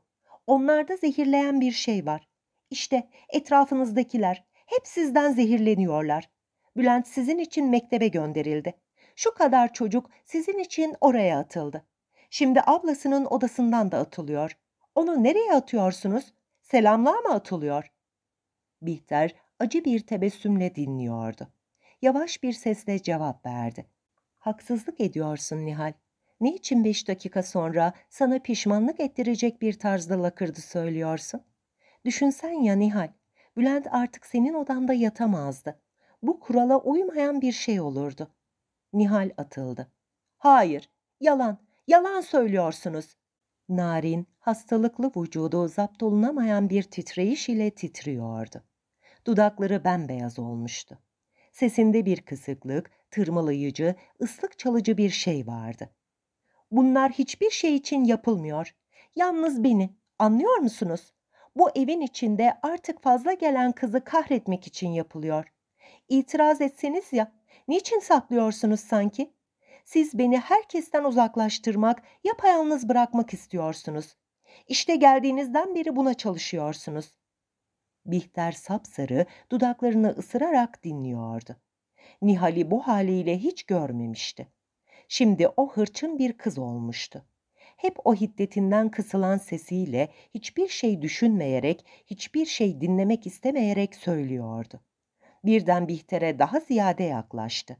Onlarda zehirleyen bir şey var. İşte etrafınızdakiler hep sizden zehirleniyorlar. Bülent sizin için mektebe gönderildi. Şu kadar çocuk sizin için oraya atıldı. Şimdi ablasının odasından da atılıyor. Onu nereye atıyorsunuz? Selamlığa mı atılıyor? Bihter acı bir tebessümle dinliyordu. Yavaş bir sesle cevap verdi. Haksızlık ediyorsun Nihal. Niçin beş dakika sonra sana pişmanlık ettirecek bir tarzda lakırdı söylüyorsun? Düşünsen ya Nihal, Bülent artık senin odanda yatamazdı. Bu kurala uymayan bir şey olurdu. Nihal atıldı. Hayır, yalan, yalan söylüyorsunuz. Narin, hastalıklı vücudu zapt olunamayan bir titreyiş ile titriyordu. Dudakları bembeyaz olmuştu. Sesinde bir kısıklık, tırmalayıcı, ıslık çalıcı bir şey vardı. Bunlar hiçbir şey için yapılmıyor. Yalnız beni, anlıyor musunuz? Bu evin içinde artık fazla gelen kızı kahretmek için yapılıyor. İtiraz etseniz ya, niçin saklıyorsunuz sanki? Siz beni herkesten uzaklaştırmak, yapayalnız bırakmak istiyorsunuz. İşte geldiğinizden beri buna çalışıyorsunuz. Bihter sapsarı dudaklarını ısırarak dinliyordu. Nihal'i bu haliyle hiç görmemişti. Şimdi o hırçın bir kız olmuştu. Hep o hiddetinden kısılan sesiyle hiçbir şey düşünmeyerek, hiçbir şey dinlemek istemeyerek söylüyordu. Birden Bihter'e daha ziyade yaklaştı.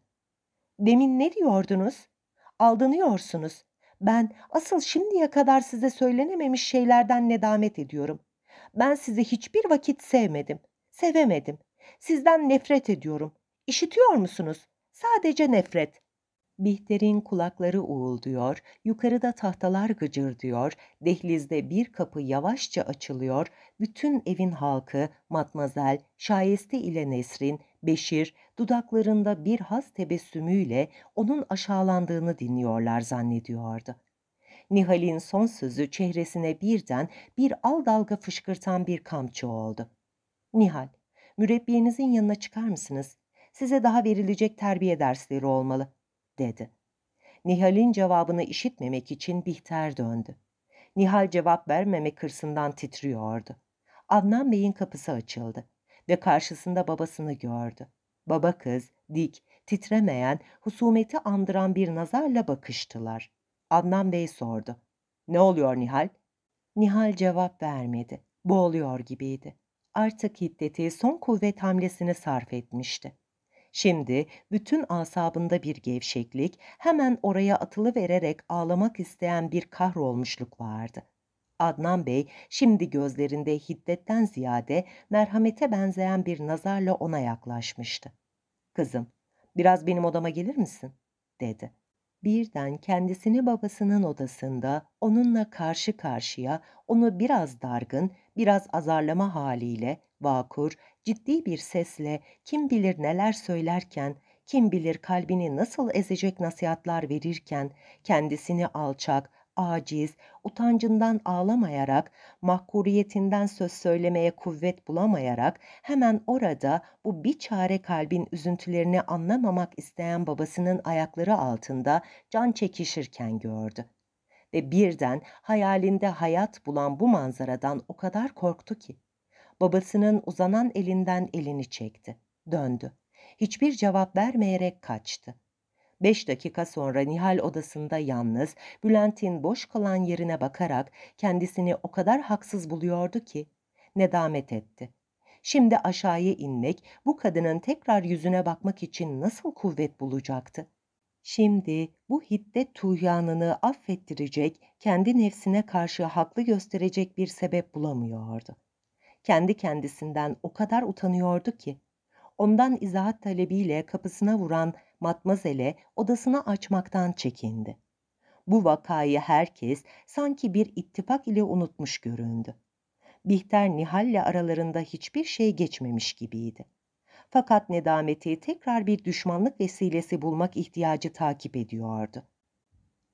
Demin ne diyordunuz? Aldanıyorsunuz. Ben asıl şimdiye kadar size söylenememiş şeylerden nedamet ediyorum. Ben sizi hiçbir vakit sevmedim, sevemedim. Sizden nefret ediyorum. İşitiyor musunuz? Sadece nefret. Bihter'in kulakları uğulduyor, yukarıda tahtalar gıcırdıyor, dehlizde bir kapı yavaşça açılıyor, bütün evin halkı, matmazel, şayeste ile Nesrin, Beşir, dudaklarında bir haz tebessümüyle onun aşağılandığını dinliyorlar zannediyordu. Nihal'in son sözü çehresine birden bir al dalga fışkırtan bir kamçı oldu. Nihal, mürebbiyenizin yanına çıkar mısınız? Size daha verilecek terbiye dersleri olmalı, dedi. Nihal'in cevabını işitmemek için Bihter döndü. Nihal cevap vermemek kırsından titriyordu. Adnan Bey'in kapısı açıldı ve karşısında babasını gördü. Baba kız dik, titremeyen, husumeti andıran bir nazarla bakıştılar. Adnan Bey sordu. Ne oluyor Nihal? Nihal cevap vermedi. Boğuluyor gibiydi. Artık hiddeti son kuvvet hamlesini sarf etmişti. Şimdi bütün asabında bir gevşeklik, hemen oraya atılı vererek ağlamak isteyen bir kahrolmuşluk vardı. Adnan Bey şimdi gözlerinde hiddetten ziyade merhamete benzeyen bir nazarla ona yaklaşmıştı. "Kızım, biraz benim odama gelir misin?" dedi birden kendisini babasının odasında onunla karşı karşıya onu biraz dargın, biraz azarlama haliyle vakur, ciddi bir sesle kim bilir neler söylerken, kim bilir kalbini nasıl ezecek nasihatlar verirken, kendisini alçak, aciz, utancından ağlamayarak, mahkuriyetinden söz söylemeye kuvvet bulamayarak hemen orada bu bir çare kalbin üzüntülerini anlamamak isteyen babasının ayakları altında can çekişirken gördü. Ve birden hayalinde hayat bulan bu manzaradan o kadar korktu ki. Babasının uzanan elinden elini çekti, döndü. Hiçbir cevap vermeyerek kaçtı. Beş dakika sonra Nihal odasında yalnız, Bülent'in boş kalan yerine bakarak kendisini o kadar haksız buluyordu ki, nedamet etti. Şimdi aşağıya inmek, bu kadının tekrar yüzüne bakmak için nasıl kuvvet bulacaktı? Şimdi bu hiddet tuğyanını affettirecek, kendi nefsine karşı haklı gösterecek bir sebep bulamıyordu. Kendi kendisinden o kadar utanıyordu ki, ondan izahat talebiyle kapısına vuran matmazele odasına açmaktan çekindi. Bu vakayı herkes sanki bir ittifak ile unutmuş göründü. Bihter Nihal'le aralarında hiçbir şey geçmemiş gibiydi. Fakat nedameti tekrar bir düşmanlık vesilesi bulmak ihtiyacı takip ediyordu.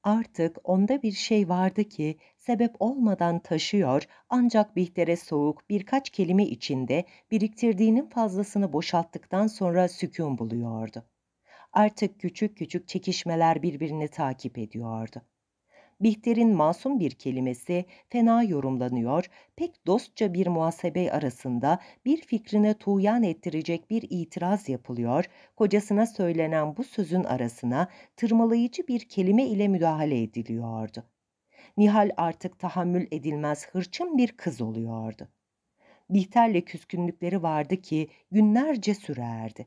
Artık onda bir şey vardı ki sebep olmadan taşıyor ancak Bihter'e soğuk birkaç kelime içinde biriktirdiğinin fazlasını boşalttıktan sonra sükun buluyordu. Artık küçük küçük çekişmeler birbirini takip ediyordu. Bihter'in masum bir kelimesi fena yorumlanıyor, pek dostça bir muhasebe arasında bir fikrine tuğyan ettirecek bir itiraz yapılıyor, kocasına söylenen bu sözün arasına tırmalayıcı bir kelime ile müdahale ediliyordu. Nihal artık tahammül edilmez hırçın bir kız oluyordu. Bihter'le küskünlükleri vardı ki günlerce sürerdi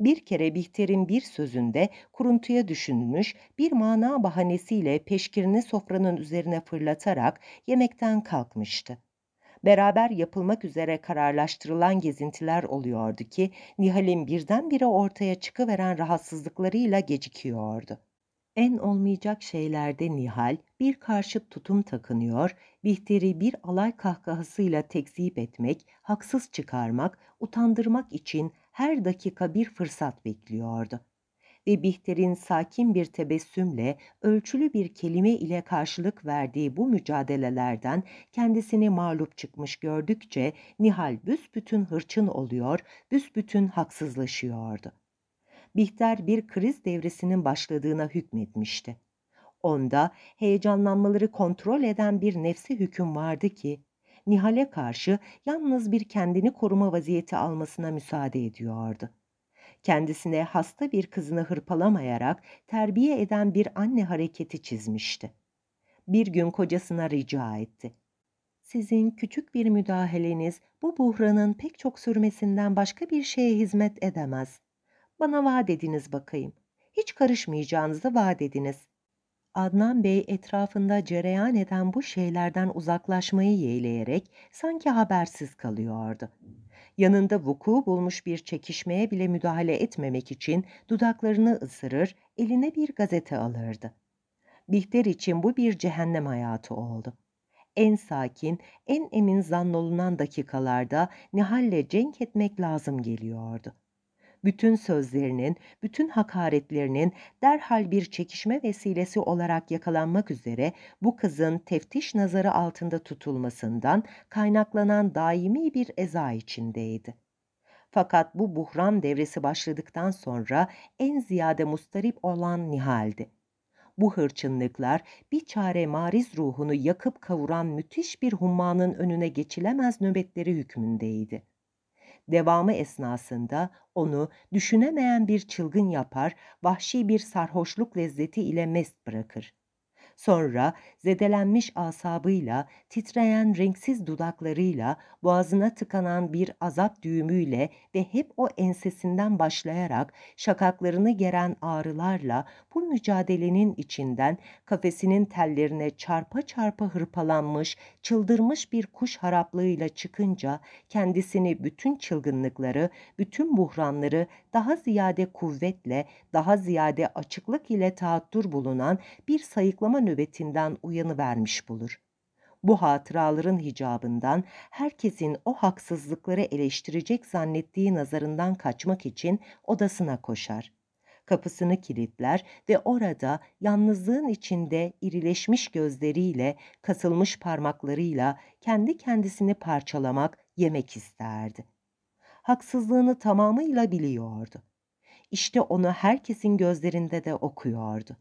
bir kere Bihter'in bir sözünde kuruntuya düşünmüş bir mana bahanesiyle peşkirini sofranın üzerine fırlatarak yemekten kalkmıştı. Beraber yapılmak üzere kararlaştırılan gezintiler oluyordu ki Nihal'in birdenbire ortaya çıkıveren rahatsızlıklarıyla gecikiyordu. En olmayacak şeylerde Nihal bir karşıt tutum takınıyor, Bihter'i bir alay kahkahasıyla tekzip etmek, haksız çıkarmak, utandırmak için her dakika bir fırsat bekliyordu. Ve Bihter'in sakin bir tebessümle, ölçülü bir kelime ile karşılık verdiği bu mücadelelerden kendisini mağlup çıkmış gördükçe Nihal büsbütün hırçın oluyor, büsbütün haksızlaşıyordu. Bihter bir kriz devresinin başladığına hükmetmişti. Onda heyecanlanmaları kontrol eden bir nefse hüküm vardı ki Nihal'e karşı yalnız bir kendini koruma vaziyeti almasına müsaade ediyordu. Kendisine hasta bir kızını hırpalamayarak terbiye eden bir anne hareketi çizmişti. Bir gün kocasına rica etti. Sizin küçük bir müdahaleniz bu buhranın pek çok sürmesinden başka bir şeye hizmet edemez. Bana vaat ediniz bakayım. Hiç karışmayacağınızı vaat ediniz. Adnan Bey etrafında cereyan eden bu şeylerden uzaklaşmayı yeğleyerek sanki habersiz kalıyordu. Yanında vuku bulmuş bir çekişmeye bile müdahale etmemek için dudaklarını ısırır, eline bir gazete alırdı. Bihter için bu bir cehennem hayatı oldu. En sakin, en emin zannolunan dakikalarda Nihal'le cenk etmek lazım geliyordu bütün sözlerinin, bütün hakaretlerinin derhal bir çekişme vesilesi olarak yakalanmak üzere bu kızın teftiş nazarı altında tutulmasından kaynaklanan daimi bir eza içindeydi. Fakat bu buhran devresi başladıktan sonra en ziyade mustarip olan Nihal'di. Bu hırçınlıklar bir çare mariz ruhunu yakıp kavuran müthiş bir hummanın önüne geçilemez nöbetleri hükmündeydi devamı esnasında onu düşünemeyen bir çılgın yapar, vahşi bir sarhoşluk lezzeti ile mest bırakır. Sonra zedelenmiş asabıyla, titreyen renksiz dudaklarıyla, boğazına tıkanan bir azap düğümüyle ve hep o ensesinden başlayarak şakaklarını geren ağrılarla bu mücadelenin içinden kafesinin tellerine çarpa çarpa hırpalanmış, çıldırmış bir kuş haraplığıyla çıkınca kendisini bütün çılgınlıkları, bütün buhranları daha ziyade kuvvetle, daha ziyade açıklık ile taattur bulunan bir sayıklama nöbetinden uyanıvermiş bulur. Bu hatıraların hicabından herkesin o haksızlıkları eleştirecek zannettiği nazarından kaçmak için odasına koşar. Kapısını kilitler ve orada yalnızlığın içinde irileşmiş gözleriyle, kasılmış parmaklarıyla kendi kendisini parçalamak, yemek isterdi. Haksızlığını tamamıyla biliyordu. İşte onu herkesin gözlerinde de okuyordu.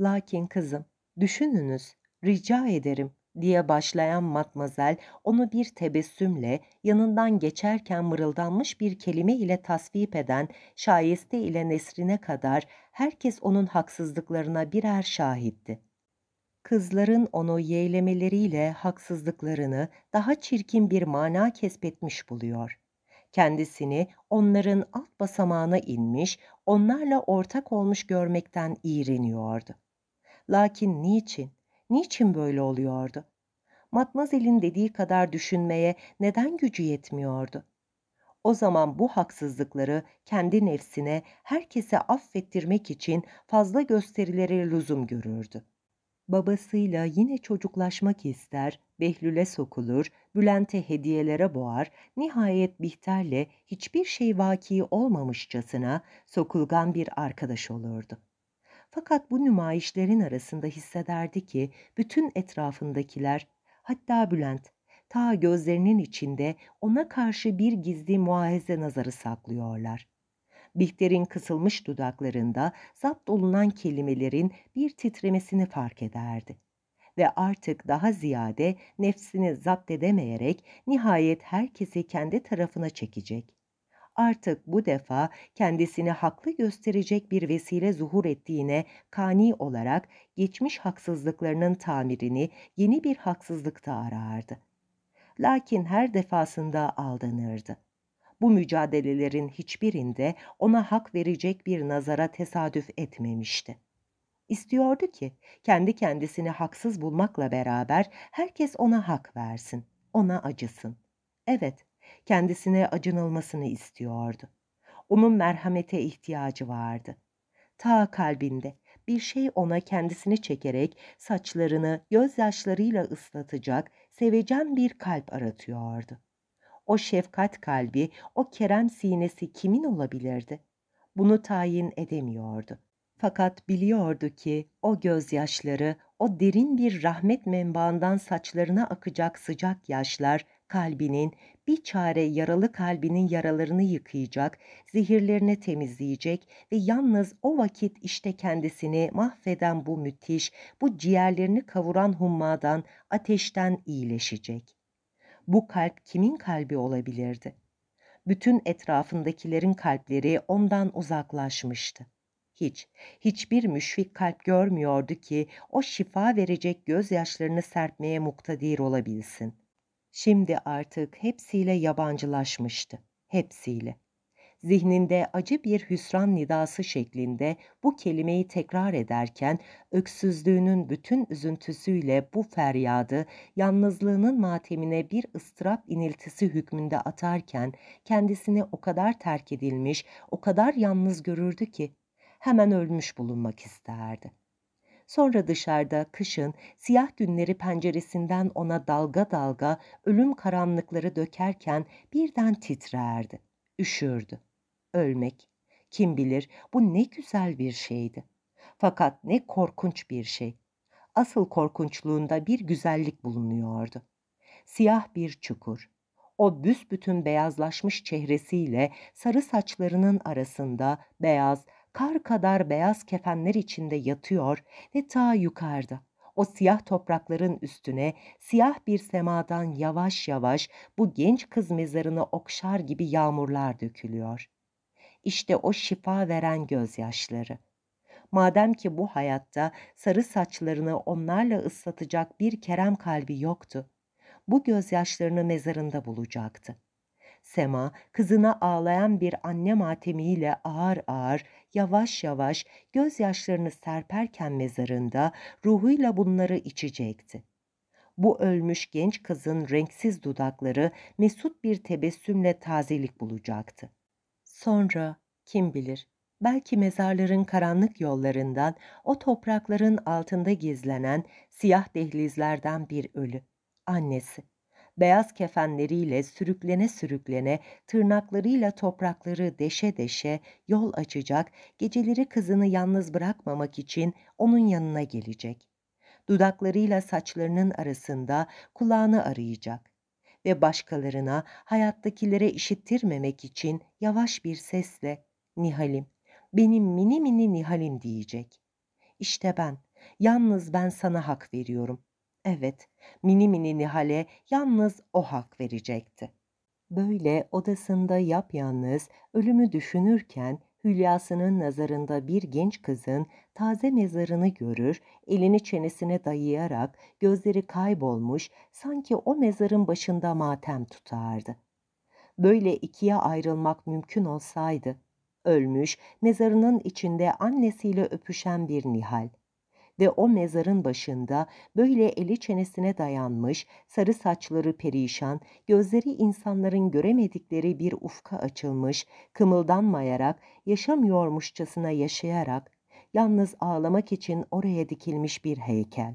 Lakin kızım, düşününüz, rica ederim diye başlayan matmazel onu bir tebessümle yanından geçerken mırıldanmış bir kelime ile tasvip eden şayeste ile nesrine kadar herkes onun haksızlıklarına birer şahitti. Kızların onu yeğlemeleriyle haksızlıklarını daha çirkin bir mana kesbetmiş buluyor. Kendisini onların alt basamağına inmiş, onlarla ortak olmuş görmekten iğreniyordu. Lakin niçin? Niçin böyle oluyordu? Matmazel'in dediği kadar düşünmeye neden gücü yetmiyordu? O zaman bu haksızlıkları kendi nefsine, herkese affettirmek için fazla gösterilere lüzum görürdü. Babasıyla yine çocuklaşmak ister, Behlül'e sokulur, Bülent'e hediyelere boğar, nihayet Bihter'le hiçbir şey vaki olmamışçasına sokulgan bir arkadaş olurdu. Fakat bu nümayişlerin arasında hissederdi ki bütün etrafındakiler, hatta Bülent, ta gözlerinin içinde ona karşı bir gizli muahize nazarı saklıyorlar. Bihter'in kısılmış dudaklarında zapt olunan kelimelerin bir titremesini fark ederdi. Ve artık daha ziyade nefsini zapt edemeyerek nihayet herkesi kendi tarafına çekecek artık bu defa kendisini haklı gösterecek bir vesile zuhur ettiğine kani olarak geçmiş haksızlıklarının tamirini yeni bir haksızlıkta arardı. Lakin her defasında aldanırdı. Bu mücadelelerin hiçbirinde ona hak verecek bir nazara tesadüf etmemişti. İstiyordu ki kendi kendisini haksız bulmakla beraber herkes ona hak versin, ona acısın. Evet, Kendisine acınılmasını istiyordu. Onun merhamete ihtiyacı vardı. Ta kalbinde bir şey ona kendisini çekerek saçlarını gözyaşlarıyla ıslatacak sevecen bir kalp aratıyordu. O şefkat kalbi, o kerem sinesi kimin olabilirdi? Bunu tayin edemiyordu. Fakat biliyordu ki o gözyaşları, o derin bir rahmet menbaından saçlarına akacak sıcak yaşlar kalbinin, bir çare yaralı kalbinin yaralarını yıkayacak, zehirlerini temizleyecek ve yalnız o vakit işte kendisini mahveden bu müthiş, bu ciğerlerini kavuran hummadan, ateşten iyileşecek. Bu kalp kimin kalbi olabilirdi? Bütün etrafındakilerin kalpleri ondan uzaklaşmıştı. Hiç, hiçbir müşfik kalp görmüyordu ki o şifa verecek gözyaşlarını serpmeye muktedir olabilsin.'' Şimdi artık hepsiyle yabancılaşmıştı, hepsiyle. Zihninde acı bir hüsran nidası şeklinde bu kelimeyi tekrar ederken öksüzlüğünün bütün üzüntüsüyle bu feryadı yalnızlığının matemine bir ıstırap iniltisi hükmünde atarken kendisini o kadar terk edilmiş, o kadar yalnız görürdü ki hemen ölmüş bulunmak isterdi. Sonra dışarıda kışın siyah günleri penceresinden ona dalga dalga ölüm karanlıkları dökerken birden titrerdi. Üşürdü. Ölmek. Kim bilir bu ne güzel bir şeydi. Fakat ne korkunç bir şey. Asıl korkunçluğunda bir güzellik bulunuyordu. Siyah bir çukur, o büsbütün beyazlaşmış çehresiyle sarı saçlarının arasında beyaz, kar kadar beyaz kefenler içinde yatıyor ve ta yukarıda o siyah toprakların üstüne siyah bir semadan yavaş yavaş bu genç kız mezarını okşar gibi yağmurlar dökülüyor. İşte o şifa veren gözyaşları. Madem ki bu hayatta sarı saçlarını onlarla ıslatacak bir kerem kalbi yoktu, bu gözyaşlarını mezarında bulacaktı. Sema kızına ağlayan bir anne matemiyle ağır ağır, yavaş yavaş gözyaşlarını serperken mezarında ruhuyla bunları içecekti. Bu ölmüş genç kızın renksiz dudakları mesut bir tebessümle tazelik bulacaktı. Sonra kim bilir belki mezarların karanlık yollarından, o toprakların altında gizlenen siyah dehlizlerden bir ölü, annesi beyaz kefenleriyle sürüklene sürüklene, tırnaklarıyla toprakları deşe deşe yol açacak, geceleri kızını yalnız bırakmamak için onun yanına gelecek. Dudaklarıyla saçlarının arasında kulağını arayacak ve başkalarına, hayattakilere işittirmemek için yavaş bir sesle Nihalim, benim mini mini Nihalim diyecek. İşte ben, yalnız ben sana hak veriyorum. Evet, mini mini Nihal'e yalnız o hak verecekti. Böyle odasında yapyalnız ölümü düşünürken Hülyasının nazarında bir genç kızın taze mezarını görür, elini çenesine dayayarak gözleri kaybolmuş, sanki o mezarın başında matem tutardı. Böyle ikiye ayrılmak mümkün olsaydı, ölmüş, mezarının içinde annesiyle öpüşen bir Nihal, ve o mezarın başında böyle eli çenesine dayanmış, sarı saçları perişan, gözleri insanların göremedikleri bir ufka açılmış, kımıldanmayarak, yaşamıyormuşçasına yaşayarak, yalnız ağlamak için oraya dikilmiş bir heykel.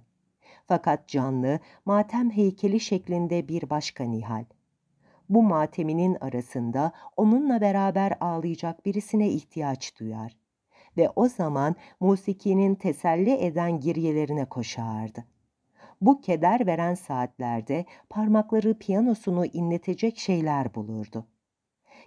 Fakat canlı, matem heykeli şeklinde bir başka Nihal.'' bu mateminin arasında onunla beraber ağlayacak birisine ihtiyaç duyar ve o zaman musikinin teselli eden giryelerine koşardı. Bu keder veren saatlerde parmakları piyanosunu inletecek şeyler bulurdu.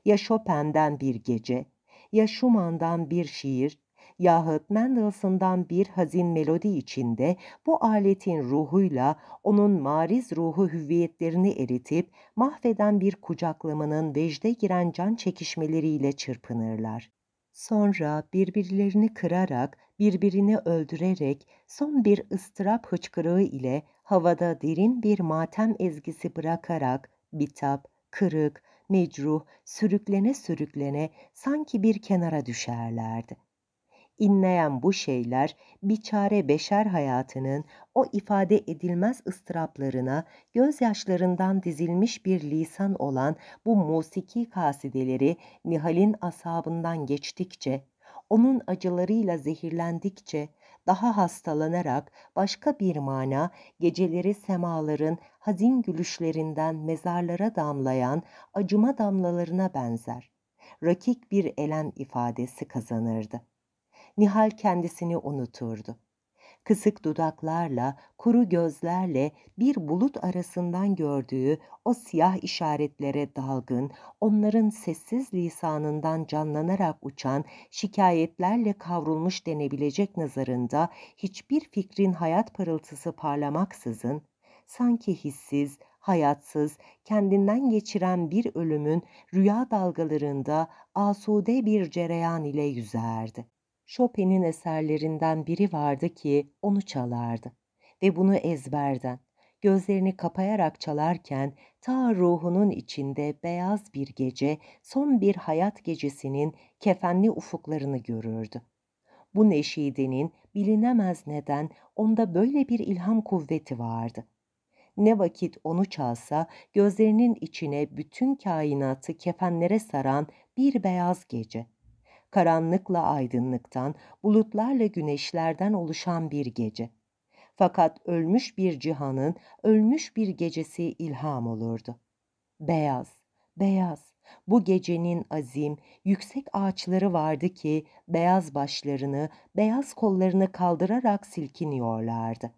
Ya Chopin'den bir gece, ya Schumann'dan bir şiir, yahut Mendelssohn'dan bir hazin melodi içinde bu aletin ruhuyla onun mariz ruhu hüviyetlerini eritip mahveden bir kucaklamanın vecde giren can çekişmeleriyle çırpınırlar. Sonra birbirlerini kırarak, birbirini öldürerek son bir ıstırap hıçkırığı ile havada derin bir matem ezgisi bırakarak bitap, kırık, mecruh, sürüklene sürüklene sanki bir kenara düşerlerdi. İnleyen bu şeyler biçare beşer hayatının o ifade edilmez ıstıraplarına gözyaşlarından dizilmiş bir lisan olan bu musiki kasideleri Nihal'in asabından geçtikçe, onun acılarıyla zehirlendikçe daha hastalanarak başka bir mana geceleri semaların hazin gülüşlerinden mezarlara damlayan acıma damlalarına benzer. Rakik bir elem ifadesi kazanırdı. Nihal kendisini unuturdu. Kısık dudaklarla, kuru gözlerle bir bulut arasından gördüğü o siyah işaretlere dalgın, onların sessiz lisanından canlanarak uçan, şikayetlerle kavrulmuş denebilecek nazarında hiçbir fikrin hayat pırıltısı parlamaksızın, sanki hissiz, hayatsız, kendinden geçiren bir ölümün rüya dalgalarında asude bir cereyan ile yüzerdi. Chopin'in eserlerinden biri vardı ki onu çalardı ve bunu ezberden, gözlerini kapayarak çalarken ta ruhunun içinde beyaz bir gece, son bir hayat gecesinin kefenli ufuklarını görürdü. Bu neşidenin bilinemez neden onda böyle bir ilham kuvveti vardı. Ne vakit onu çalsa gözlerinin içine bütün kainatı kefenlere saran bir beyaz gece.'' karanlıkla aydınlıktan, bulutlarla güneşlerden oluşan bir gece. Fakat ölmüş bir cihanın ölmüş bir gecesi ilham olurdu. Beyaz, beyaz, bu gecenin azim, yüksek ağaçları vardı ki beyaz başlarını, beyaz kollarını kaldırarak silkiniyorlardı.''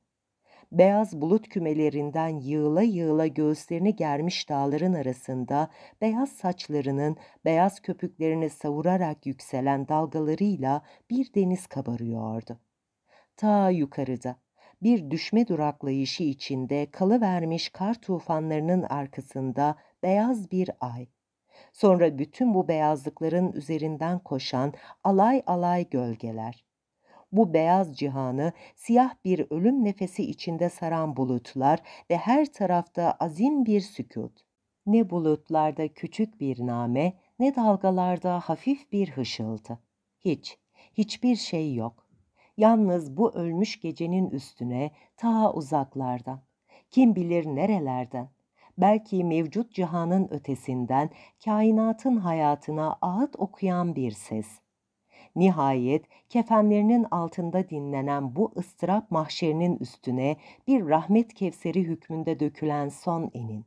beyaz bulut kümelerinden yığıla yığıla göğüslerini germiş dağların arasında beyaz saçlarının beyaz köpüklerini savurarak yükselen dalgalarıyla bir deniz kabarıyordu. Ta yukarıda bir düşme duraklayışı içinde kalıvermiş kar tufanlarının arkasında beyaz bir ay. Sonra bütün bu beyazlıkların üzerinden koşan alay alay gölgeler bu beyaz cihanı siyah bir ölüm nefesi içinde saran bulutlar ve her tarafta azim bir sükut. Ne bulutlarda küçük bir name, ne dalgalarda hafif bir hışıltı. Hiç, hiçbir şey yok. Yalnız bu ölmüş gecenin üstüne, ta uzaklardan, kim bilir nerelerden, belki mevcut cihanın ötesinden, kainatın hayatına ağıt okuyan bir ses.'' Nihayet kefenlerinin altında dinlenen bu ıstırap mahşerinin üstüne bir rahmet kevseri hükmünde dökülen son enin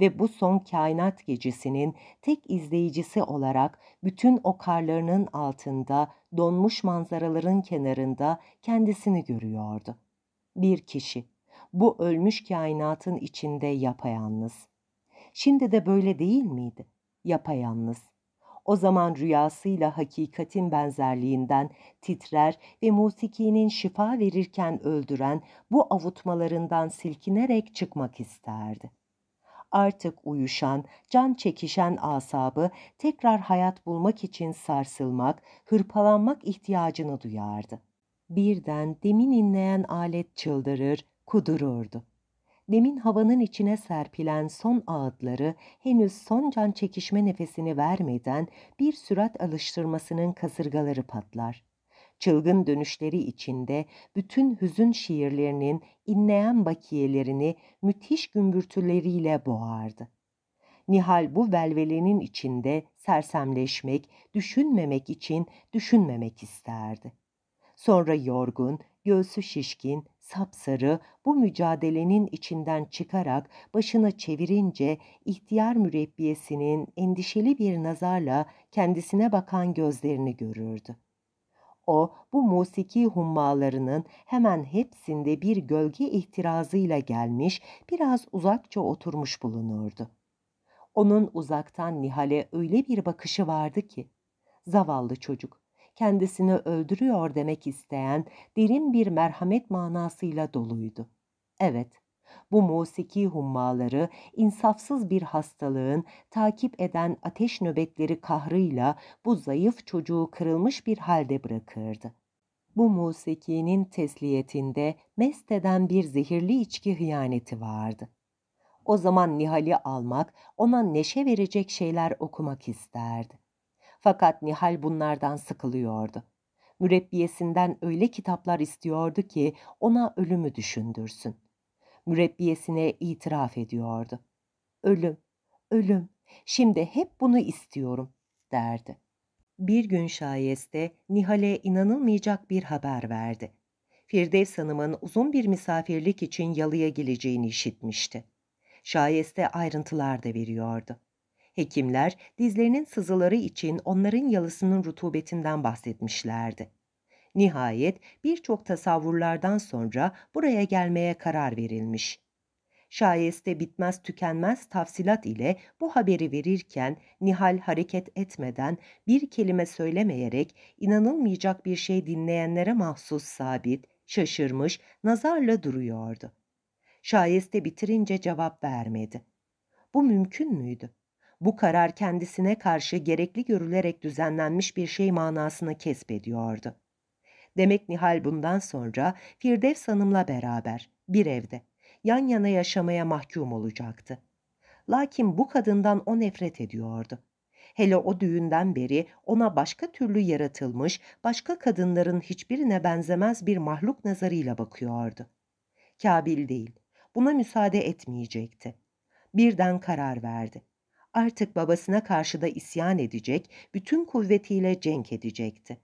ve bu son kainat gecesinin tek izleyicisi olarak bütün o karlarının altında donmuş manzaraların kenarında kendisini görüyordu. Bir kişi, bu ölmüş kainatın içinde yapayalnız. Şimdi de böyle değil miydi? Yapayalnız o zaman rüyasıyla hakikatin benzerliğinden titrer ve musikinin şifa verirken öldüren bu avutmalarından silkinerek çıkmak isterdi. Artık uyuşan, can çekişen asabı tekrar hayat bulmak için sarsılmak, hırpalanmak ihtiyacını duyardı. Birden demin inleyen alet çıldırır, kudururdu demin havanın içine serpilen son ağıtları henüz son can çekişme nefesini vermeden bir sürat alıştırmasının kasırgaları patlar. Çılgın dönüşleri içinde bütün hüzün şiirlerinin inleyen bakiyelerini müthiş gümbürtüleriyle boğardı. Nihal bu velvelenin içinde sersemleşmek, düşünmemek için düşünmemek isterdi. Sonra yorgun, göğsü şişkin, sapsarı bu mücadelenin içinden çıkarak başını çevirince ihtiyar mürebbiyesinin endişeli bir nazarla kendisine bakan gözlerini görürdü. O bu musiki hummalarının hemen hepsinde bir gölge ihtirazıyla gelmiş biraz uzakça oturmuş bulunurdu. Onun uzaktan Nihal'e öyle bir bakışı vardı ki zavallı çocuk kendisini öldürüyor demek isteyen derin bir merhamet manasıyla doluydu. Evet, bu musiki hummaları insafsız bir hastalığın takip eden ateş nöbetleri kahrıyla bu zayıf çocuğu kırılmış bir halde bırakırdı. Bu musikinin tesliyetinde mest eden bir zehirli içki hıyaneti vardı. O zaman Nihal'i almak, ona neşe verecek şeyler okumak isterdi. Fakat Nihal bunlardan sıkılıyordu. Mürebbiyesinden öyle kitaplar istiyordu ki ona ölümü düşündürsün. Mürebbiyesine itiraf ediyordu. Ölüm, ölüm, şimdi hep bunu istiyorum derdi. Bir gün şayeste Nihal'e inanılmayacak bir haber verdi. Firdevs Hanım'ın uzun bir misafirlik için yalıya geleceğini işitmişti. Şayeste ayrıntılar da veriyordu. Hekimler dizlerinin sızıları için onların yalısının rutubetinden bahsetmişlerdi. Nihayet birçok tasavvurlardan sonra buraya gelmeye karar verilmiş. Şayeste bitmez tükenmez tafsilat ile bu haberi verirken Nihal hareket etmeden bir kelime söylemeyerek inanılmayacak bir şey dinleyenlere mahsus sabit, şaşırmış, nazarla duruyordu. Şayeste bitirince cevap vermedi. Bu mümkün müydü? bu karar kendisine karşı gerekli görülerek düzenlenmiş bir şey manasını kesbediyordu. Demek Nihal bundan sonra Firdevs Hanım'la beraber bir evde yan yana yaşamaya mahkum olacaktı. Lakin bu kadından o nefret ediyordu. Hele o düğünden beri ona başka türlü yaratılmış, başka kadınların hiçbirine benzemez bir mahluk nazarıyla bakıyordu. Kabil değil, buna müsaade etmeyecekti. Birden karar verdi artık babasına karşı da isyan edecek, bütün kuvvetiyle cenk edecekti.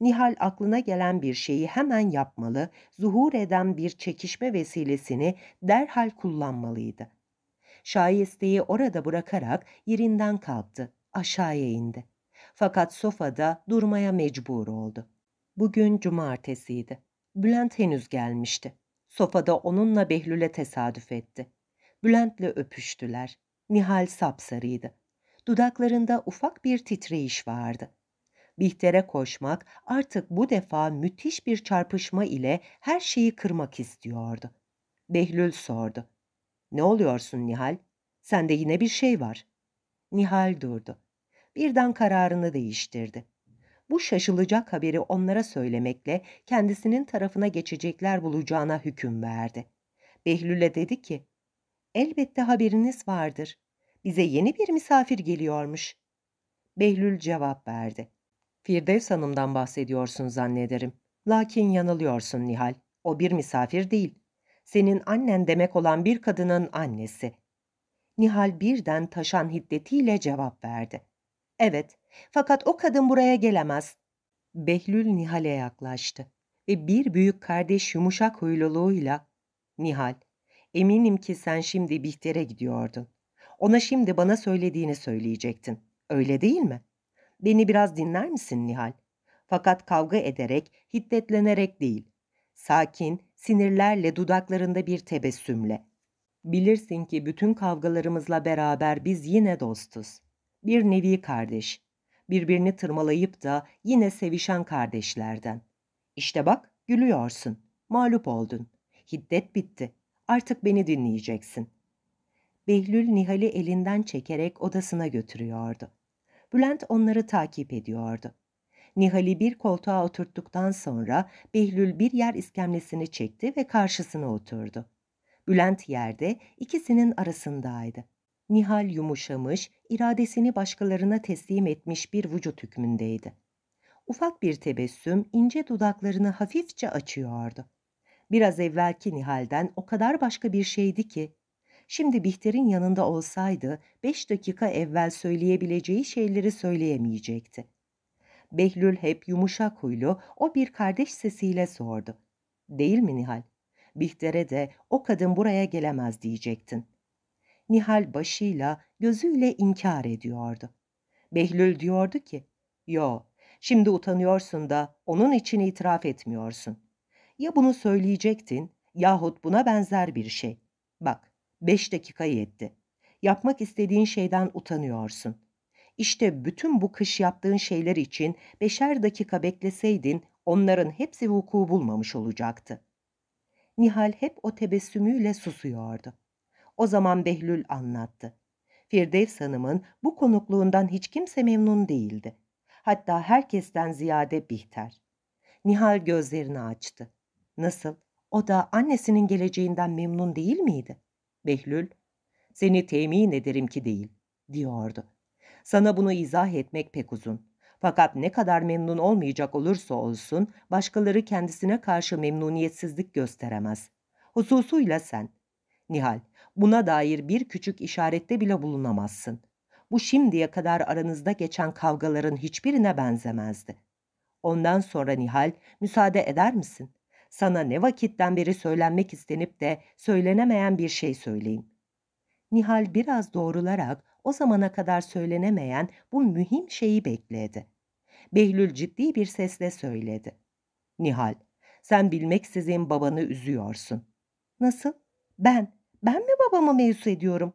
Nihal aklına gelen bir şeyi hemen yapmalı, zuhur eden bir çekişme vesilesini derhal kullanmalıydı. Şayesteyi orada bırakarak yerinden kalktı, aşağıya indi. Fakat sofada durmaya mecbur oldu. Bugün cumartesiydi. Bülent henüz gelmişti. Sofada onunla Behlül'e tesadüf etti. Bülent'le öpüştüler. Nihal sapsarıydı. Dudaklarında ufak bir titreyiş vardı. Bihter'e koşmak artık bu defa müthiş bir çarpışma ile her şeyi kırmak istiyordu. Behlül sordu. Ne oluyorsun Nihal? Sende yine bir şey var. Nihal durdu. Birden kararını değiştirdi. Bu şaşılacak haberi onlara söylemekle kendisinin tarafına geçecekler bulacağına hüküm verdi. Behlül'e dedi ki, Elbette haberiniz vardır. Bize yeni bir misafir geliyormuş. Behlül cevap verdi. Firdevs Hanım'dan bahsediyorsun zannederim. Lakin yanılıyorsun Nihal. O bir misafir değil. Senin annen demek olan bir kadının annesi. Nihal birden taşan hiddetiyle cevap verdi. Evet, fakat o kadın buraya gelemez. Behlül Nihal'e yaklaştı ve bir büyük kardeş yumuşak huyluluğuyla ''Nihal, Eminim ki sen şimdi Bihter'e gidiyordun. Ona şimdi bana söylediğini söyleyecektin. Öyle değil mi? Beni biraz dinler misin Nihal? Fakat kavga ederek, hiddetlenerek değil. Sakin, sinirlerle dudaklarında bir tebessümle. Bilirsin ki bütün kavgalarımızla beraber biz yine dostuz. Bir nevi kardeş. Birbirini tırmalayıp da yine sevişen kardeşlerden. İşte bak, gülüyorsun. Mağlup oldun. Hiddet bitti. Artık beni dinleyeceksin. Behlül Nihal'i elinden çekerek odasına götürüyordu. Bülent onları takip ediyordu. Nihal'i bir koltuğa oturttuktan sonra Behlül bir yer iskemlesini çekti ve karşısına oturdu. Bülent yerde ikisinin arasındaydı. Nihal yumuşamış, iradesini başkalarına teslim etmiş bir vücut hükmündeydi. Ufak bir tebessüm ince dudaklarını hafifçe açıyordu. Biraz evvelki Nihal'den o kadar başka bir şeydi ki. Şimdi Bihter'in yanında olsaydı beş dakika evvel söyleyebileceği şeyleri söyleyemeyecekti. Behlül hep yumuşak huylu o bir kardeş sesiyle sordu. Değil mi Nihal? Bihter'e de o kadın buraya gelemez diyecektin. Nihal başıyla gözüyle inkar ediyordu. Behlül diyordu ki, yo şimdi utanıyorsun da onun için itiraf etmiyorsun. Ya bunu söyleyecektin yahut buna benzer bir şey. Bak, beş dakika yetti. Yapmak istediğin şeyden utanıyorsun. İşte bütün bu kış yaptığın şeyler için beşer dakika bekleseydin onların hepsi vuku bulmamış olacaktı. Nihal hep o tebessümüyle susuyordu. O zaman Behlül anlattı. Firdevs Hanım'ın bu konukluğundan hiç kimse memnun değildi. Hatta herkesten ziyade Bihter. Nihal gözlerini açtı. Nasıl? O da annesinin geleceğinden memnun değil miydi? Behlül, seni temin ederim ki değil, diyordu. Sana bunu izah etmek pek uzun. Fakat ne kadar memnun olmayacak olursa olsun, başkaları kendisine karşı memnuniyetsizlik gösteremez. Hususuyla sen. Nihal, buna dair bir küçük işarette bile bulunamazsın. Bu şimdiye kadar aranızda geçen kavgaların hiçbirine benzemezdi. Ondan sonra Nihal, müsaade eder misin? sana ne vakitten beri söylenmek istenip de söylenemeyen bir şey söyleyeyim. Nihal biraz doğrularak o zamana kadar söylenemeyen bu mühim şeyi bekledi. Behlül ciddi bir sesle söyledi. Nihal, sen bilmeksizin babanı üzüyorsun. Nasıl? Ben, ben mi babamı meyus ediyorum?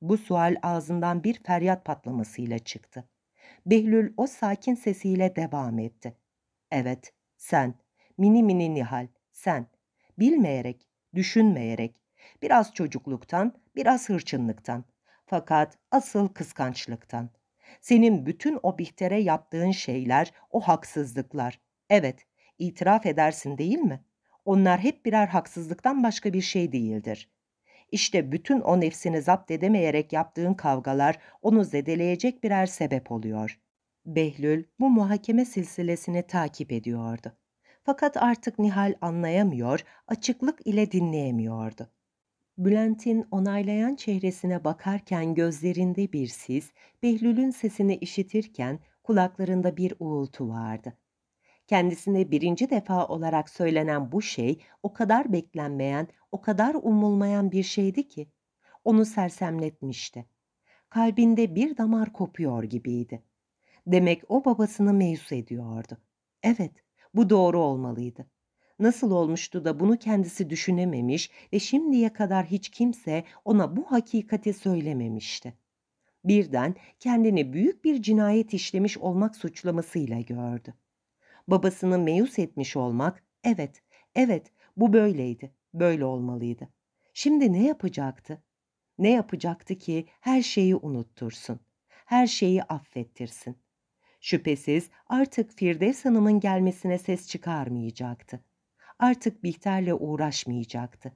Bu sual ağzından bir feryat patlamasıyla çıktı. Behlül o sakin sesiyle devam etti. Evet, sen mini mini Nihal, sen, bilmeyerek, düşünmeyerek, biraz çocukluktan, biraz hırçınlıktan, fakat asıl kıskançlıktan. Senin bütün o Bihter'e yaptığın şeyler, o haksızlıklar. Evet, itiraf edersin değil mi? Onlar hep birer haksızlıktan başka bir şey değildir. İşte bütün o nefsini zapt edemeyerek yaptığın kavgalar onu zedeleyecek birer sebep oluyor. Behlül bu muhakeme silsilesini takip ediyordu. Fakat artık Nihal anlayamıyor, açıklık ile dinleyemiyordu. Bülent'in onaylayan çehresine bakarken gözlerinde bir sis, Behlül'ün sesini işitirken kulaklarında bir uğultu vardı. Kendisine birinci defa olarak söylenen bu şey o kadar beklenmeyen, o kadar umulmayan bir şeydi ki onu sersemletmişti. Kalbinde bir damar kopuyor gibiydi. Demek o babasını meyus ediyordu. Evet, bu doğru olmalıydı. Nasıl olmuştu da bunu kendisi düşünememiş ve şimdiye kadar hiç kimse ona bu hakikati söylememişti. Birden kendini büyük bir cinayet işlemiş olmak suçlamasıyla gördü. Babasını meyus etmiş olmak, evet, evet bu böyleydi, böyle olmalıydı. Şimdi ne yapacaktı? Ne yapacaktı ki her şeyi unuttursun, her şeyi affettirsin? Şüphesiz artık Firdevs Hanım'ın gelmesine ses çıkarmayacaktı. Artık Bihter'le uğraşmayacaktı.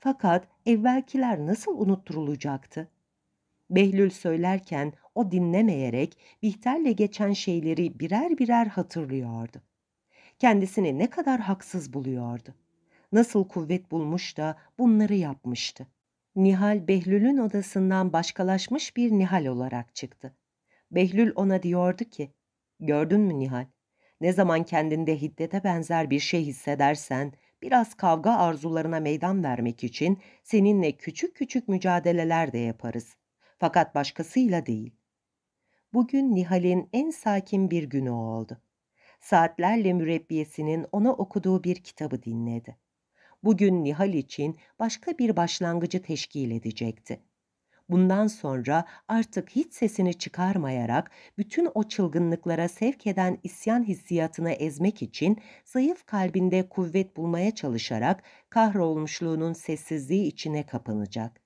Fakat evvelkiler nasıl unutturulacaktı? Behlül söylerken o dinlemeyerek Bihter'le geçen şeyleri birer birer hatırlıyordu. Kendisini ne kadar haksız buluyordu. Nasıl kuvvet bulmuş da bunları yapmıştı. Nihal Behlül'ün odasından başkalaşmış bir Nihal olarak çıktı. Behlül ona diyordu ki, Gördün mü Nihal? Ne zaman kendinde hiddete benzer bir şey hissedersen, biraz kavga arzularına meydan vermek için seninle küçük küçük mücadeleler de yaparız. Fakat başkasıyla değil. Bugün Nihal'in en sakin bir günü oldu. Saatlerle mürebbiyesinin ona okuduğu bir kitabı dinledi. Bugün Nihal için başka bir başlangıcı teşkil edecekti. Bundan sonra artık hiç sesini çıkarmayarak bütün o çılgınlıklara sevk eden isyan hissiyatını ezmek için zayıf kalbinde kuvvet bulmaya çalışarak kahrolmuşluğunun sessizliği içine kapanacak.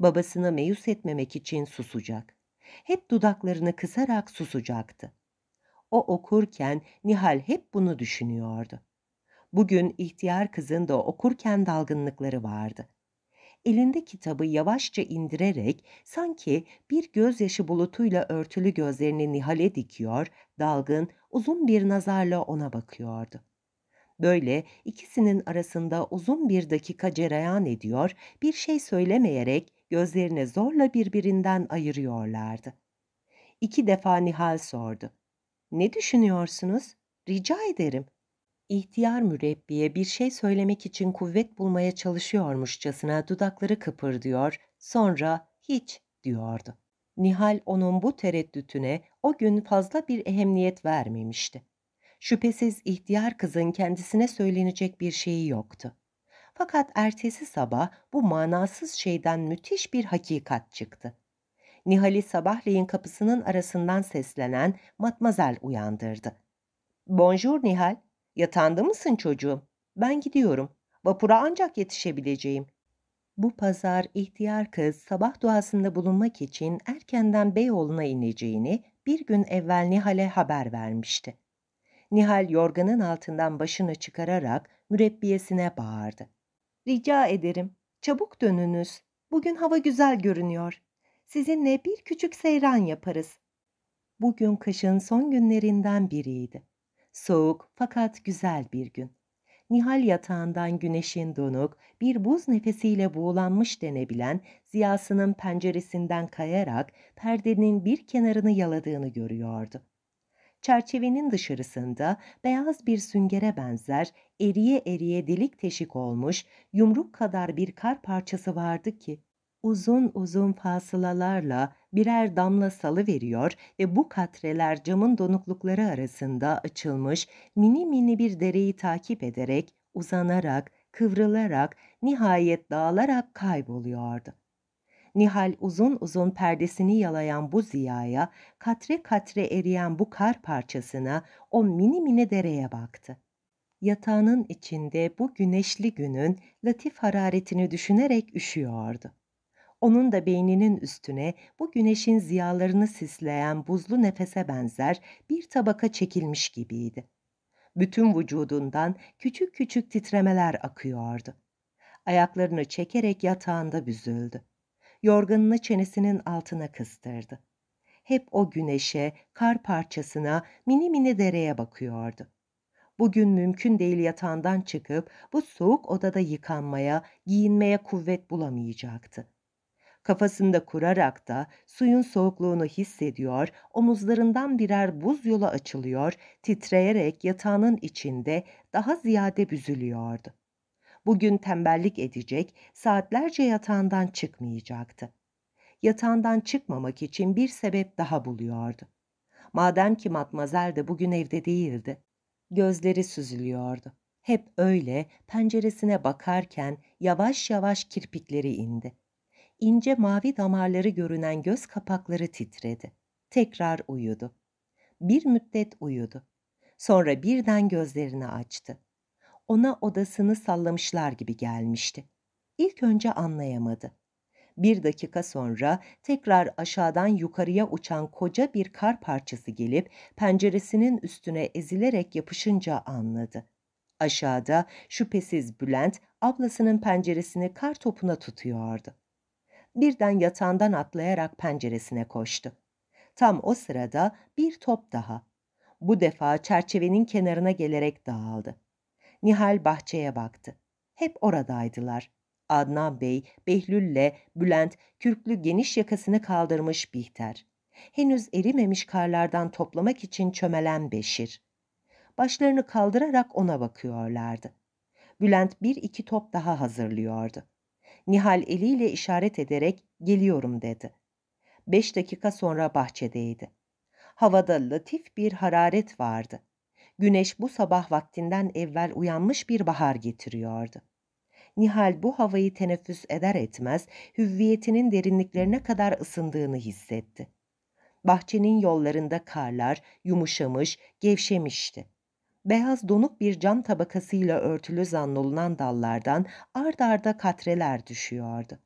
Babasını meyus etmemek için susacak. Hep dudaklarını kısarak susacaktı. O okurken Nihal hep bunu düşünüyordu. Bugün ihtiyar kızın da okurken dalgınlıkları vardı elinde kitabı yavaşça indirerek sanki bir gözyaşı bulutuyla örtülü gözlerini Nihal'e dikiyor, dalgın, uzun bir nazarla ona bakıyordu. Böyle ikisinin arasında uzun bir dakika cereyan ediyor, bir şey söylemeyerek gözlerini zorla birbirinden ayırıyorlardı. İki defa Nihal sordu. Ne düşünüyorsunuz? Rica ederim. İhtiyar mürebbiye bir şey söylemek için kuvvet bulmaya çalışıyormuşçasına dudakları kıpırdıyor, sonra hiç diyordu. Nihal onun bu tereddütüne o gün fazla bir ehemmiyet vermemişti. Şüphesiz ihtiyar kızın kendisine söylenecek bir şeyi yoktu. Fakat ertesi sabah bu manasız şeyden müthiş bir hakikat çıktı. Nihal'i sabahleyin kapısının arasından seslenen matmazel uyandırdı. ''Bonjour Nihal.'' Yatağında mısın çocuğum? Ben gidiyorum. Vapura ancak yetişebileceğim. Bu pazar ihtiyar kız sabah duasında bulunmak için erkenden Beyoğlu'na ineceğini bir gün evvel Nihal'e haber vermişti. Nihal yorganın altından başını çıkararak mürebbiyesine bağırdı. Rica ederim, çabuk dönünüz. Bugün hava güzel görünüyor. Sizinle bir küçük seyran yaparız. Bugün kışın son günlerinden biriydi. Soğuk fakat güzel bir gün. Nihal yatağından güneşin donuk, bir buz nefesiyle buğulanmış denebilen ziyasının penceresinden kayarak perdenin bir kenarını yaladığını görüyordu. Çerçevenin dışarısında beyaz bir süngere benzer eriye eriye delik teşik olmuş yumruk kadar bir kar parçası vardı ki uzun uzun fasılalarla birer damla salı veriyor ve bu katreler camın donuklukları arasında açılmış mini mini bir dereyi takip ederek, uzanarak, kıvrılarak, nihayet dağılarak kayboluyordu. Nihal uzun uzun perdesini yalayan bu ziyaya, katre katre eriyen bu kar parçasına, o mini mini dereye baktı. Yatağının içinde bu güneşli günün latif hararetini düşünerek üşüyordu. Onun da beyninin üstüne bu güneşin ziyalarını sisleyen buzlu nefese benzer bir tabaka çekilmiş gibiydi. Bütün vücudundan küçük küçük titremeler akıyordu. Ayaklarını çekerek yatağında büzüldü. Yorganını çenesinin altına kıstırdı. Hep o güneşe, kar parçasına, mini mini dereye bakıyordu bugün mümkün değil yatağından çıkıp bu soğuk odada yıkanmaya, giyinmeye kuvvet bulamayacaktı. Kafasında kurarak da suyun soğukluğunu hissediyor, omuzlarından birer buz yola açılıyor, titreyerek yatağının içinde daha ziyade büzülüyordu. Bugün tembellik edecek, saatlerce yatağından çıkmayacaktı. Yatağından çıkmamak için bir sebep daha buluyordu. Madem ki matmazel de bugün evde değildi, gözleri süzülüyordu. Hep öyle penceresine bakarken yavaş yavaş kirpikleri indi ince mavi damarları görünen göz kapakları titredi. Tekrar uyudu. Bir müddet uyudu. Sonra birden gözlerini açtı. Ona odasını sallamışlar gibi gelmişti. İlk önce anlayamadı. Bir dakika sonra tekrar aşağıdan yukarıya uçan koca bir kar parçası gelip penceresinin üstüne ezilerek yapışınca anladı. Aşağıda şüphesiz Bülent ablasının penceresini kar topuna tutuyordu birden yatağından atlayarak penceresine koştu. Tam o sırada bir top daha. Bu defa çerçevenin kenarına gelerek dağıldı. Nihal bahçeye baktı. Hep oradaydılar. Adnan Bey, Behlül'le Bülent kürklü geniş yakasını kaldırmış Bihter. Henüz erimemiş karlardan toplamak için çömelen Beşir. Başlarını kaldırarak ona bakıyorlardı. Bülent bir iki top daha hazırlıyordu. Nihal eliyle işaret ederek geliyorum dedi. Beş dakika sonra bahçedeydi. Havada latif bir hararet vardı. Güneş bu sabah vaktinden evvel uyanmış bir bahar getiriyordu. Nihal bu havayı teneffüs eder etmez hüviyetinin derinliklerine kadar ısındığını hissetti. Bahçenin yollarında karlar yumuşamış, gevşemişti beyaz donuk bir cam tabakasıyla örtülü zannolunan dallardan ard arda katreler düşüyordu.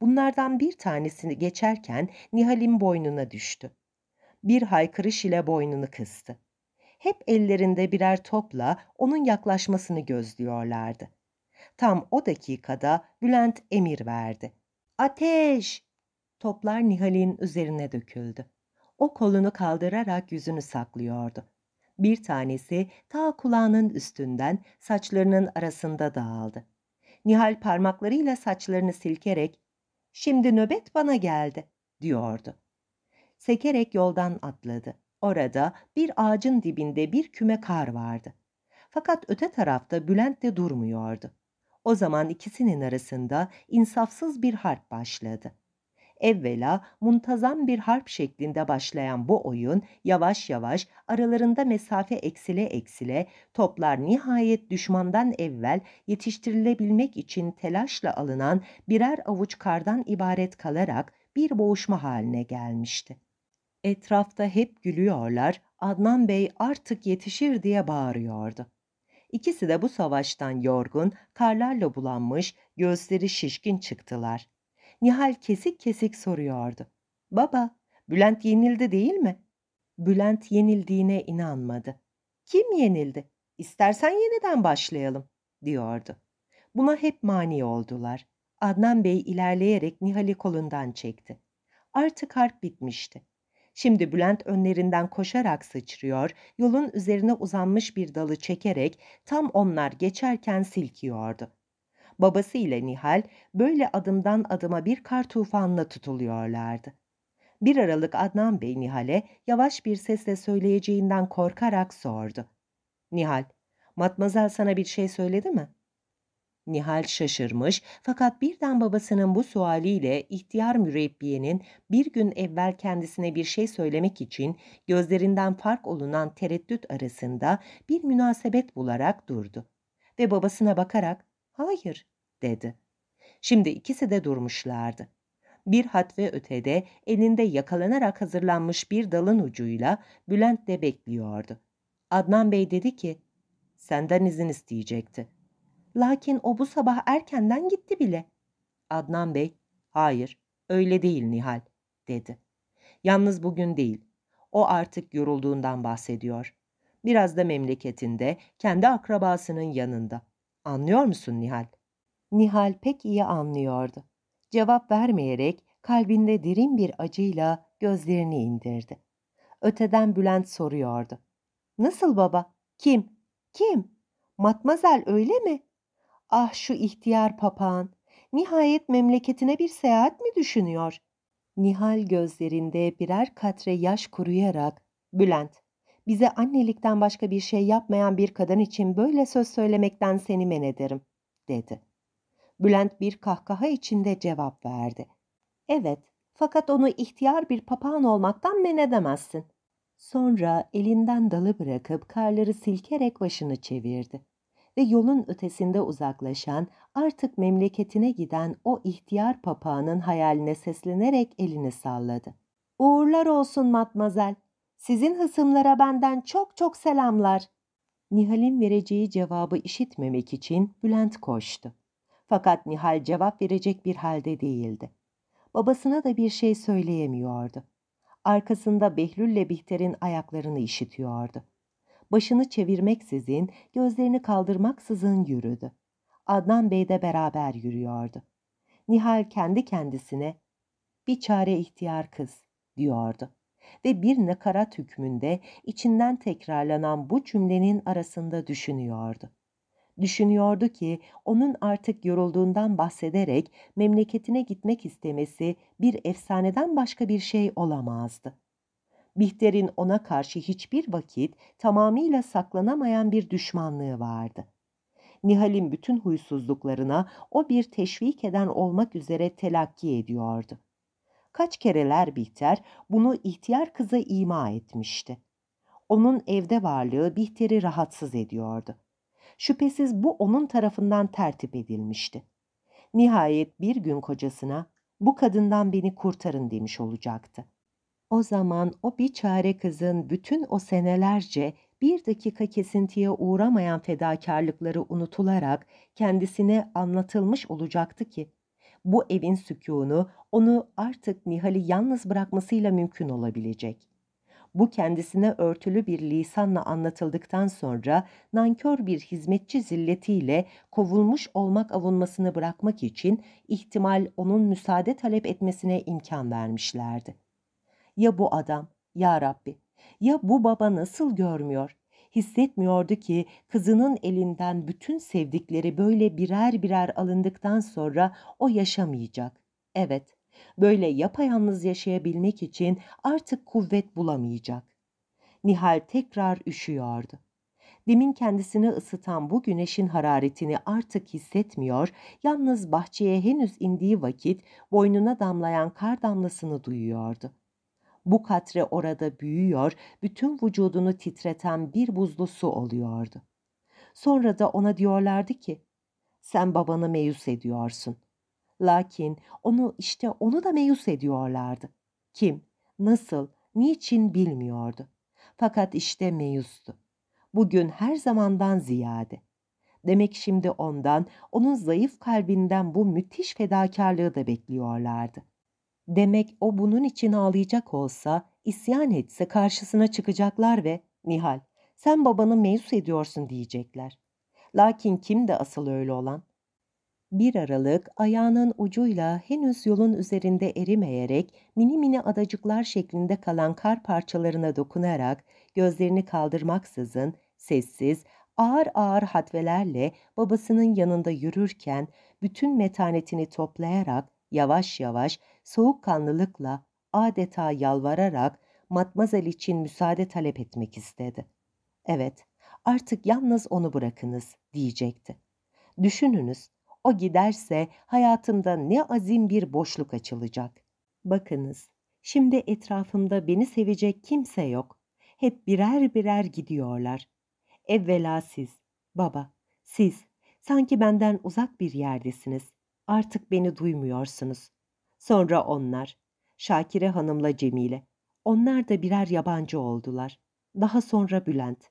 Bunlardan bir tanesini geçerken Nihal'in boynuna düştü. Bir haykırış ile boynunu kıstı. Hep ellerinde birer topla onun yaklaşmasını gözlüyorlardı. Tam o dakikada Bülent emir verdi. Ateş! Toplar Nihal'in üzerine döküldü. O kolunu kaldırarak yüzünü saklıyordu. Bir tanesi ta kulağının üstünden saçlarının arasında dağıldı. Nihal parmaklarıyla saçlarını silkerek ''Şimdi nöbet bana geldi.'' diyordu. Sekerek yoldan atladı. Orada bir ağacın dibinde bir küme kar vardı. Fakat öte tarafta Bülent de durmuyordu. O zaman ikisinin arasında insafsız bir harp başladı. Evvela muntazam bir harp şeklinde başlayan bu oyun yavaş yavaş aralarında mesafe eksile eksile toplar nihayet düşmandan evvel yetiştirilebilmek için telaşla alınan birer avuç kardan ibaret kalarak bir boğuşma haline gelmişti. Etrafta hep gülüyorlar, Adnan Bey artık yetişir diye bağırıyordu. İkisi de bu savaştan yorgun, karlarla bulanmış, gözleri şişkin çıktılar. Nihal kesik kesik soruyordu. Baba, Bülent yenildi değil mi? Bülent yenildiğine inanmadı. Kim yenildi? İstersen yeniden başlayalım, diyordu. Buna hep mani oldular. Adnan Bey ilerleyerek Nihal'i kolundan çekti. Artık harp bitmişti. Şimdi Bülent önlerinden koşarak sıçrıyor, yolun üzerine uzanmış bir dalı çekerek tam onlar geçerken silkiyordu. Babası ile Nihal böyle adımdan adıma bir kar tufanına tutuluyorlardı. Bir aralık Adnan Bey Nihal'e yavaş bir sesle söyleyeceğinden korkarak sordu. Nihal, Matmazel sana bir şey söyledi mi? Nihal şaşırmış fakat birden babasının bu sualiyle ihtiyar mürebbiyenin bir gün evvel kendisine bir şey söylemek için gözlerinden fark olunan tereddüt arasında bir münasebet bularak durdu. Ve babasına bakarak hayır dedi. Şimdi ikisi de durmuşlardı. Bir hat ve ötede elinde yakalanarak hazırlanmış bir dalın ucuyla Bülent de bekliyordu. Adnan Bey dedi ki, senden izin isteyecekti. Lakin o bu sabah erkenden gitti bile. Adnan Bey, hayır öyle değil Nihal, dedi. Yalnız bugün değil, o artık yorulduğundan bahsediyor. Biraz da memleketinde, kendi akrabasının yanında. Anlıyor musun Nihal? Nihal pek iyi anlıyordu. Cevap vermeyerek kalbinde derin bir acıyla gözlerini indirdi. Öteden Bülent soruyordu. Nasıl baba? Kim? Kim? Matmazel öyle mi? Ah şu ihtiyar papağan. Nihayet memleketine bir seyahat mi düşünüyor? Nihal gözlerinde birer katre yaş kuruyarak Bülent bize annelikten başka bir şey yapmayan bir kadın için böyle söz söylemekten seni men ederim dedi. Bülent bir kahkaha içinde cevap verdi. Evet, fakat onu ihtiyar bir papağan olmaktan men edemezsin. Sonra elinden dalı bırakıp karları silkerek başını çevirdi ve yolun ötesinde uzaklaşan, artık memleketine giden o ihtiyar papağanın hayaline seslenerek elini salladı. Uğurlar olsun matmazel. Sizin hısımlara benden çok çok selamlar. Nihal'in vereceği cevabı işitmemek için Bülent koştu. Fakat Nihal cevap verecek bir halde değildi. Babasına da bir şey söyleyemiyordu. Arkasında Behlül'le Bihter'in ayaklarını işitiyordu. Başını çevirmeksizin, gözlerini kaldırmaksızın yürüdü. Adnan Bey de beraber yürüyordu. Nihal kendi kendisine bir çare ihtiyar kız diyordu ve bir nakarat hükmünde içinden tekrarlanan bu cümlenin arasında düşünüyordu. Düşünüyordu ki onun artık yorulduğundan bahsederek memleketine gitmek istemesi bir efsaneden başka bir şey olamazdı. Bihter'in ona karşı hiçbir vakit tamamıyla saklanamayan bir düşmanlığı vardı. Nihal'in bütün huysuzluklarına o bir teşvik eden olmak üzere telakki ediyordu. Kaç kereler Bihter bunu ihtiyar kıza ima etmişti. Onun evde varlığı Bihter'i rahatsız ediyordu. Şüphesiz bu onun tarafından tertip edilmişti. Nihayet bir gün kocasına bu kadından beni kurtarın demiş olacaktı. O zaman o bir çare kızın bütün o senelerce bir dakika kesintiye uğramayan fedakarlıkları unutularak kendisine anlatılmış olacaktı ki, bu evin sükûnu onu artık Nihal'i yalnız bırakmasıyla mümkün olabilecek bu kendisine örtülü bir lisanla anlatıldıktan sonra nankör bir hizmetçi zilletiyle kovulmuş olmak avunmasını bırakmak için ihtimal onun müsaade talep etmesine imkan vermişlerdi. Ya bu adam, ya Rabbi, ya bu baba nasıl görmüyor? hissetmiyordu ki kızının elinden bütün sevdikleri böyle birer birer alındıktan sonra o yaşamayacak. Evet, Böyle yapayalnız yaşayabilmek için artık kuvvet bulamayacak. Nihal tekrar üşüyordu. Demin kendisini ısıtan bu güneşin hararetini artık hissetmiyor, yalnız bahçeye henüz indiği vakit boynuna damlayan kar damlasını duyuyordu. Bu katre orada büyüyor, bütün vücudunu titreten bir buzlu su oluyordu. Sonra da ona diyorlardı ki, sen babanı meyus ediyorsun.'' Lakin onu işte onu da meyus ediyorlardı. Kim, nasıl, niçin bilmiyordu. Fakat işte meyustu. Bugün her zamandan ziyade. Demek şimdi ondan, onun zayıf kalbinden bu müthiş fedakarlığı da bekliyorlardı. Demek o bunun için ağlayacak olsa, isyan etse karşısına çıkacaklar ve Nihal, sen babanı meyus ediyorsun diyecekler. Lakin kim de asıl öyle olan? Bir aralık ayağının ucuyla henüz yolun üzerinde erimeyerek mini mini adacıklar şeklinde kalan kar parçalarına dokunarak gözlerini kaldırmaksızın sessiz, ağır ağır hatvelerle babasının yanında yürürken bütün metanetini toplayarak yavaş yavaş soğukkanlılıkla adeta yalvararak matmazel için müsaade talep etmek istedi. Evet, artık yalnız onu bırakınız diyecekti. Düşününüz, o giderse hayatımda ne azim bir boşluk açılacak. Bakınız, şimdi etrafımda beni sevecek kimse yok. Hep birer birer gidiyorlar. Evvela siz, baba, siz, sanki benden uzak bir yerdesiniz. Artık beni duymuyorsunuz. Sonra onlar, Şakire Hanım'la Cemile. Onlar da birer yabancı oldular. Daha sonra Bülent.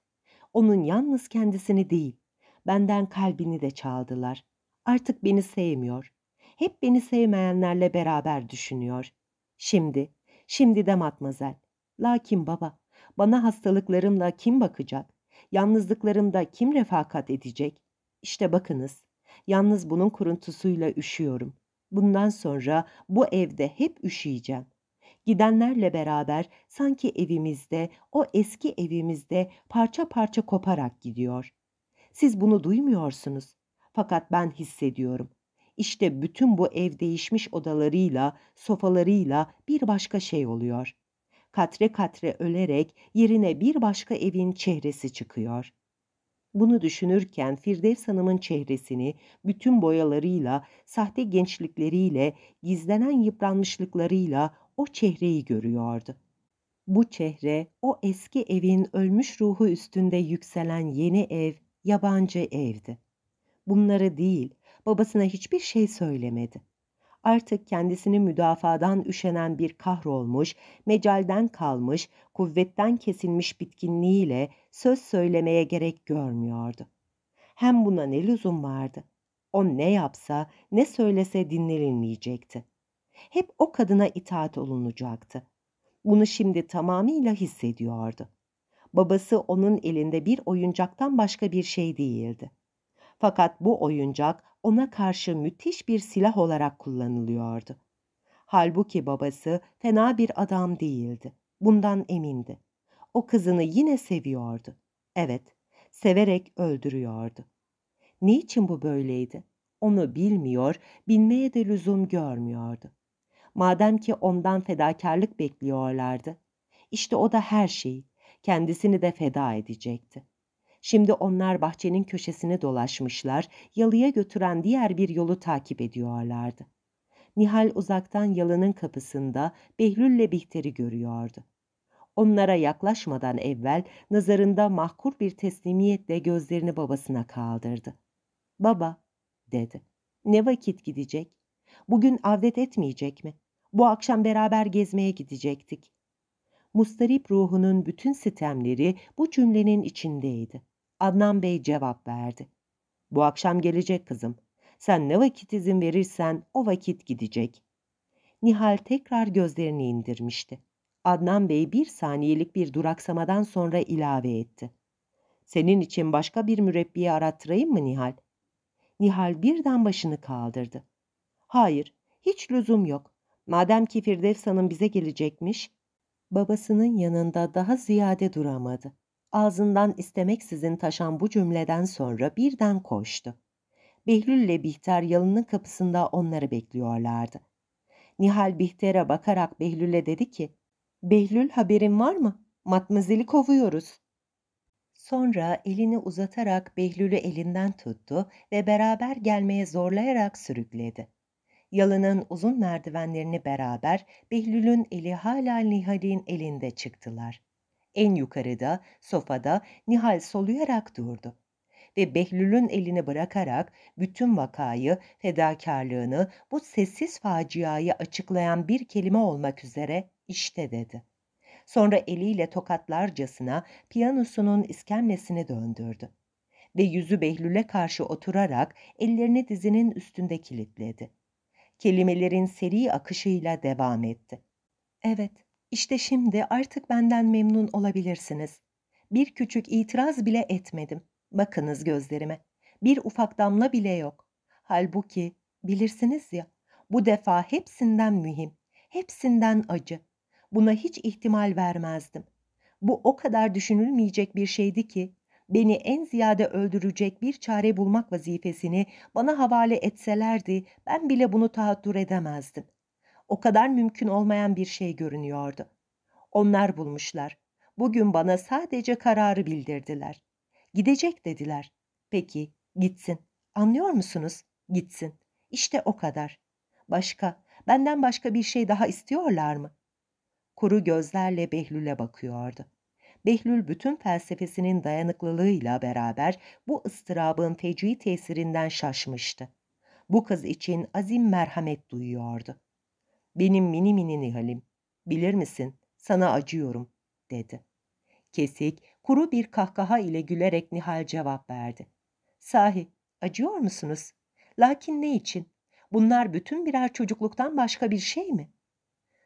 Onun yalnız kendisini değil, benden kalbini de çaldılar artık beni sevmiyor. Hep beni sevmeyenlerle beraber düşünüyor. Şimdi, şimdi de matmazel. Lakin baba, bana hastalıklarımla kim bakacak? Yalnızlıklarımda kim refakat edecek? İşte bakınız, yalnız bunun kuruntusuyla üşüyorum. Bundan sonra bu evde hep üşüyeceğim. Gidenlerle beraber sanki evimizde, o eski evimizde parça parça koparak gidiyor. Siz bunu duymuyorsunuz. Fakat ben hissediyorum. İşte bütün bu ev değişmiş odalarıyla, sofalarıyla bir başka şey oluyor. Katre katre ölerek yerine bir başka evin çehresi çıkıyor. Bunu düşünürken Firdevs Hanım'ın çehresini bütün boyalarıyla, sahte gençlikleriyle, gizlenen yıpranmışlıklarıyla o çehreyi görüyordu. Bu çehre o eski evin ölmüş ruhu üstünde yükselen yeni ev, yabancı evdi bunları değil, babasına hiçbir şey söylemedi. Artık kendisini müdafadan üşenen bir kahrolmuş, mecalden kalmış, kuvvetten kesilmiş bitkinliğiyle söz söylemeye gerek görmüyordu. Hem buna ne lüzum vardı? O ne yapsa, ne söylese dinlenilmeyecekti. Hep o kadına itaat olunacaktı. Bunu şimdi tamamıyla hissediyordu. Babası onun elinde bir oyuncaktan başka bir şey değildi. Fakat bu oyuncak ona karşı müthiş bir silah olarak kullanılıyordu. Halbuki babası fena bir adam değildi. Bundan emindi. O kızını yine seviyordu. Evet, severek öldürüyordu. Niçin bu böyleydi? Onu bilmiyor, bilmeye de lüzum görmüyordu. Madem ki ondan fedakarlık bekliyorlardı. işte o da her şeyi, kendisini de feda edecekti. Şimdi onlar bahçenin köşesine dolaşmışlar, yalıya götüren diğer bir yolu takip ediyorlardı. Nihal uzaktan yalının kapısında Behlül'le Bihter'i görüyordu. Onlara yaklaşmadan evvel nazarında mahkur bir teslimiyetle gözlerini babasına kaldırdı. "Baba," dedi. "Ne vakit gidecek? Bugün avdet etmeyecek mi? Bu akşam beraber gezmeye gidecektik." Mustarip ruhunun bütün sitemleri bu cümlenin içindeydi. Adnan Bey cevap verdi. Bu akşam gelecek kızım. Sen ne vakit izin verirsen o vakit gidecek. Nihal tekrar gözlerini indirmişti. Adnan Bey bir saniyelik bir duraksamadan sonra ilave etti. Senin için başka bir mürebbiye arattırayım mı Nihal? Nihal birden başını kaldırdı. Hayır, hiç lüzum yok. Madem ki Firdevs Hanım bize gelecekmiş, babasının yanında daha ziyade duramadı. Ağzından istemeksizin taşan bu cümleden sonra birden koştu. Behlül ile Bihter yalının kapısında onları bekliyorlardı. Nihal Bihter'e bakarak Behlül'e dedi ki, ''Behlül haberin var mı? Matmazeli kovuyoruz.'' Sonra elini uzatarak Behlül'ü elinden tuttu ve beraber gelmeye zorlayarak sürükledi. Yalının uzun merdivenlerini beraber Behlül'ün eli hala Nihal'in elinde çıktılar en yukarıda, sofada Nihal soluyarak durdu ve Behlül'ün elini bırakarak bütün vakayı, fedakarlığını, bu sessiz faciayı açıklayan bir kelime olmak üzere işte dedi. Sonra eliyle tokatlarcasına piyanosunun iskemlesini döndürdü ve yüzü Behlül'e karşı oturarak ellerini dizinin üstünde kilitledi. Kelimelerin seri akışıyla devam etti. Evet, işte şimdi artık benden memnun olabilirsiniz. Bir küçük itiraz bile etmedim. Bakınız gözlerime. Bir ufak damla bile yok. Halbuki bilirsiniz ya, bu defa hepsinden mühim, hepsinden acı. Buna hiç ihtimal vermezdim. Bu o kadar düşünülmeyecek bir şeydi ki beni en ziyade öldürecek bir çare bulmak vazifesini bana havale etselerdi ben bile bunu tahattür edemezdim o kadar mümkün olmayan bir şey görünüyordu. Onlar bulmuşlar. Bugün bana sadece kararı bildirdiler. Gidecek dediler. Peki, gitsin. Anlıyor musunuz? Gitsin. İşte o kadar. Başka, benden başka bir şey daha istiyorlar mı? Kuru gözlerle Behlül'e bakıyordu. Behlül bütün felsefesinin dayanıklılığıyla beraber bu ıstırabın feci tesirinden şaşmıştı. Bu kız için azim merhamet duyuyordu. Benim mini mini Nihal'im. Bilir misin? Sana acıyorum, dedi. Kesik, kuru bir kahkaha ile gülerek Nihal cevap verdi. Sahi, acıyor musunuz? Lakin ne için? Bunlar bütün birer çocukluktan başka bir şey mi?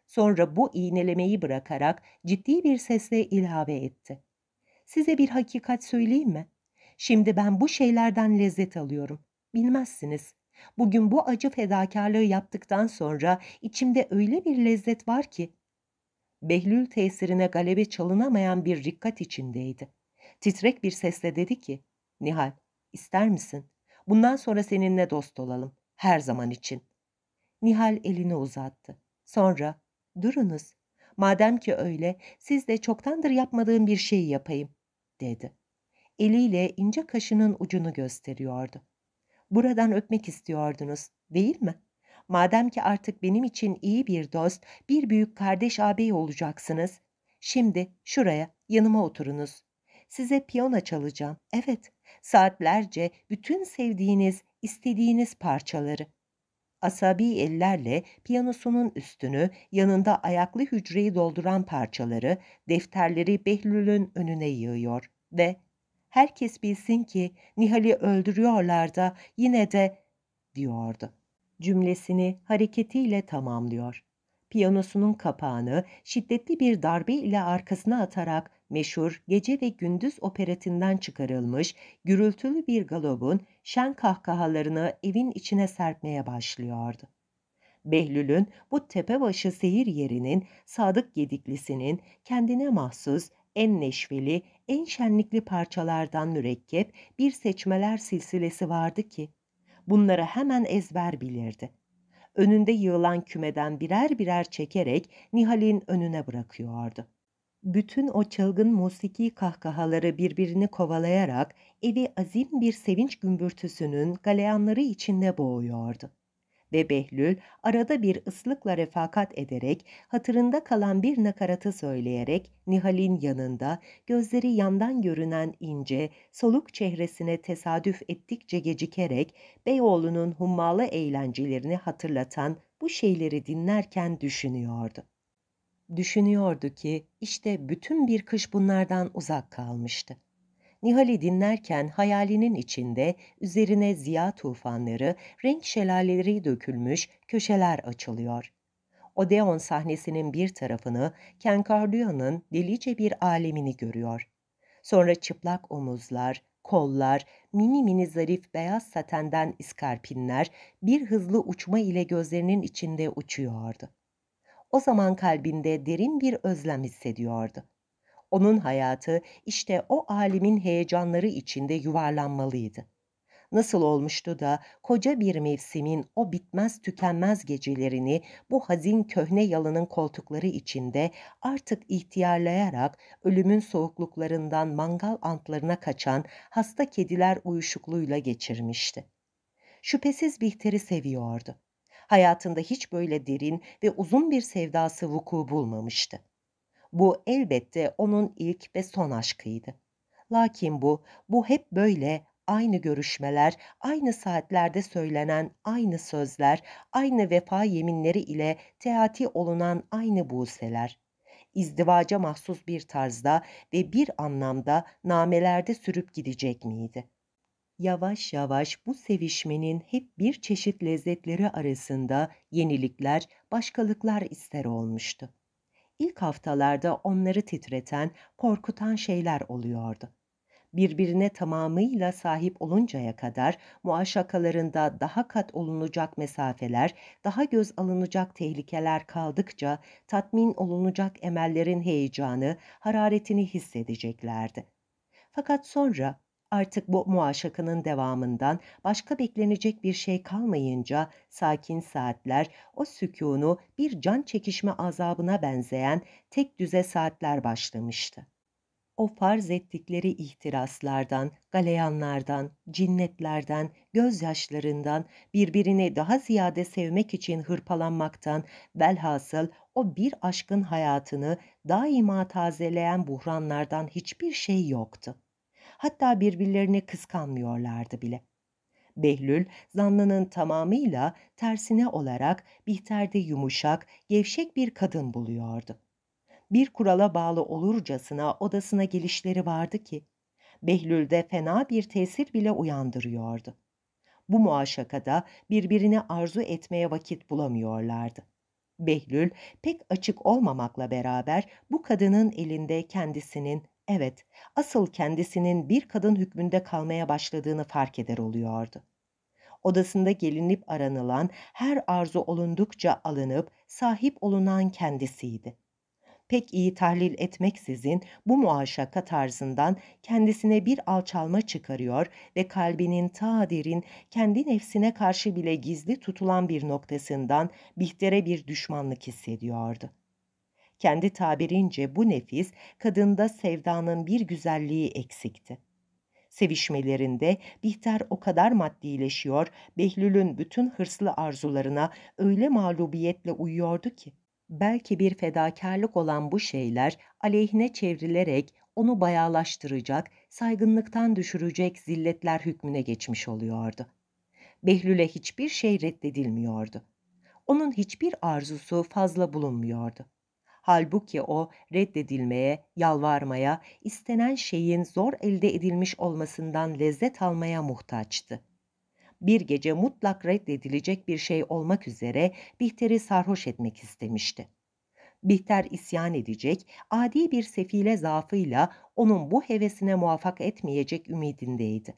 Sonra bu iğnelemeyi bırakarak ciddi bir sesle ilave etti. Size bir hakikat söyleyeyim mi? Şimdi ben bu şeylerden lezzet alıyorum. Bilmezsiniz. Bugün bu acı fedakarlığı yaptıktan sonra içimde öyle bir lezzet var ki. Behlül tesirine galebe çalınamayan bir rikkat içindeydi. Titrek bir sesle dedi ki, Nihal, ister misin? Bundan sonra seninle dost olalım, her zaman için. Nihal elini uzattı. Sonra, durunuz, madem ki öyle, siz de çoktandır yapmadığım bir şeyi yapayım, dedi. Eliyle ince kaşının ucunu gösteriyordu buradan öpmek istiyordunuz, değil mi? Madem ki artık benim için iyi bir dost, bir büyük kardeş ağabey olacaksınız. Şimdi şuraya, yanıma oturunuz. Size piyano çalacağım. Evet, saatlerce bütün sevdiğiniz, istediğiniz parçaları. Asabi ellerle piyanosunun üstünü, yanında ayaklı hücreyi dolduran parçaları, defterleri Behlül'ün önüne yığıyor ve herkes bilsin ki Nihal'i öldürüyorlar da yine de diyordu. Cümlesini hareketiyle tamamlıyor. Piyanosunun kapağını şiddetli bir darbe ile arkasına atarak meşhur Gece ve Gündüz operatinden çıkarılmış gürültülü bir galobun şen kahkahalarını evin içine serpmeye başlıyordu. Behlül'ün bu tepebaşı seyir yerinin Sadık Gedikli'sinin kendine mahsus en neşveli, en şenlikli parçalardan mürekkep bir seçmeler silsilesi vardı ki bunları hemen ezber bilirdi. Önünde yığılan kümeden birer birer çekerek Nihal'in önüne bırakıyordu. Bütün o çılgın musiki kahkahaları birbirini kovalayarak evi azim bir sevinç gümbürtüsünün galeyanları içinde boğuyordu ve Behlül arada bir ıslıkla refakat ederek hatırında kalan bir nakaratı söyleyerek Nihal'in yanında gözleri yandan görünen ince, soluk çehresine tesadüf ettikçe gecikerek Beyoğlu'nun hummalı eğlencelerini hatırlatan bu şeyleri dinlerken düşünüyordu. Düşünüyordu ki işte bütün bir kış bunlardan uzak kalmıştı. Nihal'i dinlerken hayalinin içinde üzerine ziya tufanları, renk şelaleleri dökülmüş köşeler açılıyor. Odeon sahnesinin bir tarafını Kenkarduyan'ın delice bir alemini görüyor. Sonra çıplak omuzlar, kollar, mini mini zarif beyaz satenden iskarpinler bir hızlı uçma ile gözlerinin içinde uçuyordu. O zaman kalbinde derin bir özlem hissediyordu. Onun hayatı işte o alimin heyecanları içinde yuvarlanmalıydı. Nasıl olmuştu da koca bir mevsimin o bitmez tükenmez gecelerini bu hazin köhne yalının koltukları içinde artık ihtiyarlayarak ölümün soğukluklarından mangal antlarına kaçan hasta kediler uyuşukluğuyla geçirmişti. Şüphesiz Bihter'i seviyordu. Hayatında hiç böyle derin ve uzun bir sevdası vuku bulmamıştı. Bu elbette onun ilk ve son aşkıydı. Lakin bu, bu hep böyle aynı görüşmeler, aynı saatlerde söylenen aynı sözler, aynı vefa yeminleri ile teati olunan aynı buğseler. İzdivaca mahsus bir tarzda ve bir anlamda namelerde sürüp gidecek miydi? Yavaş yavaş bu sevişmenin hep bir çeşit lezzetleri arasında yenilikler, başkalıklar ister olmuştu ilk haftalarda onları titreten, korkutan şeyler oluyordu. Birbirine tamamıyla sahip oluncaya kadar muaşakalarında daha kat olunacak mesafeler, daha göz alınacak tehlikeler kaldıkça tatmin olunacak emellerin heyecanı, hararetini hissedeceklerdi. Fakat sonra Artık bu muaşakanın devamından başka beklenecek bir şey kalmayınca sakin saatler o sükûnu bir can çekişme azabına benzeyen tek düze saatler başlamıştı. O farz ettikleri ihtiraslardan, galeyanlardan, cinnetlerden, gözyaşlarından, birbirini daha ziyade sevmek için hırpalanmaktan, velhasıl o bir aşkın hayatını daima tazeleyen buhranlardan hiçbir şey yoktu hatta birbirlerini kıskanmıyorlardı bile. Behlül, zannının tamamıyla tersine olarak Bihter'de yumuşak, gevşek bir kadın buluyordu. Bir kurala bağlı olurcasına odasına gelişleri vardı ki, Behlül'de fena bir tesir bile uyandırıyordu. Bu muaşakada birbirini arzu etmeye vakit bulamıyorlardı. Behlül pek açık olmamakla beraber bu kadının elinde kendisinin Evet, asıl kendisinin bir kadın hükmünde kalmaya başladığını fark eder oluyordu. Odasında gelinip aranılan, her arzu olundukça alınıp sahip olunan kendisiydi. Pek iyi tahlil etmeksizin bu muaşaka tarzından kendisine bir alçalma çıkarıyor ve kalbinin ta derin, kendi nefsine karşı bile gizli tutulan bir noktasından Bihter'e bir düşmanlık hissediyordu.'' Kendi tabirince bu nefis kadında sevdanın bir güzelliği eksikti. Sevişmelerinde Bihter o kadar maddileşiyor, Behlül'ün bütün hırslı arzularına öyle mağlubiyetle uyuyordu ki. Belki bir fedakarlık olan bu şeyler aleyhine çevrilerek onu bayağılaştıracak, saygınlıktan düşürecek zilletler hükmüne geçmiş oluyordu. Behlül'e hiçbir şey reddedilmiyordu. Onun hiçbir arzusu fazla bulunmuyordu. Halbuki o reddedilmeye, yalvarmaya, istenen şeyin zor elde edilmiş olmasından lezzet almaya muhtaçtı. Bir gece mutlak reddedilecek bir şey olmak üzere Bihter'i sarhoş etmek istemişti. Bihter isyan edecek, adi bir sefile zaafıyla onun bu hevesine muvaffak etmeyecek ümidindeydi.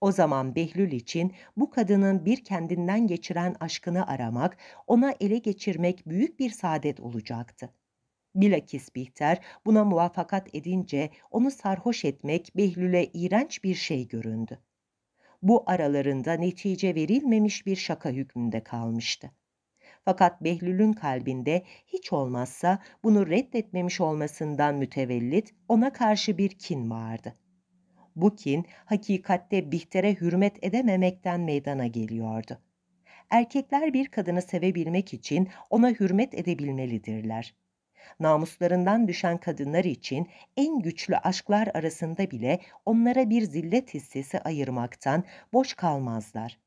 O zaman Behlül için bu kadının bir kendinden geçiren aşkını aramak, ona ele geçirmek büyük bir saadet olacaktı. Bilakis Bihter buna muvaffakat edince onu sarhoş etmek Behlül'e iğrenç bir şey göründü. Bu aralarında netice verilmemiş bir şaka hükmünde kalmıştı. Fakat Behlül'ün kalbinde hiç olmazsa bunu reddetmemiş olmasından mütevellit ona karşı bir kin vardı. Bu kin hakikatte Bihter'e hürmet edememekten meydana geliyordu. Erkekler bir kadını sevebilmek için ona hürmet edebilmelidirler.'' Namuslarından düşen kadınlar için en güçlü aşklar arasında bile onlara bir zillet hissesi ayırmaktan boş kalmazlar.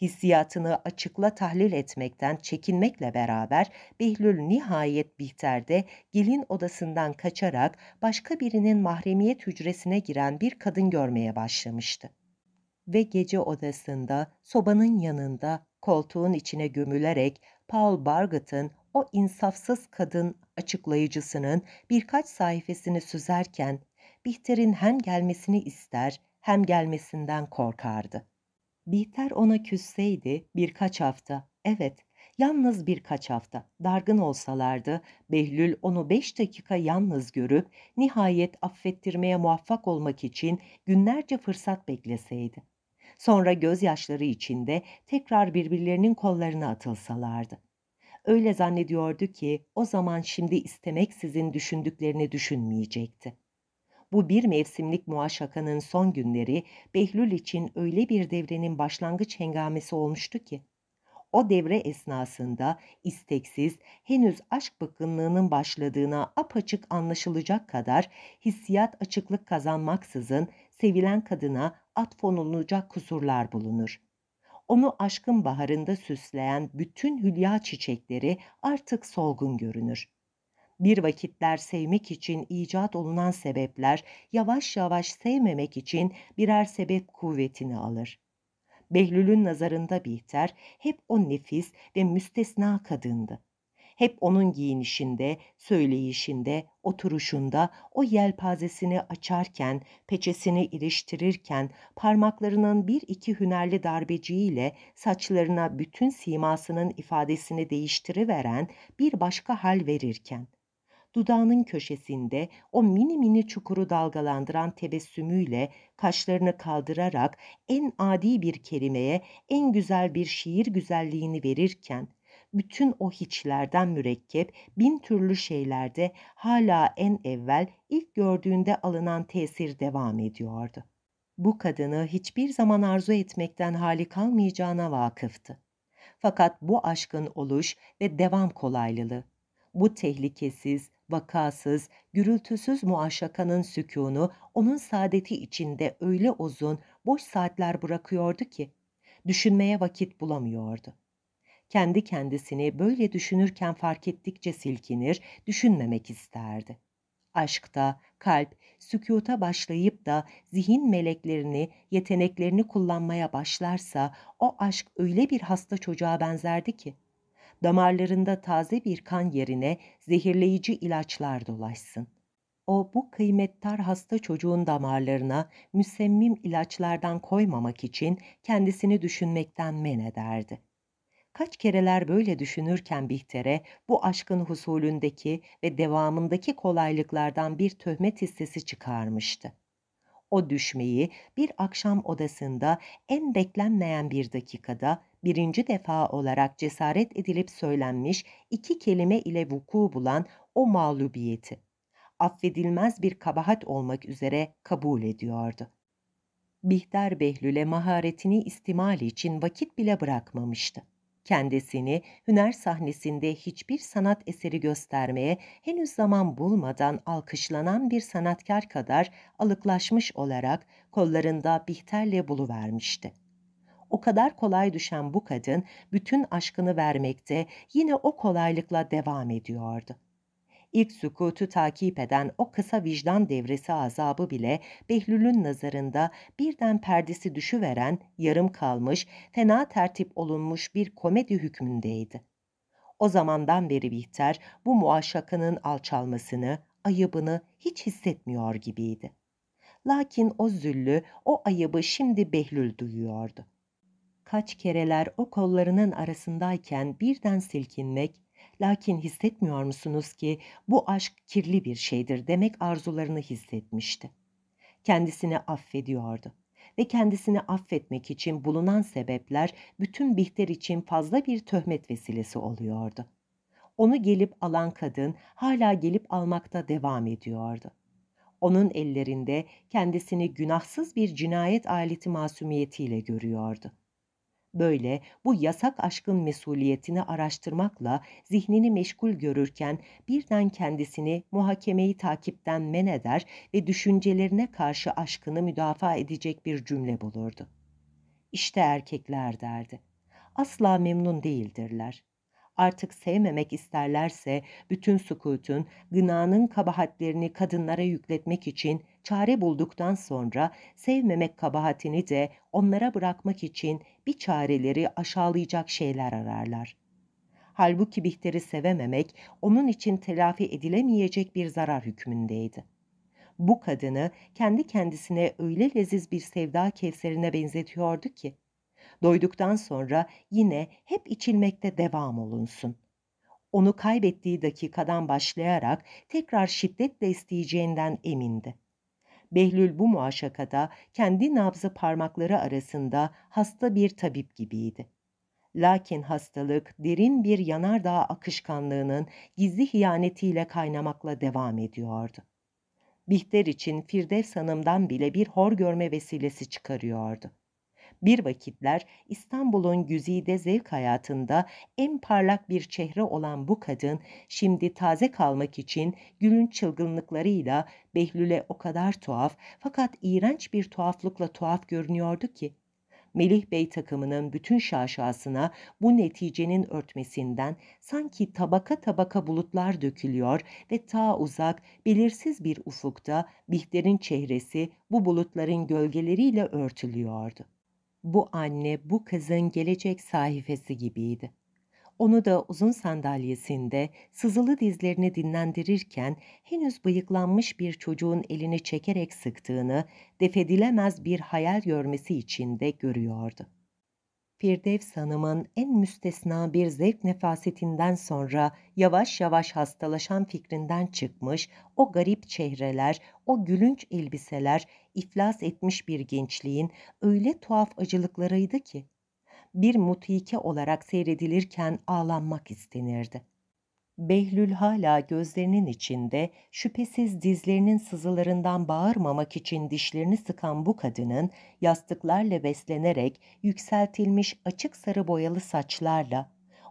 Hissiyatını açıkla tahlil etmekten çekinmekle beraber Behlül nihayet Bihter'de gelin odasından kaçarak başka birinin mahremiyet hücresine giren bir kadın görmeye başlamıştı ve gece odasında, sobanın yanında, koltuğun içine gömülerek Paul Bargat'ın o insafsız kadın açıklayıcısının birkaç sayfasını süzerken Bihter'in hem gelmesini ister hem gelmesinden korkardı. Bihter ona küsseydi birkaç hafta, evet yalnız birkaç hafta dargın olsalardı Behlül onu beş dakika yalnız görüp nihayet affettirmeye muvaffak olmak için günlerce fırsat bekleseydi. Sonra gözyaşları içinde tekrar birbirlerinin kollarına atılsalardı öyle zannediyordu ki o zaman şimdi istemeksizin düşündüklerini düşünmeyecekti. Bu bir mevsimlik muaşakanın son günleri Behlül için öyle bir devrenin başlangıç hengamesi olmuştu ki. O devre esnasında isteksiz, henüz aşk bıkkınlığının başladığına apaçık anlaşılacak kadar hissiyat açıklık kazanmaksızın sevilen kadına atfonulacak kusurlar bulunur. Onu aşkın baharında süsleyen bütün hülya çiçekleri artık solgun görünür. Bir vakitler sevmek için icat olunan sebepler yavaş yavaş sevmemek için birer sebep kuvvetini alır. Behlül'ün nazarında Bihter hep o nefis ve müstesna kadındı hep onun giyinişinde, söyleyişinde, oturuşunda, o yelpazesini açarken, peçesini iliştirirken, parmaklarının bir iki hünerli darbeciyle saçlarına bütün simasının ifadesini değiştiriveren bir başka hal verirken.'' dudağının köşesinde o mini mini çukuru dalgalandıran tebessümüyle kaşlarını kaldırarak en adi bir kelimeye en güzel bir şiir güzelliğini verirken bütün o hiçlerden mürekkep bin türlü şeylerde hala en evvel ilk gördüğünde alınan tesir devam ediyordu. Bu kadını hiçbir zaman arzu etmekten hali kalmayacağına vakıftı. Fakat bu aşkın oluş ve devam kolaylılığı, bu tehlikesiz, vakasız, gürültüsüz muaşakanın sükûnu onun saadeti içinde öyle uzun, boş saatler bırakıyordu ki, düşünmeye vakit bulamıyordu kendi kendisini böyle düşünürken fark ettikçe silkinir, düşünmemek isterdi. Aşkta kalp sükuta başlayıp da zihin meleklerini, yeteneklerini kullanmaya başlarsa o aşk öyle bir hasta çocuğa benzerdi ki damarlarında taze bir kan yerine zehirleyici ilaçlar dolaşsın. O bu kıymettar hasta çocuğun damarlarına müsemmim ilaçlardan koymamak için kendisini düşünmekten men ederdi.'' Kaç kereler böyle düşünürken Bihter'e bu aşkın husulündeki ve devamındaki kolaylıklardan bir töhmet hissesi çıkarmıştı. O düşmeyi bir akşam odasında en beklenmeyen bir dakikada birinci defa olarak cesaret edilip söylenmiş iki kelime ile vuku bulan o mağlubiyeti affedilmez bir kabahat olmak üzere kabul ediyordu. Bihter Behlül'e maharetini istimal için vakit bile bırakmamıştı kendisini hüner sahnesinde hiçbir sanat eseri göstermeye henüz zaman bulmadan alkışlanan bir sanatkar kadar alıklaşmış olarak kollarında Bihter'le buluvermişti. O kadar kolay düşen bu kadın bütün aşkını vermekte yine o kolaylıkla devam ediyordu ilk sükutu takip eden o kısa vicdan devresi azabı bile Behlül'ün nazarında birden perdesi düşüveren, yarım kalmış, fena tertip olunmuş bir komedi hükmündeydi. O zamandan beri Bihter bu muaşakının alçalmasını, ayıbını hiç hissetmiyor gibiydi. Lakin o züllü, o ayıbı şimdi Behlül duyuyordu. Kaç kereler o kollarının arasındayken birden silkinmek, Lakin hissetmiyor musunuz ki bu aşk kirli bir şeydir demek arzularını hissetmişti. Kendisini affediyordu ve kendisini affetmek için bulunan sebepler bütün Bihter için fazla bir töhmet vesilesi oluyordu. Onu gelip alan kadın hala gelip almakta devam ediyordu. Onun ellerinde kendisini günahsız bir cinayet aleti masumiyetiyle görüyordu. Böyle bu yasak aşkın mesuliyetini araştırmakla zihnini meşgul görürken birden kendisini muhakemeyi takipten men eder ve düşüncelerine karşı aşkını müdafaa edecek bir cümle bulurdu. İşte erkekler derdi. Asla memnun değildirler. Artık sevmemek isterlerse bütün sukutun, gınanın kabahatlerini kadınlara yükletmek için çare bulduktan sonra sevmemek kabahatini de onlara bırakmak için bir çareleri aşağılayacak şeyler ararlar. Halbuki Bihter'i sevememek onun için telafi edilemeyecek bir zarar hükmündeydi. Bu kadını kendi kendisine öyle leziz bir sevda kevserine benzetiyordu ki, doyduktan sonra yine hep içilmekte devam olunsun.'' onu kaybettiği dakikadan başlayarak tekrar şiddetle isteyeceğinden emindi. Behlül bu muaşakada kendi nabzı parmakları arasında hasta bir tabip gibiydi. Lakin hastalık derin bir yanardağ akışkanlığının gizli hiyanetiyle kaynamakla devam ediyordu. Bihter için Firdevs Hanım'dan bile bir hor görme vesilesi çıkarıyordu bir vakitler İstanbul'un güzide zevk hayatında en parlak bir çehre olan bu kadın şimdi taze kalmak için gülün çılgınlıklarıyla Behlül'e o kadar tuhaf fakat iğrenç bir tuhaflıkla tuhaf görünüyordu ki Melih Bey takımının bütün şaşasına bu neticenin örtmesinden sanki tabaka tabaka bulutlar dökülüyor ve ta uzak, belirsiz bir ufukta Bihter'in çehresi bu bulutların gölgeleriyle örtülüyordu. Bu anne bu kızın gelecek sahifesi gibiydi. Onu da uzun sandalyesinde sızılı dizlerini dinlendirirken henüz bıyıklanmış bir çocuğun elini çekerek sıktığını, defedilemez bir hayal görmesi içinde görüyordu. Firdevs Hanım'ın en müstesna bir zevk nefasetinden sonra yavaş yavaş hastalaşan fikrinden çıkmış, o garip çehreler, o gülünç elbiseler, iflas etmiş bir gençliğin öyle tuhaf acılıklarıydı ki, bir mutike olarak seyredilirken ağlanmak istenirdi. Behlül hala gözlerinin içinde şüphesiz dizlerinin sızılarından bağırmamak için dişlerini sıkan bu kadının yastıklarla beslenerek yükseltilmiş açık sarı boyalı saçlarla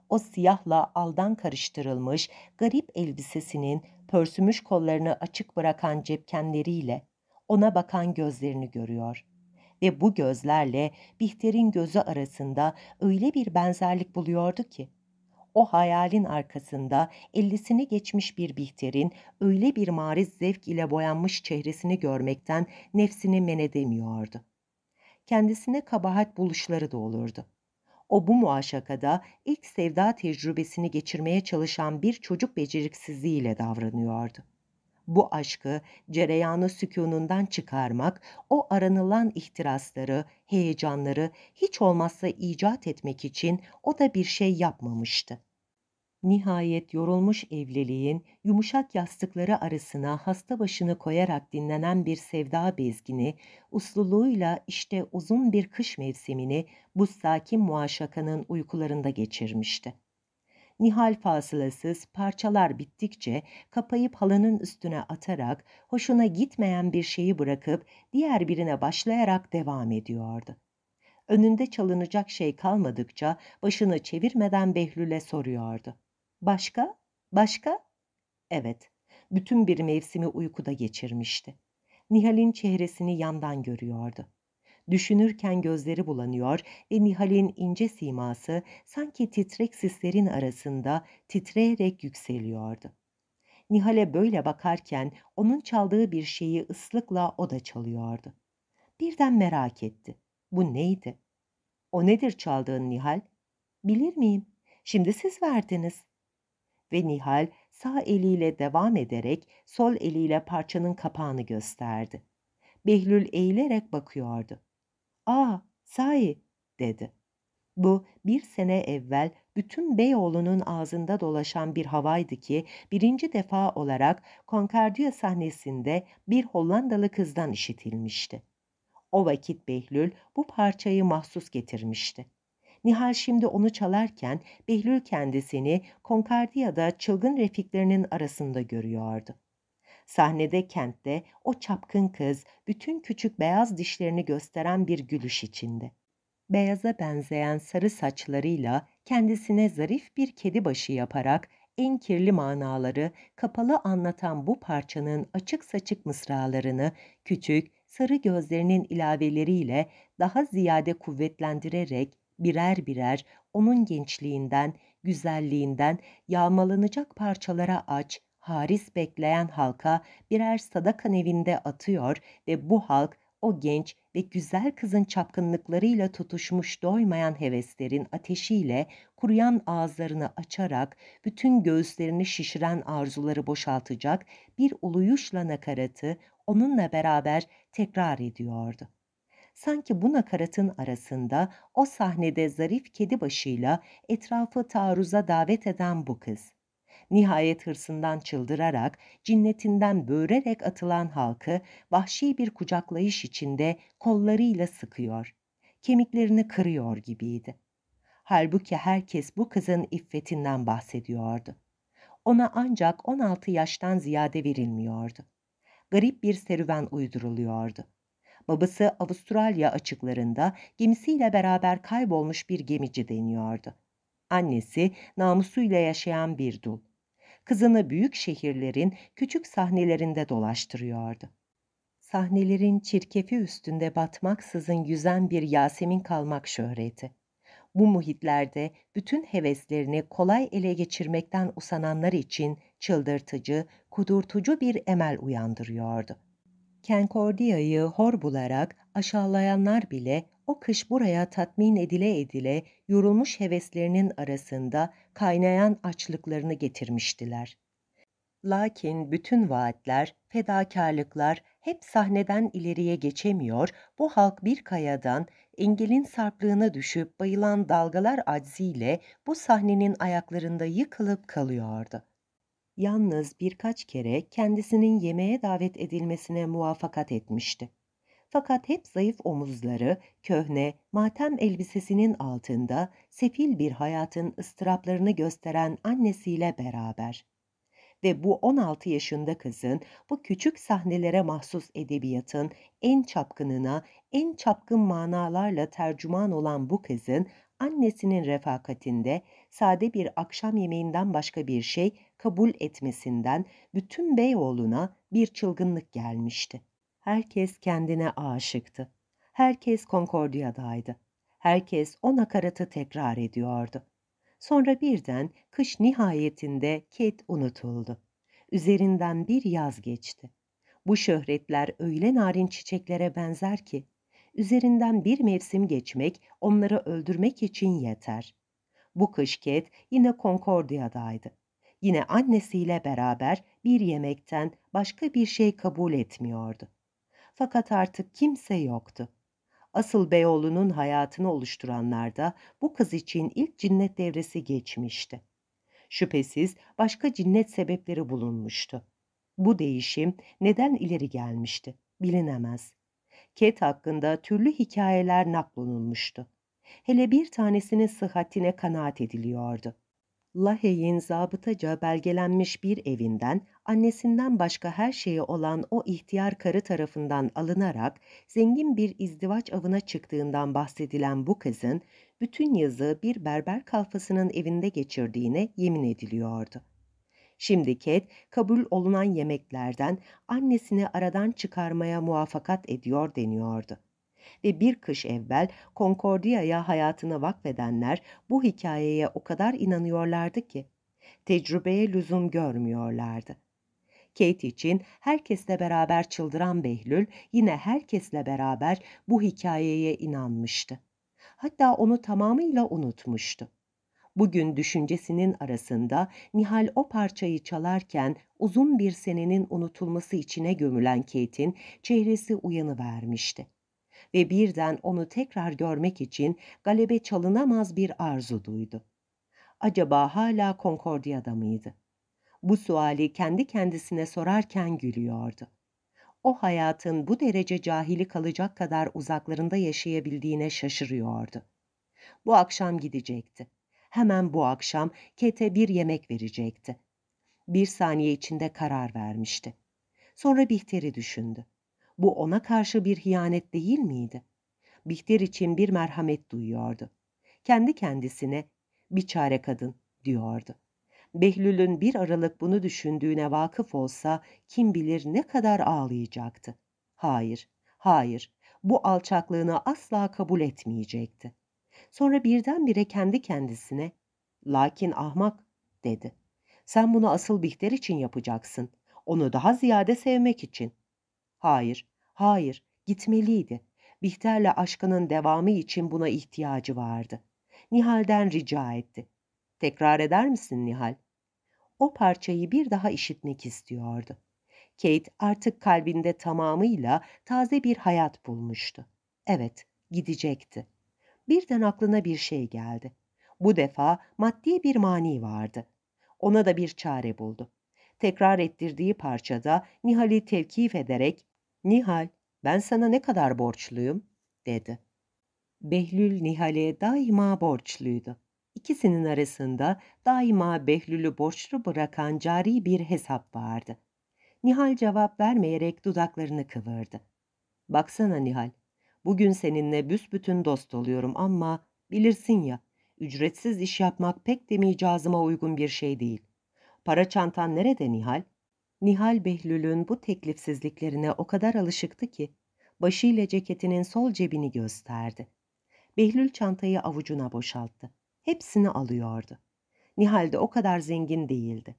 o siyahla aldan karıştırılmış garip elbisesinin pörsümüş kollarını açık bırakan cepkenleriyle ona bakan gözlerini görüyor. Ve bu gözlerle Bihter'in gözü arasında öyle bir benzerlik buluyordu ki o hayalin arkasında ellisini geçmiş bir Bihter'in öyle bir mariz zevk ile boyanmış çehresini görmekten nefsini men edemiyordu. Kendisine kabahat buluşları da olurdu. O bu muaşakada ilk sevda tecrübesini geçirmeye çalışan bir çocuk beceriksizliğiyle davranıyordu bu aşkı cereyanı sükunundan çıkarmak, o aranılan ihtirasları, heyecanları hiç olmazsa icat etmek için o da bir şey yapmamıştı. Nihayet yorulmuş evliliğin yumuşak yastıkları arasına hasta başını koyarak dinlenen bir sevda bezgini, usluluğuyla işte uzun bir kış mevsimini bu sakin muaşakanın uykularında geçirmişti. Nihal fasılasız parçalar bittikçe kapayıp halının üstüne atarak hoşuna gitmeyen bir şeyi bırakıp diğer birine başlayarak devam ediyordu. Önünde çalınacak şey kalmadıkça başını çevirmeden Behlül'e soruyordu. Başka? Başka? Evet, bütün bir mevsimi uykuda geçirmişti. Nihal'in çehresini yandan görüyordu. Düşünürken gözleri bulanıyor ve Nihal'in ince siması sanki titrek sislerin arasında titreyerek yükseliyordu. Nihal'e böyle bakarken onun çaldığı bir şeyi ıslıkla o da çalıyordu. Birden merak etti. Bu neydi? O nedir çaldığın Nihal? Bilir miyim? Şimdi siz verdiniz. Ve Nihal sağ eliyle devam ederek sol eliyle parçanın kapağını gösterdi. Behlül eğilerek bakıyordu. ''Aa, sahi'' dedi. Bu bir sene evvel bütün Beyoğlu'nun ağzında dolaşan bir havaydı ki birinci defa olarak Concordia sahnesinde bir Hollandalı kızdan işitilmişti. O vakit Behlül bu parçayı mahsus getirmişti. Nihal şimdi onu çalarken Behlül kendisini Konkardia'da çılgın refiklerinin arasında görüyordu. Sahnede kentte o çapkın kız bütün küçük beyaz dişlerini gösteren bir gülüş içinde. Beyaza benzeyen sarı saçlarıyla kendisine zarif bir kedi başı yaparak en kirli manaları kapalı anlatan bu parçanın açık saçık mısralarını küçük sarı gözlerinin ilaveleriyle daha ziyade kuvvetlendirerek birer birer onun gençliğinden, güzelliğinden yağmalanacak parçalara aç, haris bekleyen halka birer sadaka nevinde atıyor ve bu halk o genç ve güzel kızın çapkınlıklarıyla tutuşmuş doymayan heveslerin ateşiyle kuruyan ağızlarını açarak bütün göğüslerini şişiren arzuları boşaltacak bir uluyuşla nakaratı onunla beraber tekrar ediyordu. Sanki bu nakaratın arasında o sahnede zarif kedi başıyla etrafı taarruza davet eden bu kız, nihayet hırsından çıldırarak, cinnetinden böğürerek atılan halkı vahşi bir kucaklayış içinde kollarıyla sıkıyor. Kemiklerini kırıyor gibiydi. Halbuki herkes bu kızın iffetinden bahsediyordu. Ona ancak 16 yaştan ziyade verilmiyordu. Garip bir serüven uyduruluyordu. Babası Avustralya açıklarında gemisiyle beraber kaybolmuş bir gemici deniyordu. Annesi namusuyla yaşayan bir dul kızını büyük şehirlerin küçük sahnelerinde dolaştırıyordu. Sahnelerin çirkefi üstünde batmaksızın yüzen bir Yasemin kalmak şöhreti. Bu muhitlerde bütün heveslerini kolay ele geçirmekten usananlar için çıldırtıcı, kudurtucu bir emel uyandırıyordu. Kenkordia'yı hor bularak aşağılayanlar bile o kış buraya tatmin edile edile yorulmuş heveslerinin arasında kaynayan açlıklarını getirmiştiler. Lakin bütün vaatler, fedakarlıklar hep sahneden ileriye geçemiyor, bu halk bir kayadan engelin sarplığına düşüp bayılan dalgalar acziyle bu sahnenin ayaklarında yıkılıp kalıyordu. Yalnız birkaç kere kendisinin yemeğe davet edilmesine muvaffakat etmişti. Fakat hep zayıf omuzları, köhne, matem elbisesinin altında sefil bir hayatın ıstıraplarını gösteren annesiyle beraber. Ve bu 16 yaşında kızın bu küçük sahnelere mahsus edebiyatın en çapkınına, en çapkın manalarla tercüman olan bu kızın annesinin refakatinde sade bir akşam yemeğinden başka bir şey kabul etmesinden bütün Beyoğlu'na bir çılgınlık gelmişti. Herkes kendine aşıktı. Herkes Konkordia'daydı. Herkes o nakaratı tekrar ediyordu. Sonra birden kış nihayetinde Kate unutuldu. Üzerinden bir yaz geçti. Bu şöhretler öyle narin çiçeklere benzer ki, üzerinden bir mevsim geçmek onları öldürmek için yeter. Bu kış Kate yine Konkordia'daydı. Yine annesiyle beraber bir yemekten başka bir şey kabul etmiyordu. Fakat artık kimse yoktu. Asıl Beyoğlu'nun hayatını oluşturanlarda bu kız için ilk cinnet devresi geçmişti. Şüphesiz başka cinnet sebepleri bulunmuştu. Bu değişim neden ileri gelmişti bilinemez. Ket hakkında türlü hikayeler naklonulmuştu. Hele bir tanesinin sıhhatine kanaat ediliyordu. Lahey'in zabıtaca belgelenmiş bir evinden annesinden başka her şeyi olan o ihtiyar karı tarafından alınarak zengin bir izdivaç avına çıktığından bahsedilen bu kızın bütün yazı bir berber kalfasının evinde geçirdiğine yemin ediliyordu. Şimdi Kate kabul olunan yemeklerden annesini aradan çıkarmaya muvaffakat ediyor deniyordu ve bir kış evvel Concordia'ya hayatını vakfedenler bu hikayeye o kadar inanıyorlardı ki tecrübeye lüzum görmüyorlardı. Kate için herkesle beraber çıldıran Behlül yine herkesle beraber bu hikayeye inanmıştı. Hatta onu tamamıyla unutmuştu. Bugün düşüncesinin arasında Nihal o parçayı çalarken uzun bir senenin unutulması içine gömülen Kate'in çehresi uyanıvermişti ve birden onu tekrar görmek için galebe çalınamaz bir arzu duydu. Acaba hala Concordia'da mıydı? Bu suali kendi kendisine sorarken gülüyordu. O hayatın bu derece cahili kalacak kadar uzaklarında yaşayabildiğine şaşırıyordu. Bu akşam gidecekti. Hemen bu akşam Kete bir yemek verecekti. Bir saniye içinde karar vermişti. Sonra Bihter'i düşündü. Bu ona karşı bir hiyanet değil miydi? Bihter için bir merhamet duyuyordu. Kendi kendisine bir çare kadın diyordu. Behlül'ün bir aralık bunu düşündüğüne vakıf olsa kim bilir ne kadar ağlayacaktı. Hayır, hayır, bu alçaklığını asla kabul etmeyecekti. Sonra birdenbire kendi kendisine, lakin ahmak dedi. Sen bunu asıl Bihter için yapacaksın. Onu daha ziyade sevmek için. Hayır, hayır, gitmeliydi. Bihter'le aşkının devamı için buna ihtiyacı vardı. Nihal'den rica etti. Tekrar eder misin Nihal? O parçayı bir daha işitmek istiyordu. Kate artık kalbinde tamamıyla taze bir hayat bulmuştu. Evet, gidecekti. Birden aklına bir şey geldi. Bu defa maddi bir mani vardı. Ona da bir çare buldu. Tekrar ettirdiği parçada Nihal'i tevkif ederek Nihal, ben sana ne kadar borçluyum? dedi. Behlül Nihal'e daima borçluydu. İkisinin arasında daima Behlül'ü borçlu bırakan cari bir hesap vardı. Nihal cevap vermeyerek dudaklarını kıvırdı. Baksana Nihal, bugün seninle büsbütün dost oluyorum ama bilirsin ya, ücretsiz iş yapmak pek de micazıma uygun bir şey değil. Para çantan nerede Nihal? Nihal Behlül'ün bu teklifsizliklerine o kadar alışıktı ki başıyla ceketinin sol cebini gösterdi. Behlül çantayı avucuna boşalttı. Hepsini alıyordu. Nihal de o kadar zengin değildi.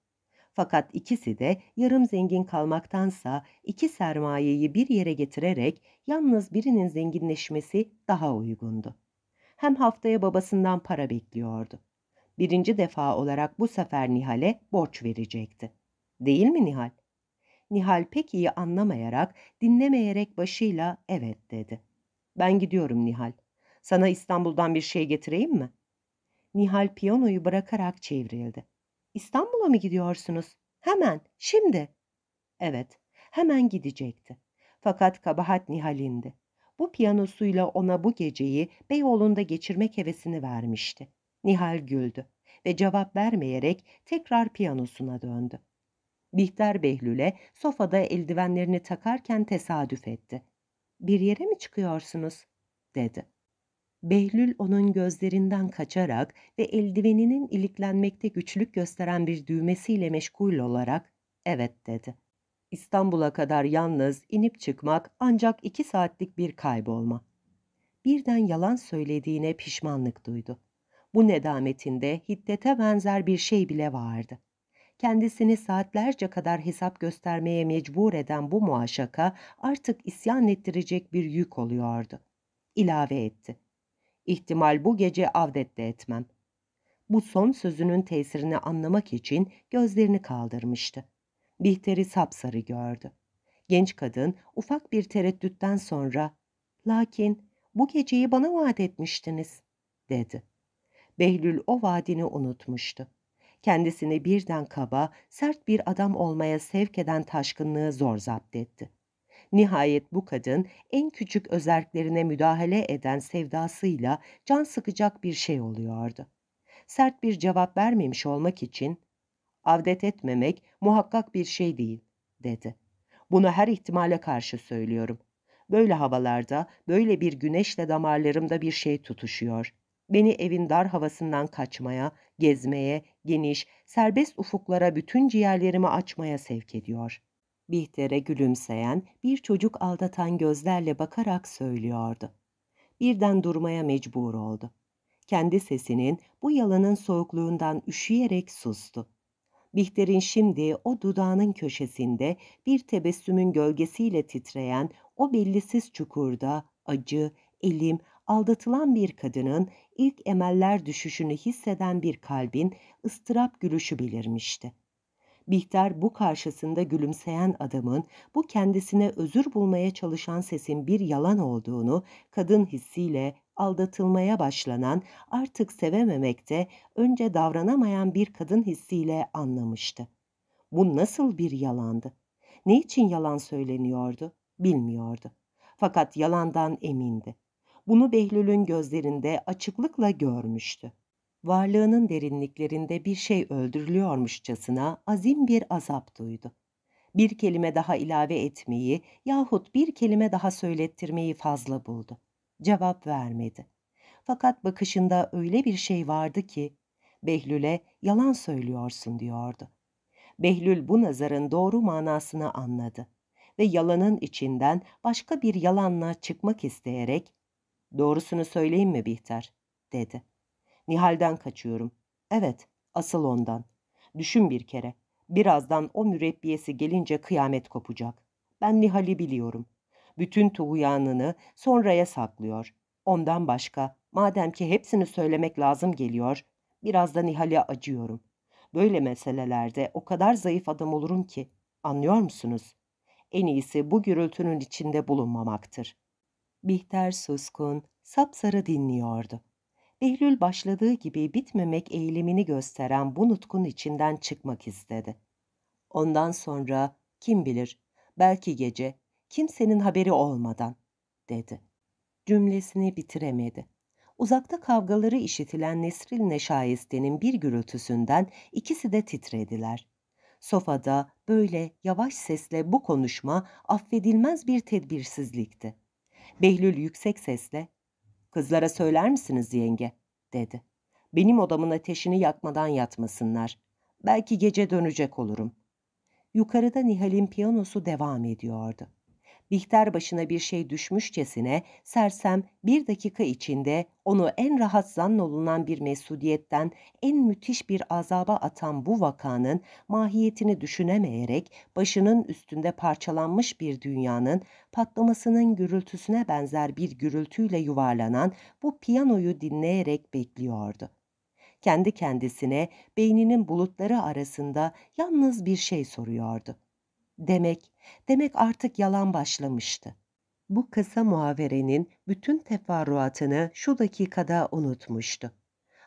Fakat ikisi de yarım zengin kalmaktansa iki sermayeyi bir yere getirerek yalnız birinin zenginleşmesi daha uygundu. Hem haftaya babasından para bekliyordu. Birinci defa olarak bu sefer Nihal'e borç verecekti. Değil mi Nihal? Nihal pek iyi anlamayarak, dinlemeyerek başıyla evet dedi. Ben gidiyorum Nihal. Sana İstanbul'dan bir şey getireyim mi? Nihal piyanoyu bırakarak çevrildi. İstanbul'a mı gidiyorsunuz? Hemen, şimdi. Evet, hemen gidecekti. Fakat kabahat Nihal'indi. Bu piyanosuyla ona bu geceyi Beyoğlu'nda geçirmek hevesini vermişti. Nihal güldü ve cevap vermeyerek tekrar piyanosuna döndü. Bihter Behlül'e sofada eldivenlerini takarken tesadüf etti. ''Bir yere mi çıkıyorsunuz?'' dedi. Behlül onun gözlerinden kaçarak ve eldiveninin iliklenmekte güçlük gösteren bir düğmesiyle meşgul olarak ''Evet'' dedi. İstanbul'a kadar yalnız inip çıkmak ancak iki saatlik bir kaybolma. Birden yalan söylediğine pişmanlık duydu. Bu nedametinde hiddete benzer bir şey bile vardı.'' kendisini saatlerce kadar hesap göstermeye mecbur eden bu muaşaka artık isyan ettirecek bir yük oluyordu. İlave etti. İhtimal bu gece avdette etmem. Bu son sözünün tesirini anlamak için gözlerini kaldırmıştı. Bihter'i sapsarı gördü. Genç kadın ufak bir tereddütten sonra ''Lakin bu geceyi bana vaat etmiştiniz.'' dedi. Behlül o vaadini unutmuştu kendisini birden kaba, sert bir adam olmaya sevk eden taşkınlığı zor zapt etti. Nihayet bu kadın en küçük özerklerine müdahale eden sevdasıyla can sıkacak bir şey oluyordu. Sert bir cevap vermemiş olmak için avdet etmemek muhakkak bir şey değil, dedi. Bunu her ihtimale karşı söylüyorum. Böyle havalarda, böyle bir güneşle damarlarımda bir şey tutuşuyor beni evin dar havasından kaçmaya, gezmeye, geniş, serbest ufuklara bütün ciğerlerimi açmaya sevk ediyor. Bihter'e gülümseyen, bir çocuk aldatan gözlerle bakarak söylüyordu. Birden durmaya mecbur oldu. Kendi sesinin bu yalanın soğukluğundan üşüyerek sustu. Bihter'in şimdi o dudağının köşesinde bir tebessümün gölgesiyle titreyen o bellisiz çukurda acı, elim, aldatılan bir kadının ilk emeller düşüşünü hisseden bir kalbin ıstırap gülüşü belirmişti. Bihter bu karşısında gülümseyen adamın, bu kendisine özür bulmaya çalışan sesin bir yalan olduğunu, kadın hissiyle aldatılmaya başlanan, artık sevememekte, önce davranamayan bir kadın hissiyle anlamıştı. Bu nasıl bir yalandı? Ne için yalan söyleniyordu? Bilmiyordu. Fakat yalandan emindi. Bunu Behlül'ün gözlerinde açıklıkla görmüştü. Varlığının derinliklerinde bir şey öldürülüyormuşçasına azim bir azap duydu. Bir kelime daha ilave etmeyi yahut bir kelime daha söylettirmeyi fazla buldu. Cevap vermedi. Fakat bakışında öyle bir şey vardı ki Behlül'e yalan söylüyorsun diyordu. Behlül bu nazarın doğru manasını anladı ve yalanın içinden başka bir yalanla çıkmak isteyerek Doğrusunu söyleyeyim mi Bihter? dedi. Nihal'den kaçıyorum. Evet, asıl ondan. Düşün bir kere. Birazdan o mürebbiyesi gelince kıyamet kopacak. Ben Nihal'i biliyorum. Bütün tuğyanını sonraya saklıyor. Ondan başka, madem ki hepsini söylemek lazım geliyor, biraz da Nihal'e acıyorum. Böyle meselelerde o kadar zayıf adam olurum ki, anlıyor musunuz? En iyisi bu gürültünün içinde bulunmamaktır.'' Bihter suskun, sapsarı dinliyordu. Behlül başladığı gibi bitmemek eğilimini gösteren bu nutkun içinden çıkmak istedi. Ondan sonra kim bilir, belki gece, kimsenin haberi olmadan, dedi. Cümlesini bitiremedi. Uzakta kavgaları işitilen Nesrin Neşayeste'nin bir gürültüsünden ikisi de titrediler. Sofada böyle yavaş sesle bu konuşma affedilmez bir tedbirsizlikti. Behlül yüksek sesle ''Kızlara söyler misiniz yenge?'' dedi. ''Benim odamın ateşini yakmadan yatmasınlar. Belki gece dönecek olurum.'' Yukarıda Nihal'in piyanosu devam ediyordu. Bihter başına bir şey düşmüşçesine sersem bir dakika içinde onu en rahat zannolunan bir mesudiyetten en müthiş bir azaba atan bu vakanın mahiyetini düşünemeyerek başının üstünde parçalanmış bir dünyanın patlamasının gürültüsüne benzer bir gürültüyle yuvarlanan bu piyanoyu dinleyerek bekliyordu. Kendi kendisine beyninin bulutları arasında yalnız bir şey soruyordu. Demek, demek artık yalan başlamıştı. Bu kısa muhaverenin bütün teferruatını şu dakikada unutmuştu.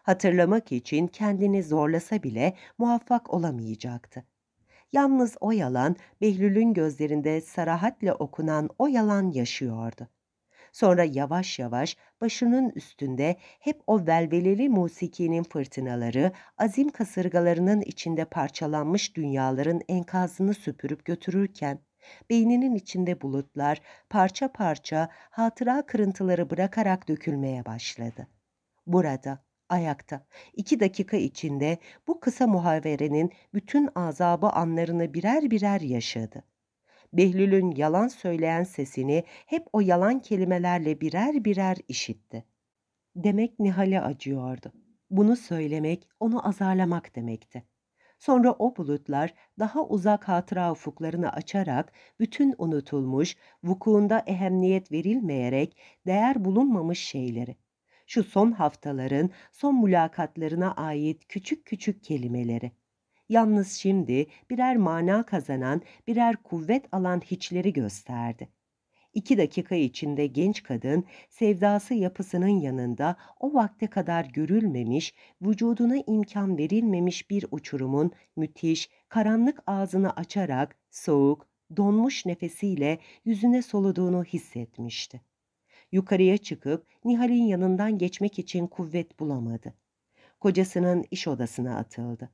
Hatırlamak için kendini zorlasa bile muvaffak olamayacaktı. Yalnız o yalan, Behlül'ün gözlerinde sarahatle okunan o yalan yaşıyordu. Sonra yavaş yavaş başının üstünde hep o velveleli musikinin fırtınaları, azim kasırgalarının içinde parçalanmış dünyaların enkazını süpürüp götürürken, beyninin içinde bulutlar parça parça hatıra kırıntıları bırakarak dökülmeye başladı. Burada, ayakta, iki dakika içinde bu kısa muhaverenin bütün azabı anlarını birer birer yaşadı. Behlül'ün yalan söyleyen sesini hep o yalan kelimelerle birer birer işitti. Demek Nihal'e acıyordu. Bunu söylemek, onu azarlamak demekti. Sonra o bulutlar daha uzak hatıra ufuklarını açarak bütün unutulmuş, vukuunda ehemmiyet verilmeyerek değer bulunmamış şeyleri, şu son haftaların, son mülakatlarına ait küçük küçük kelimeleri, yalnız şimdi birer mana kazanan, birer kuvvet alan hiçleri gösterdi. İki dakika içinde genç kadın sevdası yapısının yanında o vakte kadar görülmemiş, vücuduna imkan verilmemiş bir uçurumun müthiş, karanlık ağzını açarak soğuk, donmuş nefesiyle yüzüne soluduğunu hissetmişti. Yukarıya çıkıp Nihal'in yanından geçmek için kuvvet bulamadı. Kocasının iş odasına atıldı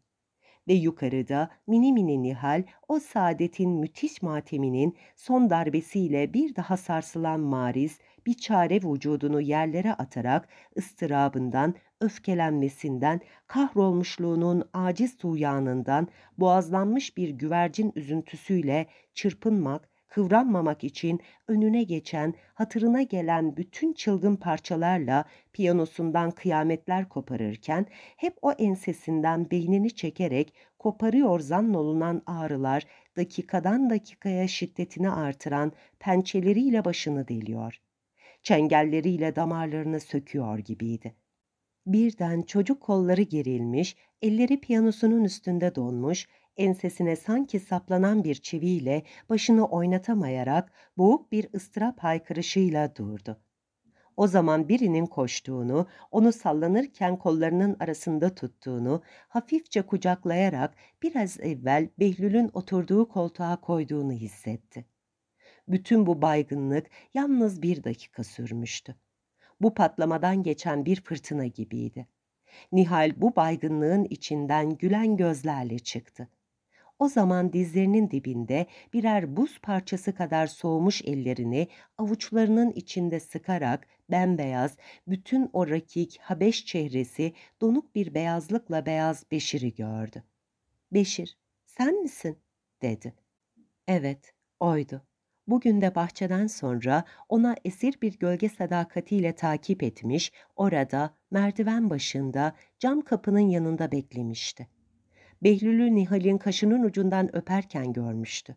ve yukarıda mini mini Nihal o saadetin müthiş mateminin son darbesiyle bir daha sarsılan Mariz bir çare vücudunu yerlere atarak ıstırabından, öfkelenmesinden, kahrolmuşluğunun aciz tuğyanından boğazlanmış bir güvercin üzüntüsüyle çırpınmak kıvranmamak için önüne geçen, hatırına gelen bütün çılgın parçalarla piyanosundan kıyametler koparırken, hep o ensesinden beynini çekerek koparıyor zannolunan ağrılar, dakikadan dakikaya şiddetini artıran pençeleriyle başını deliyor. Çengelleriyle damarlarını söküyor gibiydi. Birden çocuk kolları gerilmiş, elleri piyanosunun üstünde donmuş, ensesine sanki saplanan bir çiviyle başını oynatamayarak boğuk bir ıstırap haykırışıyla durdu. O zaman birinin koştuğunu, onu sallanırken kollarının arasında tuttuğunu, hafifçe kucaklayarak biraz evvel Behlül'ün oturduğu koltuğa koyduğunu hissetti. Bütün bu baygınlık yalnız bir dakika sürmüştü. Bu patlamadan geçen bir fırtına gibiydi. Nihal bu baygınlığın içinden gülen gözlerle çıktı. O zaman dizlerinin dibinde birer buz parçası kadar soğumuş ellerini avuçlarının içinde sıkarak bembeyaz, bütün o rakik Habeş çehresi donuk bir beyazlıkla beyaz Beşir'i gördü. ''Beşir, sen misin?'' dedi. ''Evet, oydu.'' bugün de bahçeden sonra ona esir bir gölge sadakatiyle takip etmiş, orada merdiven başında cam kapının yanında beklemişti. Behlül'ü Nihal'in kaşının ucundan öperken görmüştü.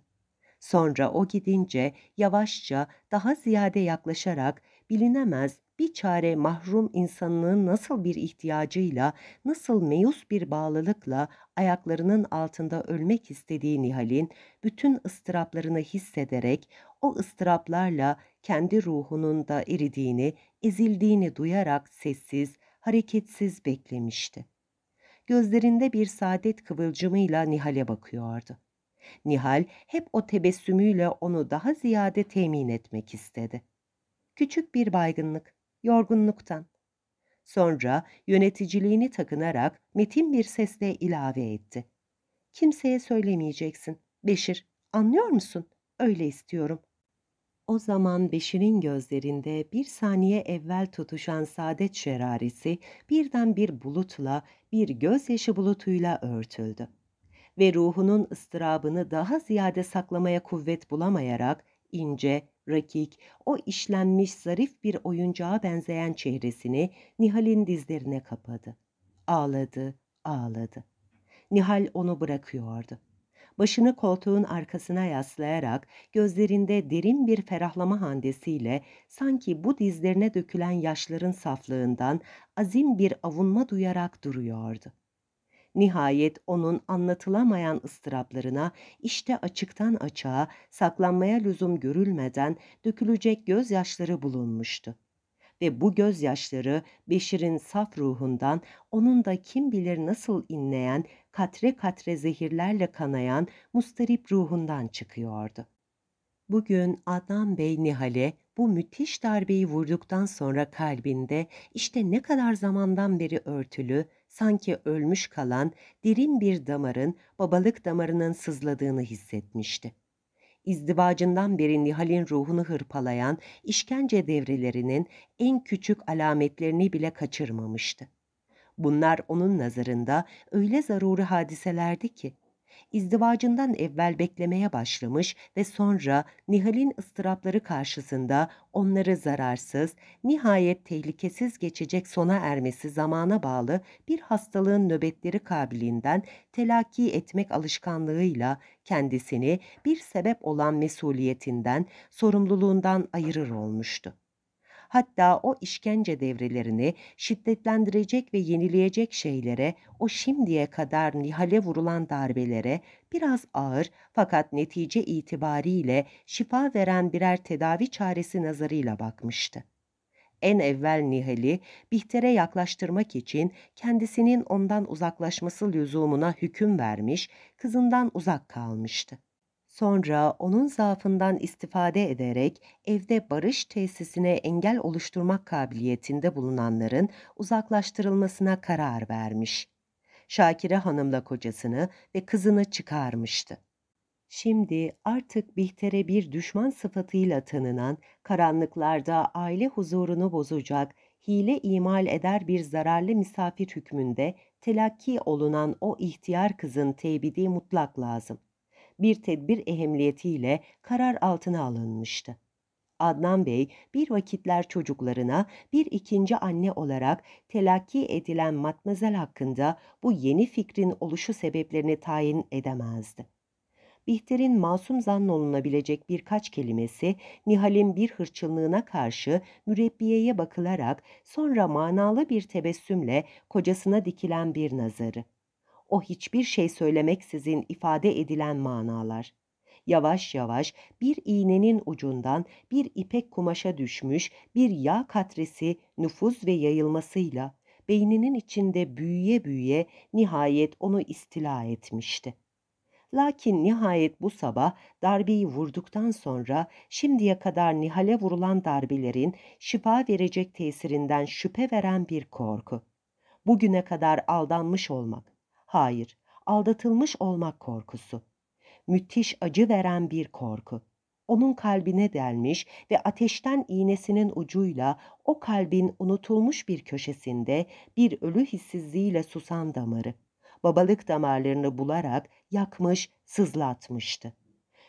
Sonra o gidince yavaşça daha ziyade yaklaşarak bilinemez bir çare mahrum insanlığın nasıl bir ihtiyacıyla, nasıl meyus bir bağlılıkla ayaklarının altında ölmek istediği Nihal'in bütün ıstıraplarını hissederek o ıstıraplarla kendi ruhunun da eridiğini, ezildiğini duyarak sessiz, hareketsiz beklemişti gözlerinde bir saadet kıvılcımıyla Nihal'e bakıyordu. Nihal hep o tebessümüyle onu daha ziyade temin etmek istedi. Küçük bir baygınlık, yorgunluktan. Sonra yöneticiliğini takınarak metin bir sesle ilave etti. Kimseye söylemeyeceksin. Beşir, anlıyor musun? Öyle istiyorum. O zaman Beşir'in gözlerinde bir saniye evvel tutuşan saadet şerarisi birden bir bulutla, bir gözyaşı bulutuyla örtüldü. Ve ruhunun ıstırabını daha ziyade saklamaya kuvvet bulamayarak ince, rakik, o işlenmiş zarif bir oyuncağa benzeyen çehresini Nihal'in dizlerine kapadı. Ağladı, ağladı. Nihal onu bırakıyordu başını koltuğun arkasına yaslayarak gözlerinde derin bir ferahlama handesiyle sanki bu dizlerine dökülen yaşların saflığından azim bir avunma duyarak duruyordu. Nihayet onun anlatılamayan ıstıraplarına işte açıktan açığa saklanmaya lüzum görülmeden dökülecek gözyaşları bulunmuştu ve bu gözyaşları Beşir'in saf ruhundan onun da kim bilir nasıl inleyen katre katre zehirlerle kanayan mustarip ruhundan çıkıyordu. Bugün Adnan Bey Nihal'e bu müthiş darbeyi vurduktan sonra kalbinde işte ne kadar zamandan beri örtülü, sanki ölmüş kalan derin bir damarın babalık damarının sızladığını hissetmişti. İzdivacından beri Nihal'in ruhunu hırpalayan işkence devrelerinin en küçük alametlerini bile kaçırmamıştı. Bunlar onun nazarında öyle zaruri hadiselerdi ki, izdivacından evvel beklemeye başlamış ve sonra Nihal'in ıstırapları karşısında onları zararsız, nihayet tehlikesiz geçecek sona ermesi zamana bağlı bir hastalığın nöbetleri kabiliğinden telakki etmek alışkanlığıyla kendisini bir sebep olan mesuliyetinden, sorumluluğundan ayırır olmuştu. Hatta o işkence devrelerini şiddetlendirecek ve yenileyecek şeylere, o şimdiye kadar Nihal'e vurulan darbelere biraz ağır fakat netice itibariyle şifa veren birer tedavi çaresi nazarıyla bakmıştı en evvel Nihal'i Bihter'e yaklaştırmak için kendisinin ondan uzaklaşması lüzumuna hüküm vermiş, kızından uzak kalmıştı. Sonra onun zaafından istifade ederek evde barış tesisine engel oluşturmak kabiliyetinde bulunanların uzaklaştırılmasına karar vermiş. Şakire Hanım'la kocasını ve kızını çıkarmıştı. Şimdi artık Bihter'e bir düşman sıfatıyla tanınan, karanlıklarda aile huzurunu bozacak, hile imal eder bir zararlı misafir hükmünde telakki olunan o ihtiyar kızın tebidi mutlak lazım.'' bir tedbir ehemmiyetiyle karar altına alınmıştı. Adnan Bey bir vakitler çocuklarına bir ikinci anne olarak telakki edilen matmazel hakkında bu yeni fikrin oluşu sebeplerini tayin edemezdi. Bihter'in masum zannolunabilecek birkaç kelimesi Nihal'in bir hırçınlığına karşı mürebbiyeye bakılarak sonra manalı bir tebessümle kocasına dikilen bir nazarı o hiçbir şey söylemeksizin ifade edilen manalar. Yavaş yavaş bir iğnenin ucundan bir ipek kumaşa düşmüş bir yağ katresi nüfuz ve yayılmasıyla beyninin içinde büyüye büyüye nihayet onu istila etmişti. Lakin nihayet bu sabah darbeyi vurduktan sonra şimdiye kadar Nihal'e vurulan darbelerin şifa verecek tesirinden şüphe veren bir korku. Bugüne kadar aldanmış olmak, Hayır, aldatılmış olmak korkusu. Müthiş acı veren bir korku. Onun kalbine delmiş ve ateşten iğnesinin ucuyla o kalbin unutulmuş bir köşesinde bir ölü hissizliğiyle susan damarı, babalık damarlarını bularak yakmış, sızlatmıştı.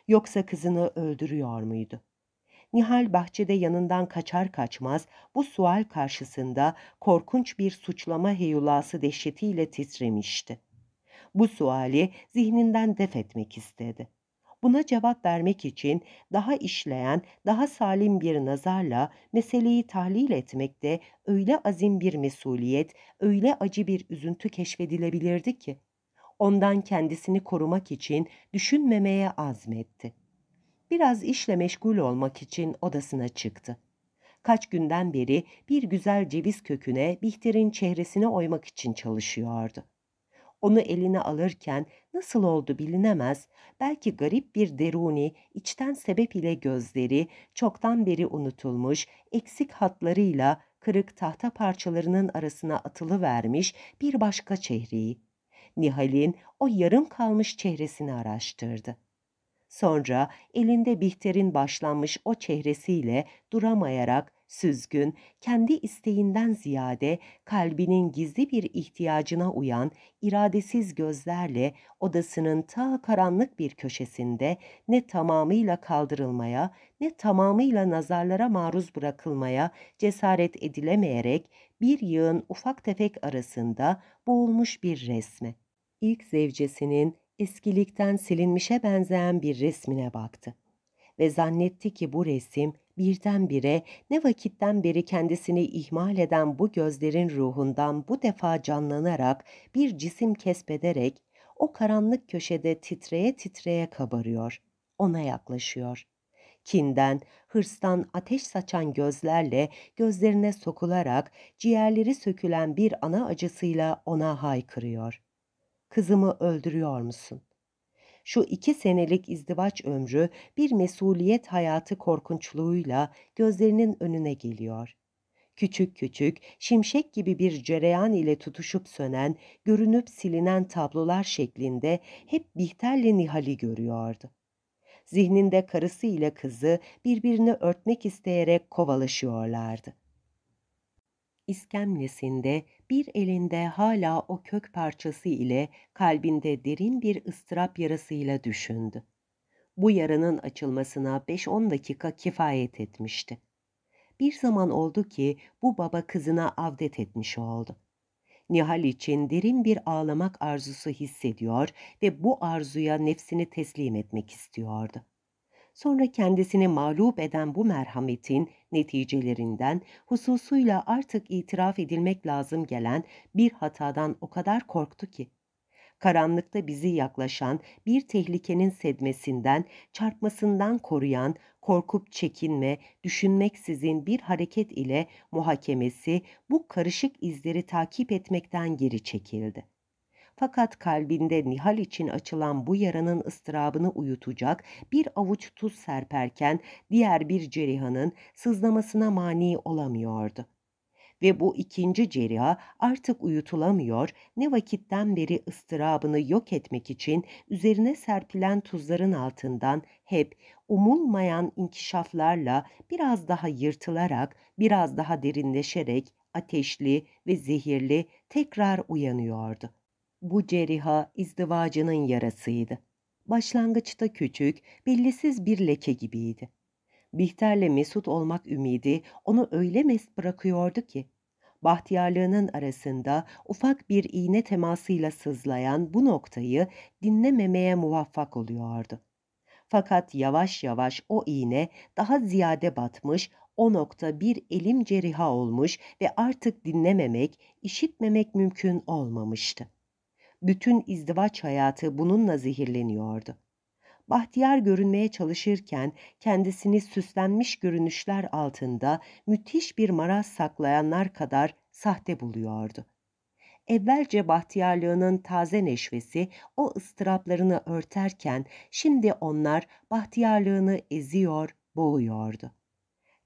Yoksa kızını öldürüyor muydu? Nihal bahçede yanından kaçar kaçmaz bu sual karşısında korkunç bir suçlama heyulası dehşetiyle titremişti bu suali zihninden def etmek istedi. Buna cevap vermek için daha işleyen, daha salim bir nazarla meseleyi tahlil etmekte öyle azim bir mesuliyet, öyle acı bir üzüntü keşfedilebilirdi ki. Ondan kendisini korumak için düşünmemeye azmetti. Biraz işle meşgul olmak için odasına çıktı. Kaç günden beri bir güzel ceviz köküne Bihter'in çehresine oymak için çalışıyordu onu eline alırken nasıl oldu bilinemez, belki garip bir deruni, içten sebep ile gözleri, çoktan beri unutulmuş, eksik hatlarıyla kırık tahta parçalarının arasına atılı vermiş bir başka çehreyi. Nihal'in o yarım kalmış çehresini araştırdı. Sonra elinde Bihter'in başlanmış o çehresiyle duramayarak süzgün, kendi isteğinden ziyade kalbinin gizli bir ihtiyacına uyan iradesiz gözlerle odasının ta karanlık bir köşesinde ne tamamıyla kaldırılmaya ne tamamıyla nazarlara maruz bırakılmaya cesaret edilemeyerek bir yığın ufak tefek arasında boğulmuş bir resme. İlk zevcesinin eskilikten silinmişe benzeyen bir resmine baktı ve zannetti ki bu resim birdenbire ne vakitten beri kendisini ihmal eden bu gözlerin ruhundan bu defa canlanarak bir cisim kesbederek o karanlık köşede titreye titreye kabarıyor. Ona yaklaşıyor. Kinden, hırstan ateş saçan gözlerle gözlerine sokularak ciğerleri sökülen bir ana acısıyla ona haykırıyor. Kızımı öldürüyor musun? şu iki senelik izdivaç ömrü bir mesuliyet hayatı korkunçluğuyla gözlerinin önüne geliyor. Küçük küçük, şimşek gibi bir cereyan ile tutuşup sönen, görünüp silinen tablolar şeklinde hep Bihter'le Nihal'i görüyordu. Zihninde karısı ile kızı birbirini örtmek isteyerek kovalaşıyorlardı. İskemlesinde bir elinde hala o kök parçası ile kalbinde derin bir ıstırap yarasıyla düşündü. Bu yaranın açılmasına 5-10 dakika kifayet etmişti. Bir zaman oldu ki bu baba kızına avdet etmiş oldu. Nihal için derin bir ağlamak arzusu hissediyor ve bu arzuya nefsini teslim etmek istiyordu sonra kendisini mağlup eden bu merhametin neticelerinden hususuyla artık itiraf edilmek lazım gelen bir hatadan o kadar korktu ki. Karanlıkta bizi yaklaşan bir tehlikenin sedmesinden, çarpmasından koruyan, korkup çekinme, düşünmeksizin bir hareket ile muhakemesi bu karışık izleri takip etmekten geri çekildi. Fakat kalbinde Nihal için açılan bu yaranın ıstırabını uyutacak bir avuç tuz serperken diğer bir cerihanın sızlamasına mani olamıyordu ve bu ikinci ceriha artık uyutulamıyor, ne vakitten beri ıstırabını yok etmek için üzerine serpilen tuzların altından hep umulmayan inkişaflarla biraz daha yırtılarak, biraz daha derinleşerek ateşli ve zehirli tekrar uyanıyordu. Bu ceriha izdivacının yarasıydı. Başlangıçta küçük, bellisiz bir leke gibiydi. Bihter'le mesut olmak ümidi onu öyle mest bırakıyordu ki, bahtiyarlığının arasında ufak bir iğne temasıyla sızlayan bu noktayı dinlememeye muvaffak oluyordu. Fakat yavaş yavaş o iğne daha ziyade batmış, o nokta bir elim ceriha olmuş ve artık dinlememek, işitmemek mümkün olmamıştı bütün izdivaç hayatı bununla zehirleniyordu. Bahtiyar görünmeye çalışırken kendisini süslenmiş görünüşler altında müthiş bir maraz saklayanlar kadar sahte buluyordu. Evvelce bahtiyarlığının taze neşvesi o ıstıraplarını örterken şimdi onlar bahtiyarlığını eziyor, boğuyordu.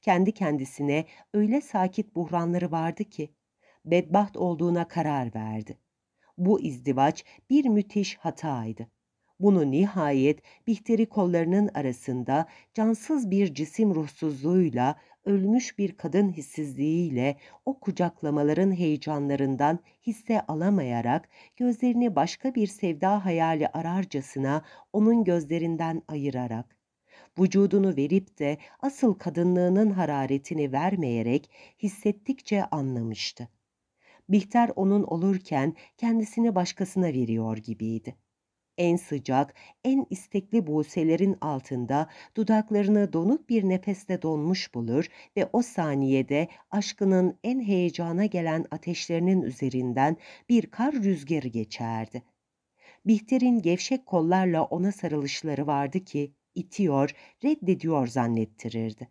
Kendi kendisine öyle sakit buhranları vardı ki bedbaht olduğuna karar verdi. Bu izdivaç bir müthiş hataydı. Bunu nihayet Bihter'i kollarının arasında cansız bir cisim ruhsuzluğuyla, ölmüş bir kadın hissizliğiyle o kucaklamaların heyecanlarından hisse alamayarak gözlerini başka bir sevda hayali ararcasına onun gözlerinden ayırarak vücudunu verip de asıl kadınlığının hararetini vermeyerek hissettikçe anlamıştı. Bihter onun olurken kendisini başkasına veriyor gibiydi. En sıcak, en istekli buselerin altında dudaklarını donuk bir nefeste donmuş bulur ve o saniyede aşkının en heyecana gelen ateşlerinin üzerinden bir kar rüzgarı geçerdi. Bihter'in gevşek kollarla ona sarılışları vardı ki itiyor, reddediyor zannettirirdi.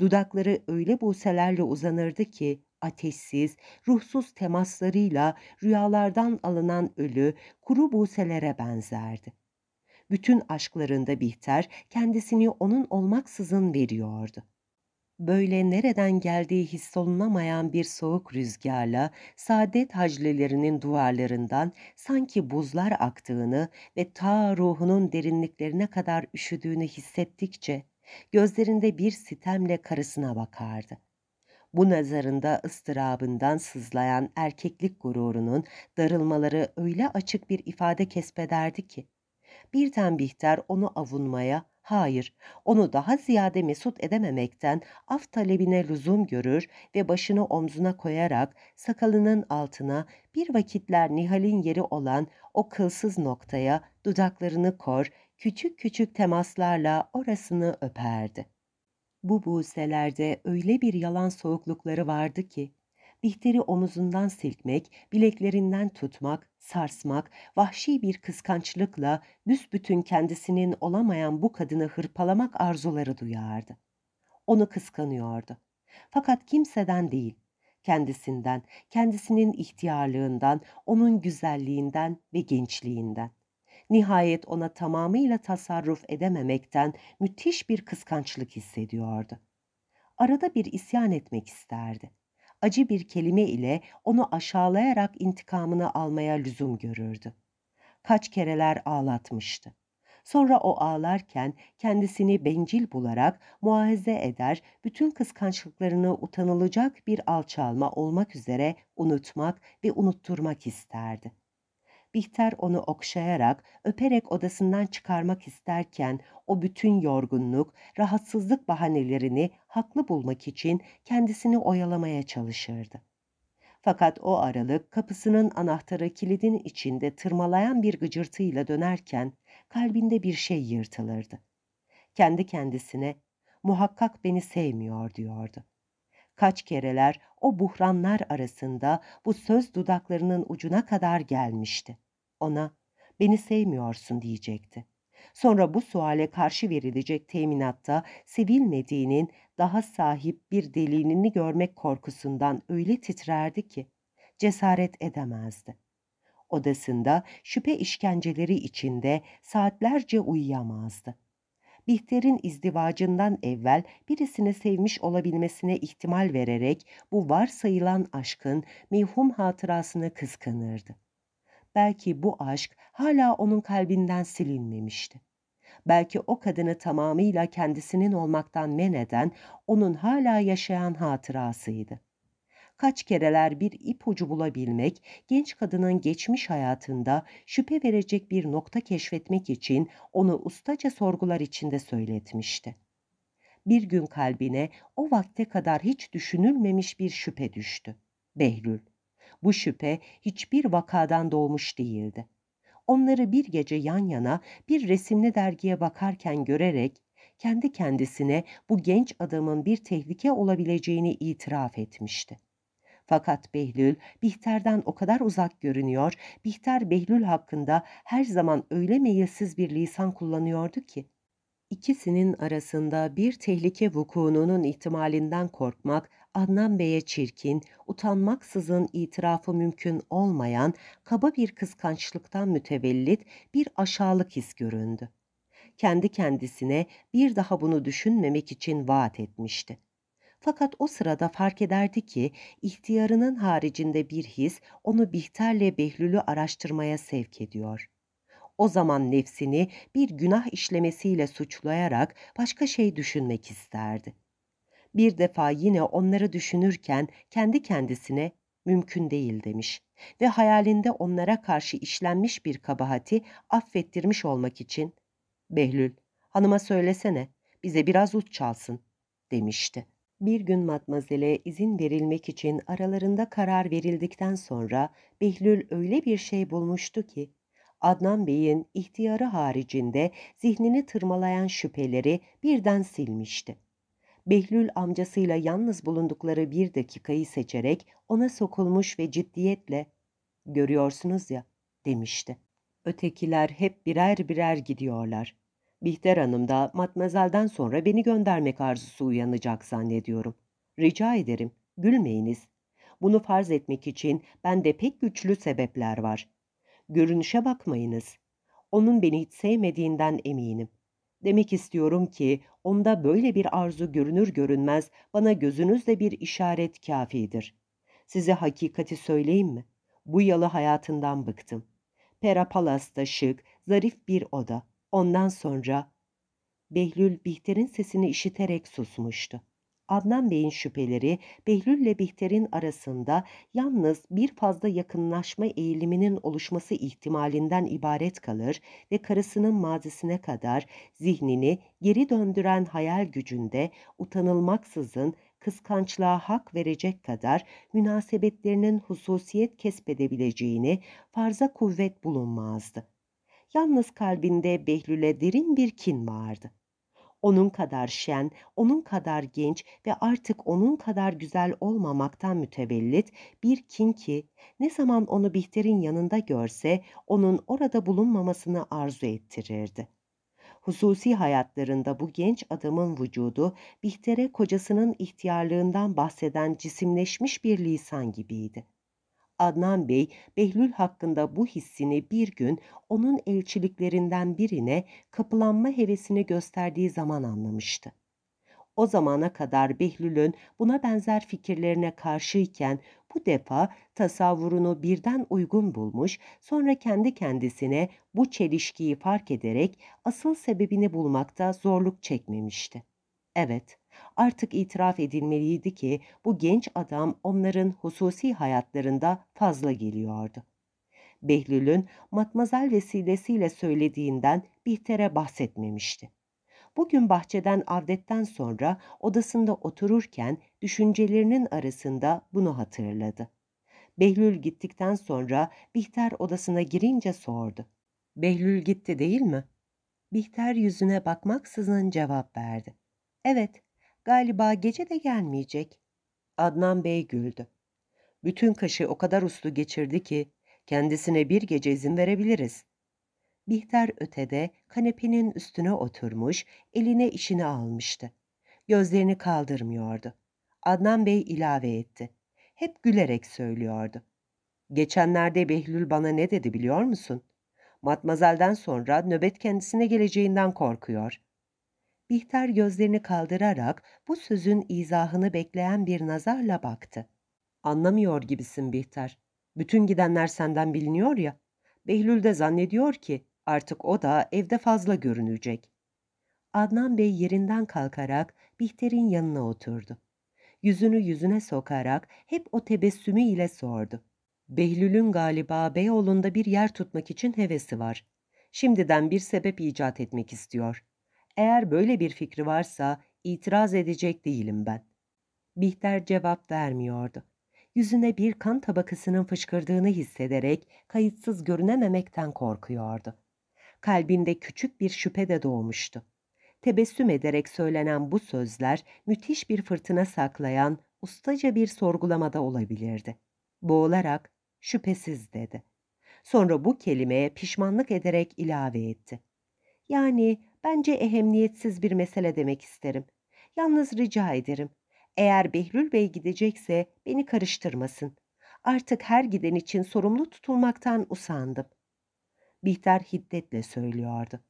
Dudakları öyle buselerle uzanırdı ki ateşsiz, ruhsuz temaslarıyla rüyalardan alınan ölü, kuru buselere benzerdi. Bütün aşklarında Bihter kendisini onun olmaksızın veriyordu. Böyle nereden geldiği hissolunamayan bir soğuk rüzgarla saadet haclelerinin duvarlarından sanki buzlar aktığını ve ta ruhunun derinliklerine kadar üşüdüğünü hissettikçe gözlerinde bir sitemle karısına bakardı bu nazarında ıstırabından sızlayan erkeklik gururunun darılmaları öyle açık bir ifade kesbederdi ki. Bir tembihter onu avunmaya, hayır, onu daha ziyade mesut edememekten af talebine lüzum görür ve başını omzuna koyarak sakalının altına bir vakitler Nihal'in yeri olan o kılsız noktaya dudaklarını kor, küçük küçük temaslarla orasını öperdi.'' Bu buğselerde öyle bir yalan soğuklukları vardı ki, Bihter'i omuzundan silkmek, bileklerinden tutmak, sarsmak, vahşi bir kıskançlıkla büsbütün kendisinin olamayan bu kadını hırpalamak arzuları duyardı. Onu kıskanıyordu. Fakat kimseden değil, kendisinden, kendisinin ihtiyarlığından, onun güzelliğinden ve gençliğinden. Nihayet ona tamamıyla tasarruf edememekten müthiş bir kıskançlık hissediyordu. Arada bir isyan etmek isterdi. Acı bir kelime ile onu aşağılayarak intikamını almaya lüzum görürdü. Kaç kereler ağlatmıştı. Sonra o ağlarken kendisini bencil bularak muahize eder, bütün kıskançlıklarını utanılacak bir alçalma olmak üzere unutmak ve unutturmak isterdi. Bihter onu okşayarak, öperek odasından çıkarmak isterken o bütün yorgunluk, rahatsızlık bahanelerini haklı bulmak için kendisini oyalamaya çalışırdı. Fakat o aralık kapısının anahtarı kilidin içinde tırmalayan bir gıcırtıyla dönerken kalbinde bir şey yırtılırdı. Kendi kendisine muhakkak beni sevmiyor diyordu. Kaç kereler o buhranlar arasında bu söz dudaklarının ucuna kadar gelmişti. Ona beni sevmiyorsun diyecekti. Sonra bu suale karşı verilecek teminatta sevilmediğinin daha sahip bir delilini görmek korkusundan öyle titrerdi ki cesaret edemezdi. Odasında şüphe işkenceleri içinde saatlerce uyuyamazdı. Bihter'in izdivacından evvel birisini sevmiş olabilmesine ihtimal vererek bu varsayılan aşkın mihum hatırasını kıskanırdı. Belki bu aşk hala onun kalbinden silinmemişti. Belki o kadını tamamıyla kendisinin olmaktan men eden onun hala yaşayan hatırasıydı kaç kereler bir ipucu bulabilmek, genç kadının geçmiş hayatında şüphe verecek bir nokta keşfetmek için onu ustaca sorgular içinde söyletmişti. Bir gün kalbine o vakte kadar hiç düşünülmemiş bir şüphe düştü. Behlül. Bu şüphe hiçbir vakadan doğmuş değildi. Onları bir gece yan yana bir resimli dergiye bakarken görerek kendi kendisine bu genç adamın bir tehlike olabileceğini itiraf etmişti. Fakat Behlül Bihter'den o kadar uzak görünüyor, Bihter Behlül hakkında her zaman öyle meyilsiz bir lisan kullanıyordu ki. İkisinin arasında bir tehlike vukuunun ihtimalinden korkmak, Adnan Bey'e çirkin, utanmaksızın itirafı mümkün olmayan, kaba bir kıskançlıktan mütevellit bir aşağılık his göründü. Kendi kendisine bir daha bunu düşünmemek için vaat etmişti. Fakat o sırada fark ederdi ki ihtiyarının haricinde bir his onu Bihter'le Behlül'ü araştırmaya sevk ediyor. O zaman nefsini bir günah işlemesiyle suçlayarak başka şey düşünmek isterdi. Bir defa yine onları düşünürken kendi kendisine mümkün değil demiş ve hayalinde onlara karşı işlenmiş bir kabahati affettirmiş olmak için Behlül hanıma söylesene bize biraz uç çalsın demişti. Bir gün Matmazel'e izin verilmek için aralarında karar verildikten sonra Behlül öyle bir şey bulmuştu ki, Adnan Bey'in ihtiyarı haricinde zihnini tırmalayan şüpheleri birden silmişti. Behlül amcasıyla yalnız bulundukları bir dakikayı seçerek ona sokulmuş ve ciddiyetle ''Görüyorsunuz ya'' demişti. Ötekiler hep birer birer gidiyorlar. Bihter Hanım da matmazelden sonra beni göndermek arzusu uyanacak zannediyorum. Rica ederim, gülmeyiniz. Bunu farz etmek için bende pek güçlü sebepler var. Görünüşe bakmayınız. Onun beni hiç sevmediğinden eminim. Demek istiyorum ki onda böyle bir arzu görünür görünmez bana gözünüzle bir işaret kafidir. Size hakikati söyleyeyim mi? Bu yalı hayatından bıktım. Pera Palas'ta şık, zarif bir oda. Ondan sonra Behlül Bihter'in sesini işiterek susmuştu. Adnan Bey'in şüpheleri Behlül'le Bihter'in arasında yalnız bir fazla yakınlaşma eğiliminin oluşması ihtimalinden ibaret kalır ve karısının mazisine kadar zihnini geri döndüren hayal gücünde utanılmaksızın kıskançlığa hak verecek kadar münasebetlerinin hususiyet kesbedebileceğini farza kuvvet bulunmazdı. Yalnız kalbinde Behlül'e derin bir kin vardı. Onun kadar şen, onun kadar genç ve artık onun kadar güzel olmamaktan mütevellit bir kin ki ne zaman onu Bihter'in yanında görse onun orada bulunmamasını arzu ettirirdi. Hususi hayatlarında bu genç adamın vücudu Bihter'e kocasının ihtiyarlığından bahseden cisimleşmiş bir lisan gibiydi. Adnan Bey, Behlül hakkında bu hissini bir gün onun elçiliklerinden birine kapılanma hevesini gösterdiği zaman anlamıştı. O zamana kadar Behlül'ün buna benzer fikirlerine karşıyken bu defa tasavvurunu birden uygun bulmuş, sonra kendi kendisine bu çelişkiyi fark ederek asıl sebebini bulmakta zorluk çekmemişti. Evet, Artık itiraf edilmeliydi ki bu genç adam onların hususi hayatlarında fazla geliyordu. Behlül'ün matmazel vesilesiyle söylediğinden Bihter'e bahsetmemişti. Bugün bahçeden avdetten sonra odasında otururken düşüncelerinin arasında bunu hatırladı. Behlül gittikten sonra Bihter odasına girince sordu. Behlül gitti değil mi? Bihter yüzüne bakmaksızın cevap verdi. Evet, Galiba gece de gelmeyecek. Adnan Bey güldü. Bütün kaşı o kadar uslu geçirdi ki kendisine bir gece izin verebiliriz. Bihter ötede kanepenin üstüne oturmuş, eline işini almıştı. Gözlerini kaldırmıyordu. Adnan Bey ilave etti. Hep gülerek söylüyordu. Geçenlerde Behlül bana ne dedi biliyor musun? Matmazel'den sonra nöbet kendisine geleceğinden korkuyor. Bihter gözlerini kaldırarak bu sözün izahını bekleyen bir nazarla baktı. Anlamıyor gibisin Bihter. Bütün gidenler senden biliniyor ya. Behlül de zannediyor ki artık o da evde fazla görünecek. Adnan Bey yerinden kalkarak Bihter'in yanına oturdu. Yüzünü yüzüne sokarak hep o tebessümü ile sordu. Behlül'ün galiba Beyoğlu'nda bir yer tutmak için hevesi var. Şimdiden bir sebep icat etmek istiyor. Eğer böyle bir fikri varsa itiraz edecek değilim ben. Bihter cevap vermiyordu. Yüzüne bir kan tabakasının fışkırdığını hissederek kayıtsız görünememekten korkuyordu. Kalbinde küçük bir şüphe de doğmuştu. Tebessüm ederek söylenen bu sözler müthiş bir fırtına saklayan ustaca bir sorgulamada olabilirdi. Boğularak şüphesiz dedi. Sonra bu kelimeye pişmanlık ederek ilave etti. Yani bence ehemmiyetsiz bir mesele demek isterim. Yalnız rica ederim. Eğer Behlül Bey gidecekse beni karıştırmasın. Artık her giden için sorumlu tutulmaktan usandım. Bihter hiddetle söylüyordu.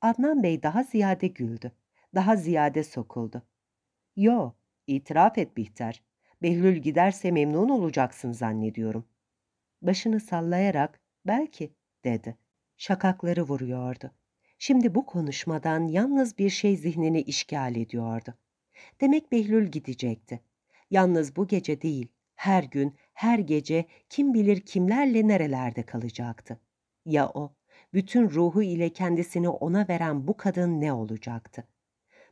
Adnan Bey daha ziyade güldü. Daha ziyade sokuldu. Yo, itiraf et Bihter. Behlül giderse memnun olacaksın zannediyorum. Başını sallayarak belki dedi. Şakakları vuruyordu. Şimdi bu konuşmadan yalnız bir şey zihnini işgal ediyordu. Demek Behlül gidecekti. Yalnız bu gece değil, her gün, her gece kim bilir kimlerle nerelerde kalacaktı. Ya o, bütün ruhu ile kendisini ona veren bu kadın ne olacaktı?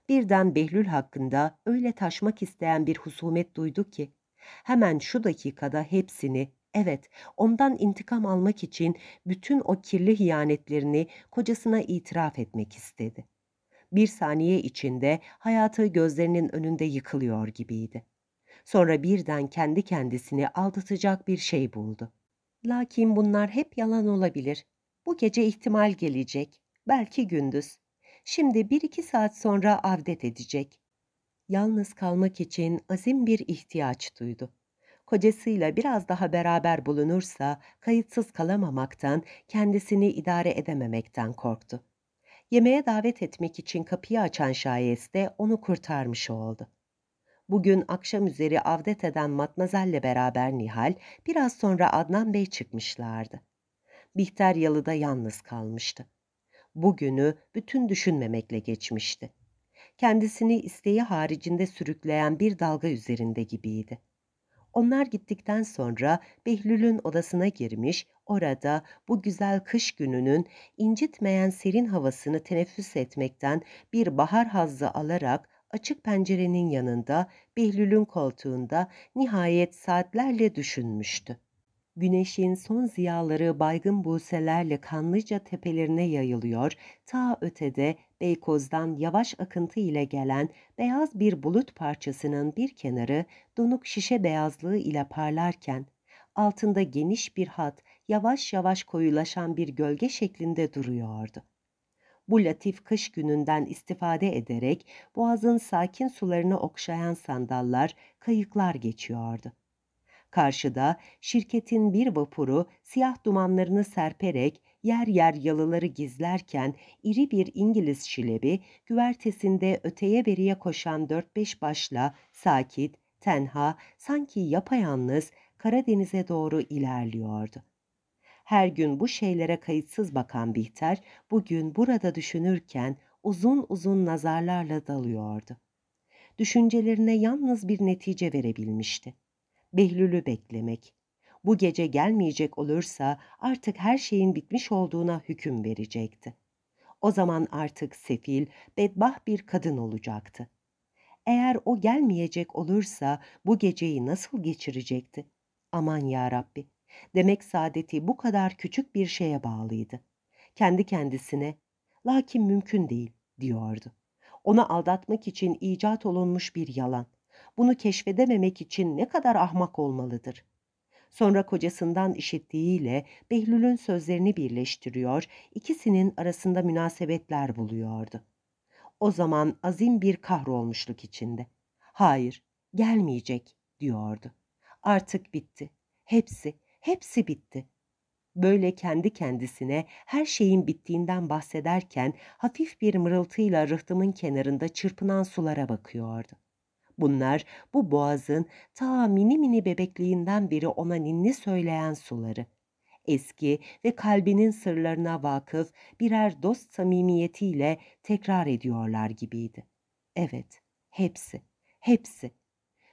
Birden Behlül hakkında öyle taşmak isteyen bir husumet duydu ki, hemen şu dakikada hepsini, Evet, ondan intikam almak için bütün o kirli hiyanetlerini kocasına itiraf etmek istedi. Bir saniye içinde hayatı gözlerinin önünde yıkılıyor gibiydi. Sonra birden kendi kendisini aldatacak bir şey buldu. Lakin bunlar hep yalan olabilir. Bu gece ihtimal gelecek, belki gündüz. Şimdi bir iki saat sonra avdet edecek. Yalnız kalmak için azim bir ihtiyaç duydu kocasıyla biraz daha beraber bulunursa kayıtsız kalamamaktan, kendisini idare edememekten korktu. Yemeğe davet etmek için kapıyı açan şayeste onu kurtarmış oldu. Bugün akşam üzeri avdet eden Matmazel'le beraber Nihal, biraz sonra Adnan Bey çıkmışlardı. Bihter yalıda yalnız kalmıştı. Bugünü bütün düşünmemekle geçmişti. Kendisini isteği haricinde sürükleyen bir dalga üzerinde gibiydi. Onlar gittikten sonra Behlül'ün odasına girmiş, orada bu güzel kış gününün incitmeyen serin havasını teneffüs etmekten bir bahar hazzı alarak açık pencerenin yanında Behlül'ün koltuğunda nihayet saatlerle düşünmüştü güneşin son ziyaları baygın buselerle kanlıca tepelerine yayılıyor, ta ötede Beykoz'dan yavaş akıntı ile gelen beyaz bir bulut parçasının bir kenarı donuk şişe beyazlığı ile parlarken, altında geniş bir hat yavaş yavaş koyulaşan bir gölge şeklinde duruyordu. Bu latif kış gününden istifade ederek boğazın sakin sularını okşayan sandallar, kayıklar geçiyordu. Karşıda şirketin bir vapuru siyah dumanlarını serperek yer yer yalıları gizlerken iri bir İngiliz şilebi güvertesinde öteye veriye koşan dört beş başla sakit, tenha, sanki yapayalnız Karadeniz'e doğru ilerliyordu. Her gün bu şeylere kayıtsız bakan Bihter bugün burada düşünürken uzun uzun nazarlarla dalıyordu. Düşüncelerine yalnız bir netice verebilmişti. Behlül'ü beklemek. Bu gece gelmeyecek olursa artık her şeyin bitmiş olduğuna hüküm verecekti. O zaman artık sefil, bedbah bir kadın olacaktı. Eğer o gelmeyecek olursa bu geceyi nasıl geçirecekti? Aman ya Rabbi. Demek saadeti bu kadar küçük bir şeye bağlıydı. Kendi kendisine lakin mümkün değil diyordu. Onu aldatmak için icat olunmuş bir yalan bunu keşfedememek için ne kadar ahmak olmalıdır. Sonra kocasından işittiğiyle Behlül'ün sözlerini birleştiriyor, ikisinin arasında münasebetler buluyordu. O zaman azim bir kahrolmuşluk içinde. Hayır, gelmeyecek diyordu. Artık bitti. Hepsi, hepsi bitti.'' böyle kendi kendisine her şeyin bittiğinden bahsederken hafif bir mırıltıyla rıhtımın kenarında çırpınan sulara bakıyordu. Bunlar bu boğazın ta mini mini bebekliğinden beri ona ninni söyleyen suları. Eski ve kalbinin sırlarına vakıf birer dost samimiyetiyle tekrar ediyorlar gibiydi. Evet, hepsi, hepsi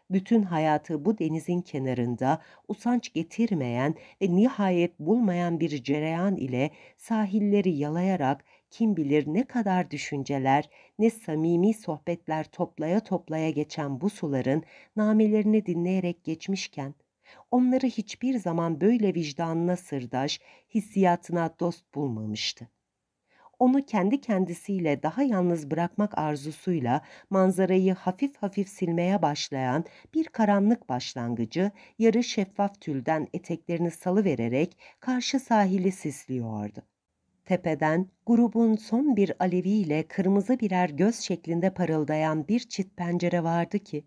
bütün hayatı bu denizin kenarında usanç getirmeyen ve nihayet bulmayan bir cereyan ile sahilleri yalayarak kim bilir ne kadar düşünceler, ne samimi sohbetler toplaya toplaya geçen bu suların namelerini dinleyerek geçmişken, onları hiçbir zaman böyle vicdanına sırdaş, hissiyatına dost bulmamıştı. Onu kendi kendisiyle daha yalnız bırakmak arzusuyla manzarayı hafif hafif silmeye başlayan bir karanlık başlangıcı yarı şeffaf tülden eteklerini salıvererek karşı sahili sisliyordu. Tepeden grubun son bir aleviyle kırmızı birer göz şeklinde parıldayan bir çit pencere vardı ki,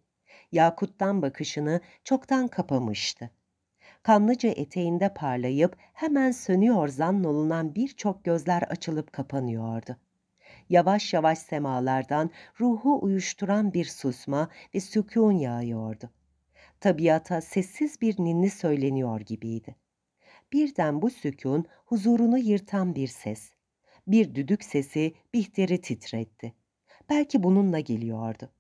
Yakut'tan bakışını çoktan kapamıştı. Kanlıca eteğinde parlayıp hemen sönüyor zannolunan birçok gözler açılıp kapanıyordu. Yavaş yavaş semalardan ruhu uyuşturan bir susma ve sükun yağıyordu. Tabiata sessiz bir ninni söyleniyor gibiydi birden bu sükun huzurunu yırtan bir ses. Bir düdük sesi Bihter'i titretti. Belki bununla geliyordu.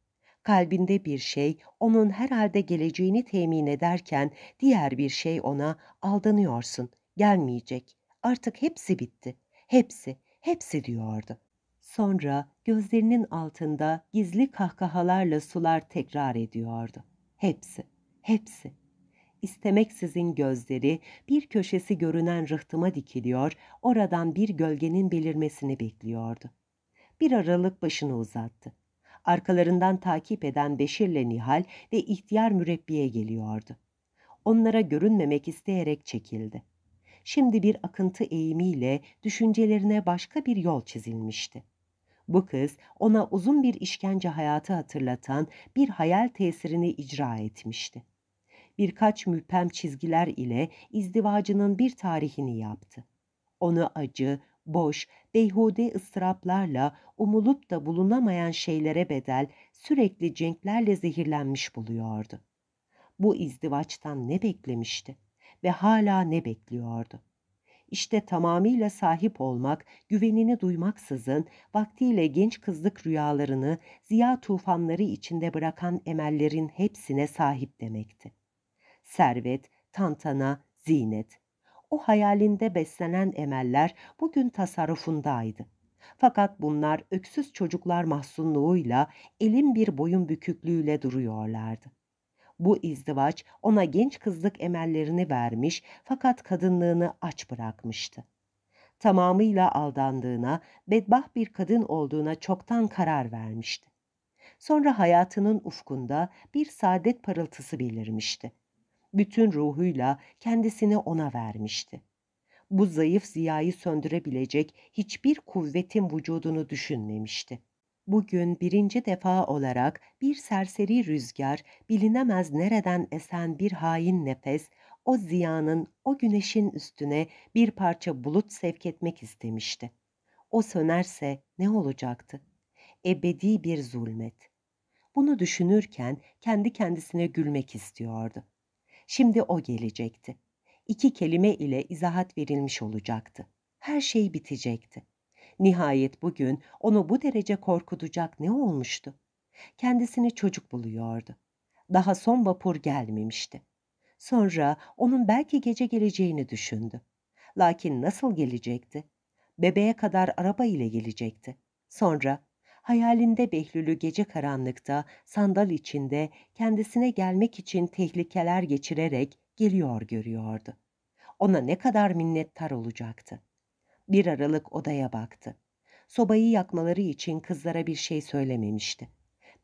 Kalbinde bir şey onun herhalde geleceğini temin ederken diğer bir şey ona aldanıyorsun, gelmeyecek. Artık hepsi bitti, hepsi, hepsi diyordu. Sonra gözlerinin altında gizli kahkahalarla sular tekrar ediyordu. Hepsi, hepsi istemeksizin gözleri bir köşesi görünen rıhtıma dikiliyor, oradan bir gölgenin belirmesini bekliyordu. Bir aralık başını uzattı. Arkalarından takip eden Beşir'le Nihal ve ihtiyar mürebbiye geliyordu. Onlara görünmemek isteyerek çekildi. Şimdi bir akıntı eğimiyle düşüncelerine başka bir yol çizilmişti. Bu kız ona uzun bir işkence hayatı hatırlatan bir hayal tesirini icra etmişti birkaç müpem çizgiler ile izdivacının bir tarihini yaptı. Onu acı, boş, beyhude ıstıraplarla umulup da bulunamayan şeylere bedel sürekli cenklerle zehirlenmiş buluyordu. Bu izdivaçtan ne beklemişti ve hala ne bekliyordu? İşte tamamıyla sahip olmak, güvenini duymaksızın vaktiyle genç kızlık rüyalarını ziya tufanları içinde bırakan emellerin hepsine sahip demekti servet, tantana, zinet. O hayalinde beslenen emeller bugün tasarrufundaydı. Fakat bunlar öksüz çocuklar mahzunluğuyla, elin bir boyun büküklüğüyle duruyorlardı. Bu izdivaç ona genç kızlık emellerini vermiş fakat kadınlığını aç bırakmıştı. Tamamıyla aldandığına, bedbah bir kadın olduğuna çoktan karar vermişti. Sonra hayatının ufkunda bir saadet parıltısı belirmişti bütün ruhuyla kendisini ona vermişti. Bu zayıf ziyayı söndürebilecek hiçbir kuvvetin vücudunu düşünmemişti. Bugün birinci defa olarak bir serseri rüzgar, bilinemez nereden esen bir hain nefes, o ziyanın, o güneşin üstüne bir parça bulut sevk etmek istemişti. O sönerse ne olacaktı? Ebedi bir zulmet. Bunu düşünürken kendi kendisine gülmek istiyordu. Şimdi o gelecekti. İki kelime ile izahat verilmiş olacaktı. Her şey bitecekti. Nihayet bugün onu bu derece korkutacak ne olmuştu? Kendisini çocuk buluyordu. Daha son vapur gelmemişti. Sonra onun belki gece geleceğini düşündü. Lakin nasıl gelecekti? Bebeğe kadar araba ile gelecekti. Sonra hayalinde Behlül'ü gece karanlıkta, sandal içinde, kendisine gelmek için tehlikeler geçirerek geliyor görüyordu. Ona ne kadar minnettar olacaktı. Bir aralık odaya baktı. Sobayı yakmaları için kızlara bir şey söylememişti.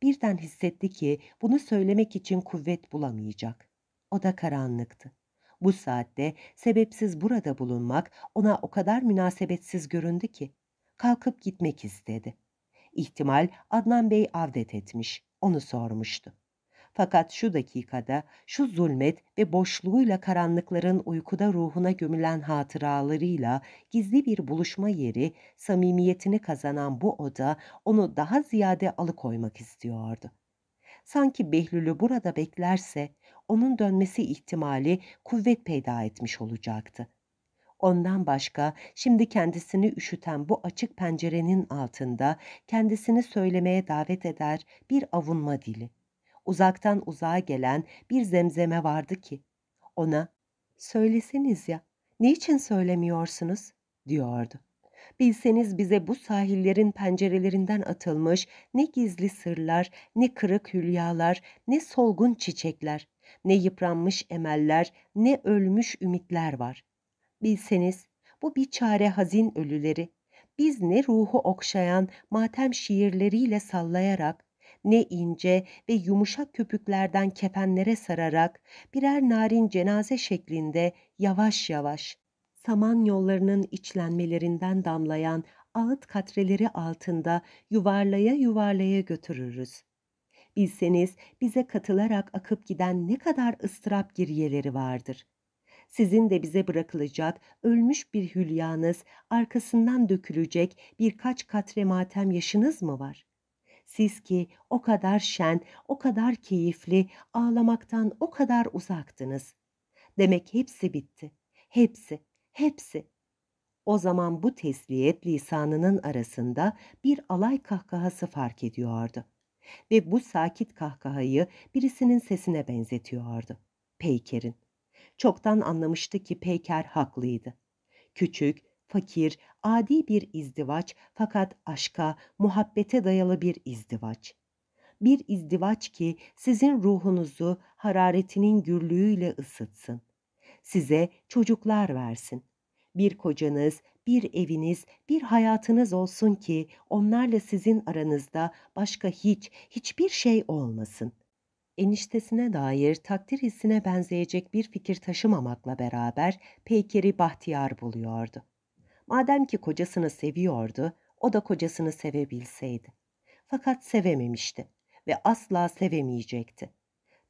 Birden hissetti ki bunu söylemek için kuvvet bulamayacak. Oda karanlıktı. Bu saatte sebepsiz burada bulunmak ona o kadar münasebetsiz göründü ki kalkıp gitmek istedi. İhtimal Adnan Bey avdet etmiş, onu sormuştu. Fakat şu dakikada şu zulmet ve boşluğuyla karanlıkların uykuda ruhuna gömülen hatıralarıyla gizli bir buluşma yeri, samimiyetini kazanan bu oda onu daha ziyade alıkoymak istiyordu. Sanki Behlül'ü burada beklerse onun dönmesi ihtimali kuvvet peyda etmiş olacaktı. Ondan başka şimdi kendisini üşüten bu açık pencerenin altında kendisini söylemeye davet eder bir avunma dili. Uzaktan uzağa gelen bir zemzeme vardı ki ona söyleseniz ya niçin söylemiyorsunuz diyordu. Bilseniz bize bu sahillerin pencerelerinden atılmış ne gizli sırlar, ne kırık hülyalar, ne solgun çiçekler, ne yıpranmış emeller, ne ölmüş ümitler var. Bilseniz bu bir çare hazin ölüleri. Biz ne ruhu okşayan matem şiirleriyle sallayarak, ne ince ve yumuşak köpüklerden kefenlere sararak birer narin cenaze şeklinde yavaş yavaş saman yollarının içlenmelerinden damlayan ağıt katreleri altında yuvarlaya yuvarlaya götürürüz. Bilseniz bize katılarak akıp giden ne kadar ıstırap giriyeleri vardır sizin de bize bırakılacak ölmüş bir hülyanız, arkasından dökülecek birkaç katre matem yaşınız mı var? Siz ki o kadar şen, o kadar keyifli, ağlamaktan o kadar uzaktınız. Demek hepsi bitti. Hepsi, hepsi. O zaman bu tesliyet lisanının arasında bir alay kahkahası fark ediyordu ve bu sakit kahkahayı birisinin sesine benzetiyordu. Peyker'in çoktan anlamıştı ki Peyker haklıydı. Küçük, fakir, adi bir izdivaç fakat aşka, muhabbete dayalı bir izdivaç. Bir izdivaç ki sizin ruhunuzu hararetinin gürlüğüyle ısıtsın. Size çocuklar versin. Bir kocanız, bir eviniz, bir hayatınız olsun ki onlarla sizin aranızda başka hiç, hiçbir şey olmasın eniştesine dair takdir hissine benzeyecek bir fikir taşımamakla beraber Peyker'i bahtiyar buluyordu. Madem ki kocasını seviyordu, o da kocasını sevebilseydi. Fakat sevememişti ve asla sevemeyecekti.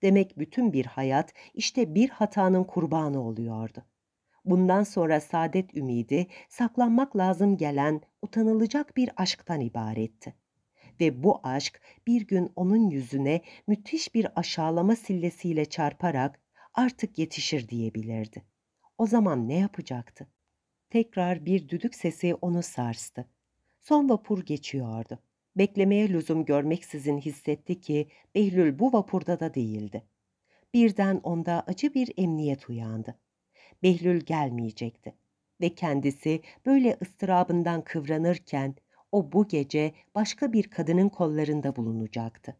Demek bütün bir hayat işte bir hatanın kurbanı oluyordu. Bundan sonra saadet ümidi saklanmak lazım gelen utanılacak bir aşktan ibaretti ve bu aşk bir gün onun yüzüne müthiş bir aşağılama sillesiyle çarparak artık yetişir diyebilirdi. O zaman ne yapacaktı? Tekrar bir düdük sesi onu sarstı. Son vapur geçiyordu. Beklemeye lüzum görmeksizin hissetti ki Behlül bu vapurda da değildi. Birden onda acı bir emniyet uyandı. Behlül gelmeyecekti ve kendisi böyle ıstırabından kıvranırken o bu gece başka bir kadının kollarında bulunacaktı.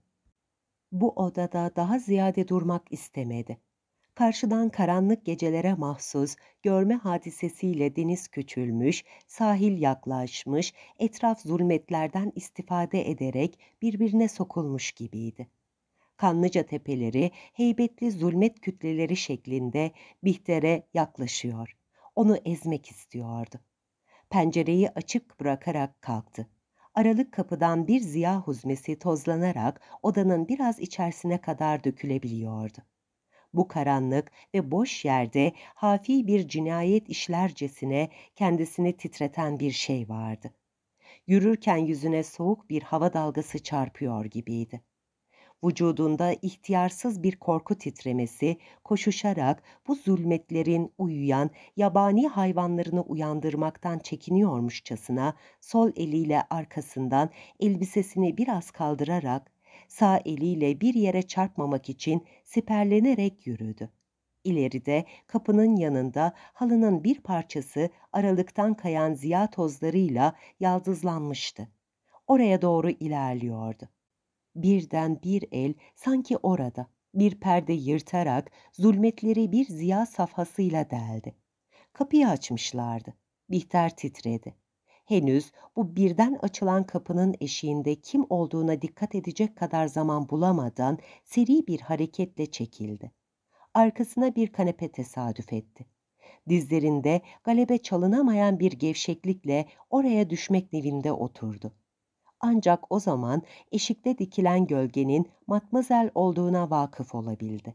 Bu odada daha ziyade durmak istemedi. Karşıdan karanlık gecelere mahsus görme hadisesiyle deniz küçülmüş, sahil yaklaşmış, etraf zulmetlerden istifade ederek birbirine sokulmuş gibiydi. Kanlıca tepeleri heybetli zulmet kütleleri şeklinde Bihter'e yaklaşıyor. Onu ezmek istiyordu pencereyi açık bırakarak kalktı. Aralık kapıdan bir ziya huzmesi tozlanarak odanın biraz içerisine kadar dökülebiliyordu. Bu karanlık ve boş yerde hafi bir cinayet işlercesine kendisini titreten bir şey vardı. Yürürken yüzüne soğuk bir hava dalgası çarpıyor gibiydi. Vücudunda ihtiyarsız bir korku titremesi, koşuşarak bu zulmetlerin uyuyan yabani hayvanlarını uyandırmaktan çekiniyormuşçasına sol eliyle arkasından elbisesini biraz kaldırarak sağ eliyle bir yere çarpmamak için siperlenerek yürüdü. İleride kapının yanında halının bir parçası aralıktan kayan ziya tozlarıyla yaldızlanmıştı. Oraya doğru ilerliyordu. Birden bir el sanki orada bir perde yırtarak zulmetleri bir ziya safhasıyla deldi. Kapıyı açmışlardı. Bihter titredi. Henüz bu birden açılan kapının eşiğinde kim olduğuna dikkat edecek kadar zaman bulamadan seri bir hareketle çekildi. Arkasına bir kanepe tesadüf etti. Dizlerinde galebe çalınamayan bir gevşeklikle oraya düşmek nevinde oturdu. Ancak o zaman eşikte dikilen gölgenin matmazel olduğuna vakıf olabildi.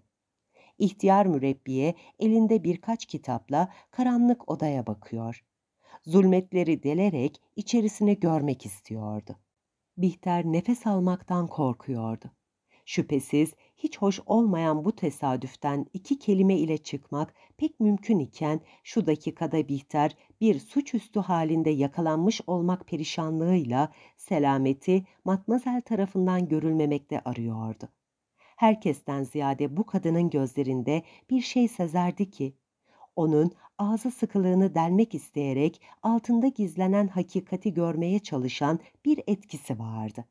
İhtiyar mürebbiye elinde birkaç kitapla karanlık odaya bakıyor. Zulmetleri delerek içerisini görmek istiyordu. Bihter nefes almaktan korkuyordu. Şüphesiz hiç hoş olmayan bu tesadüften iki kelime ile çıkmak pek mümkün iken şu dakikada Bihter bir suçüstü halinde yakalanmış olmak perişanlığıyla selameti matmazel tarafından görülmemekte arıyordu. Herkesten ziyade bu kadının gözlerinde bir şey sezerdi ki, onun ağzı sıkılığını delmek isteyerek altında gizlenen hakikati görmeye çalışan bir etkisi vardı.''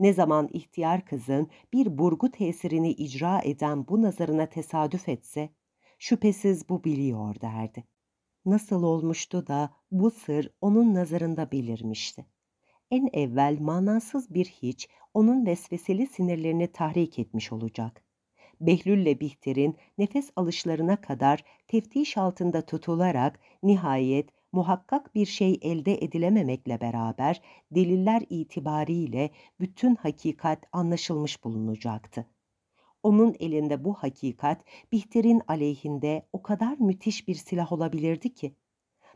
Ne zaman ihtiyar kızın bir burgu tesirini icra eden bu nazarına tesadüf etse, şüphesiz bu biliyor derdi. Nasıl olmuştu da bu sır onun nazarında belirmişti. En evvel manasız bir hiç onun vesveseli sinirlerini tahrik etmiş olacak. Behlül'le Bihter'in nefes alışlarına kadar teftiş altında tutularak nihayet muhakkak bir şey elde edilememekle beraber deliller itibariyle bütün hakikat anlaşılmış bulunacaktı. Onun elinde bu hakikat Bihter'in aleyhinde o kadar müthiş bir silah olabilirdi ki.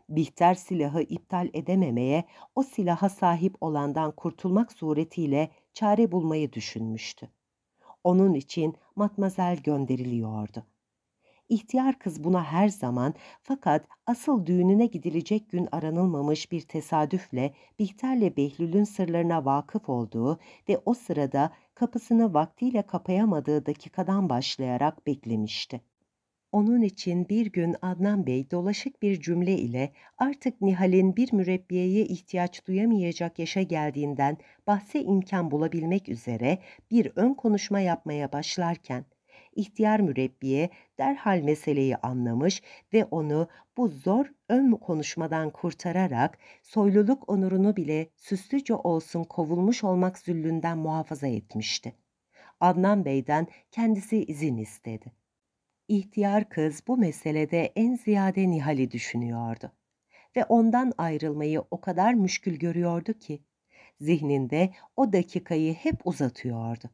Bihter silahı iptal edememeye, o silaha sahip olandan kurtulmak suretiyle çare bulmayı düşünmüştü. Onun için matmazel gönderiliyordu. İhtiyar kız buna her zaman fakat asıl düğününe gidilecek gün aranılmamış bir tesadüfle Bihter'le Behlül'ün sırlarına vakıf olduğu ve o sırada kapısını vaktiyle kapayamadığı dakikadan başlayarak beklemişti. Onun için bir gün Adnan Bey dolaşık bir cümle ile artık Nihal'in bir mürebbiyeye ihtiyaç duyamayacak yaşa geldiğinden bahse imkan bulabilmek üzere bir ön konuşma yapmaya başlarken ihtiyar mürebbiye derhal meseleyi anlamış ve onu bu zor ön konuşmadan kurtararak soyluluk onurunu bile süslüce olsun kovulmuş olmak züllünden muhafaza etmişti. Adnan Bey'den kendisi izin istedi. İhtiyar kız bu meselede en ziyade Nihal'i düşünüyordu ve ondan ayrılmayı o kadar müşkül görüyordu ki zihninde o dakikayı hep uzatıyordu.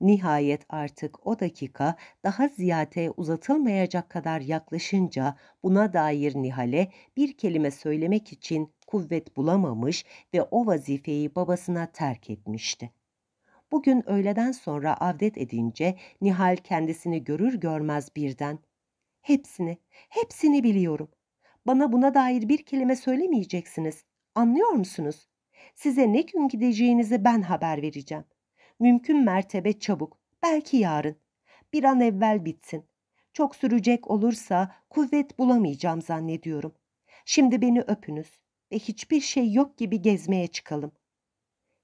Nihayet artık o dakika daha ziyade uzatılmayacak kadar yaklaşınca buna dair Nihal'e bir kelime söylemek için kuvvet bulamamış ve o vazifeyi babasına terk etmişti. Bugün öğleden sonra avdet edince Nihal kendisini görür görmez birden ''Hepsini, hepsini biliyorum. Bana buna dair bir kelime söylemeyeceksiniz. Anlıyor musunuz? Size ne gün gideceğinizi ben haber vereceğim.'' Mümkün mertebe çabuk, belki yarın. Bir an evvel bitsin. Çok sürecek olursa kuvvet bulamayacağım zannediyorum. Şimdi beni öpünüz ve hiçbir şey yok gibi gezmeye çıkalım.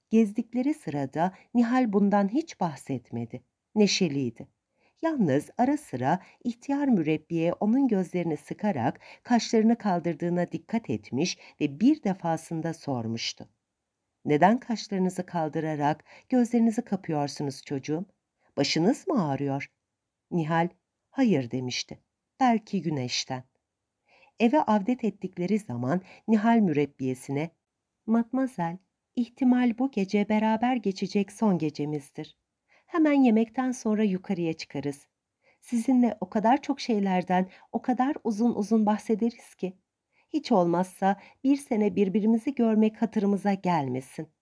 Gezdikleri sırada Nihal bundan hiç bahsetmedi. Neşeliydi. Yalnız ara sıra ihtiyar mürebbiye onun gözlerini sıkarak kaşlarını kaldırdığına dikkat etmiş ve bir defasında sormuştu. Neden kaşlarınızı kaldırarak gözlerinizi kapıyorsunuz çocuğum? Başınız mı ağrıyor? Nihal, hayır demişti. Belki güneşten. Eve avdet ettikleri zaman Nihal mürebbiyesine, Matmazel, ihtimal bu gece beraber geçecek son gecemizdir. Hemen yemekten sonra yukarıya çıkarız. Sizinle o kadar çok şeylerden, o kadar uzun uzun bahsederiz ki. Hiç olmazsa bir sene birbirimizi görmek hatırımıza gelmesin.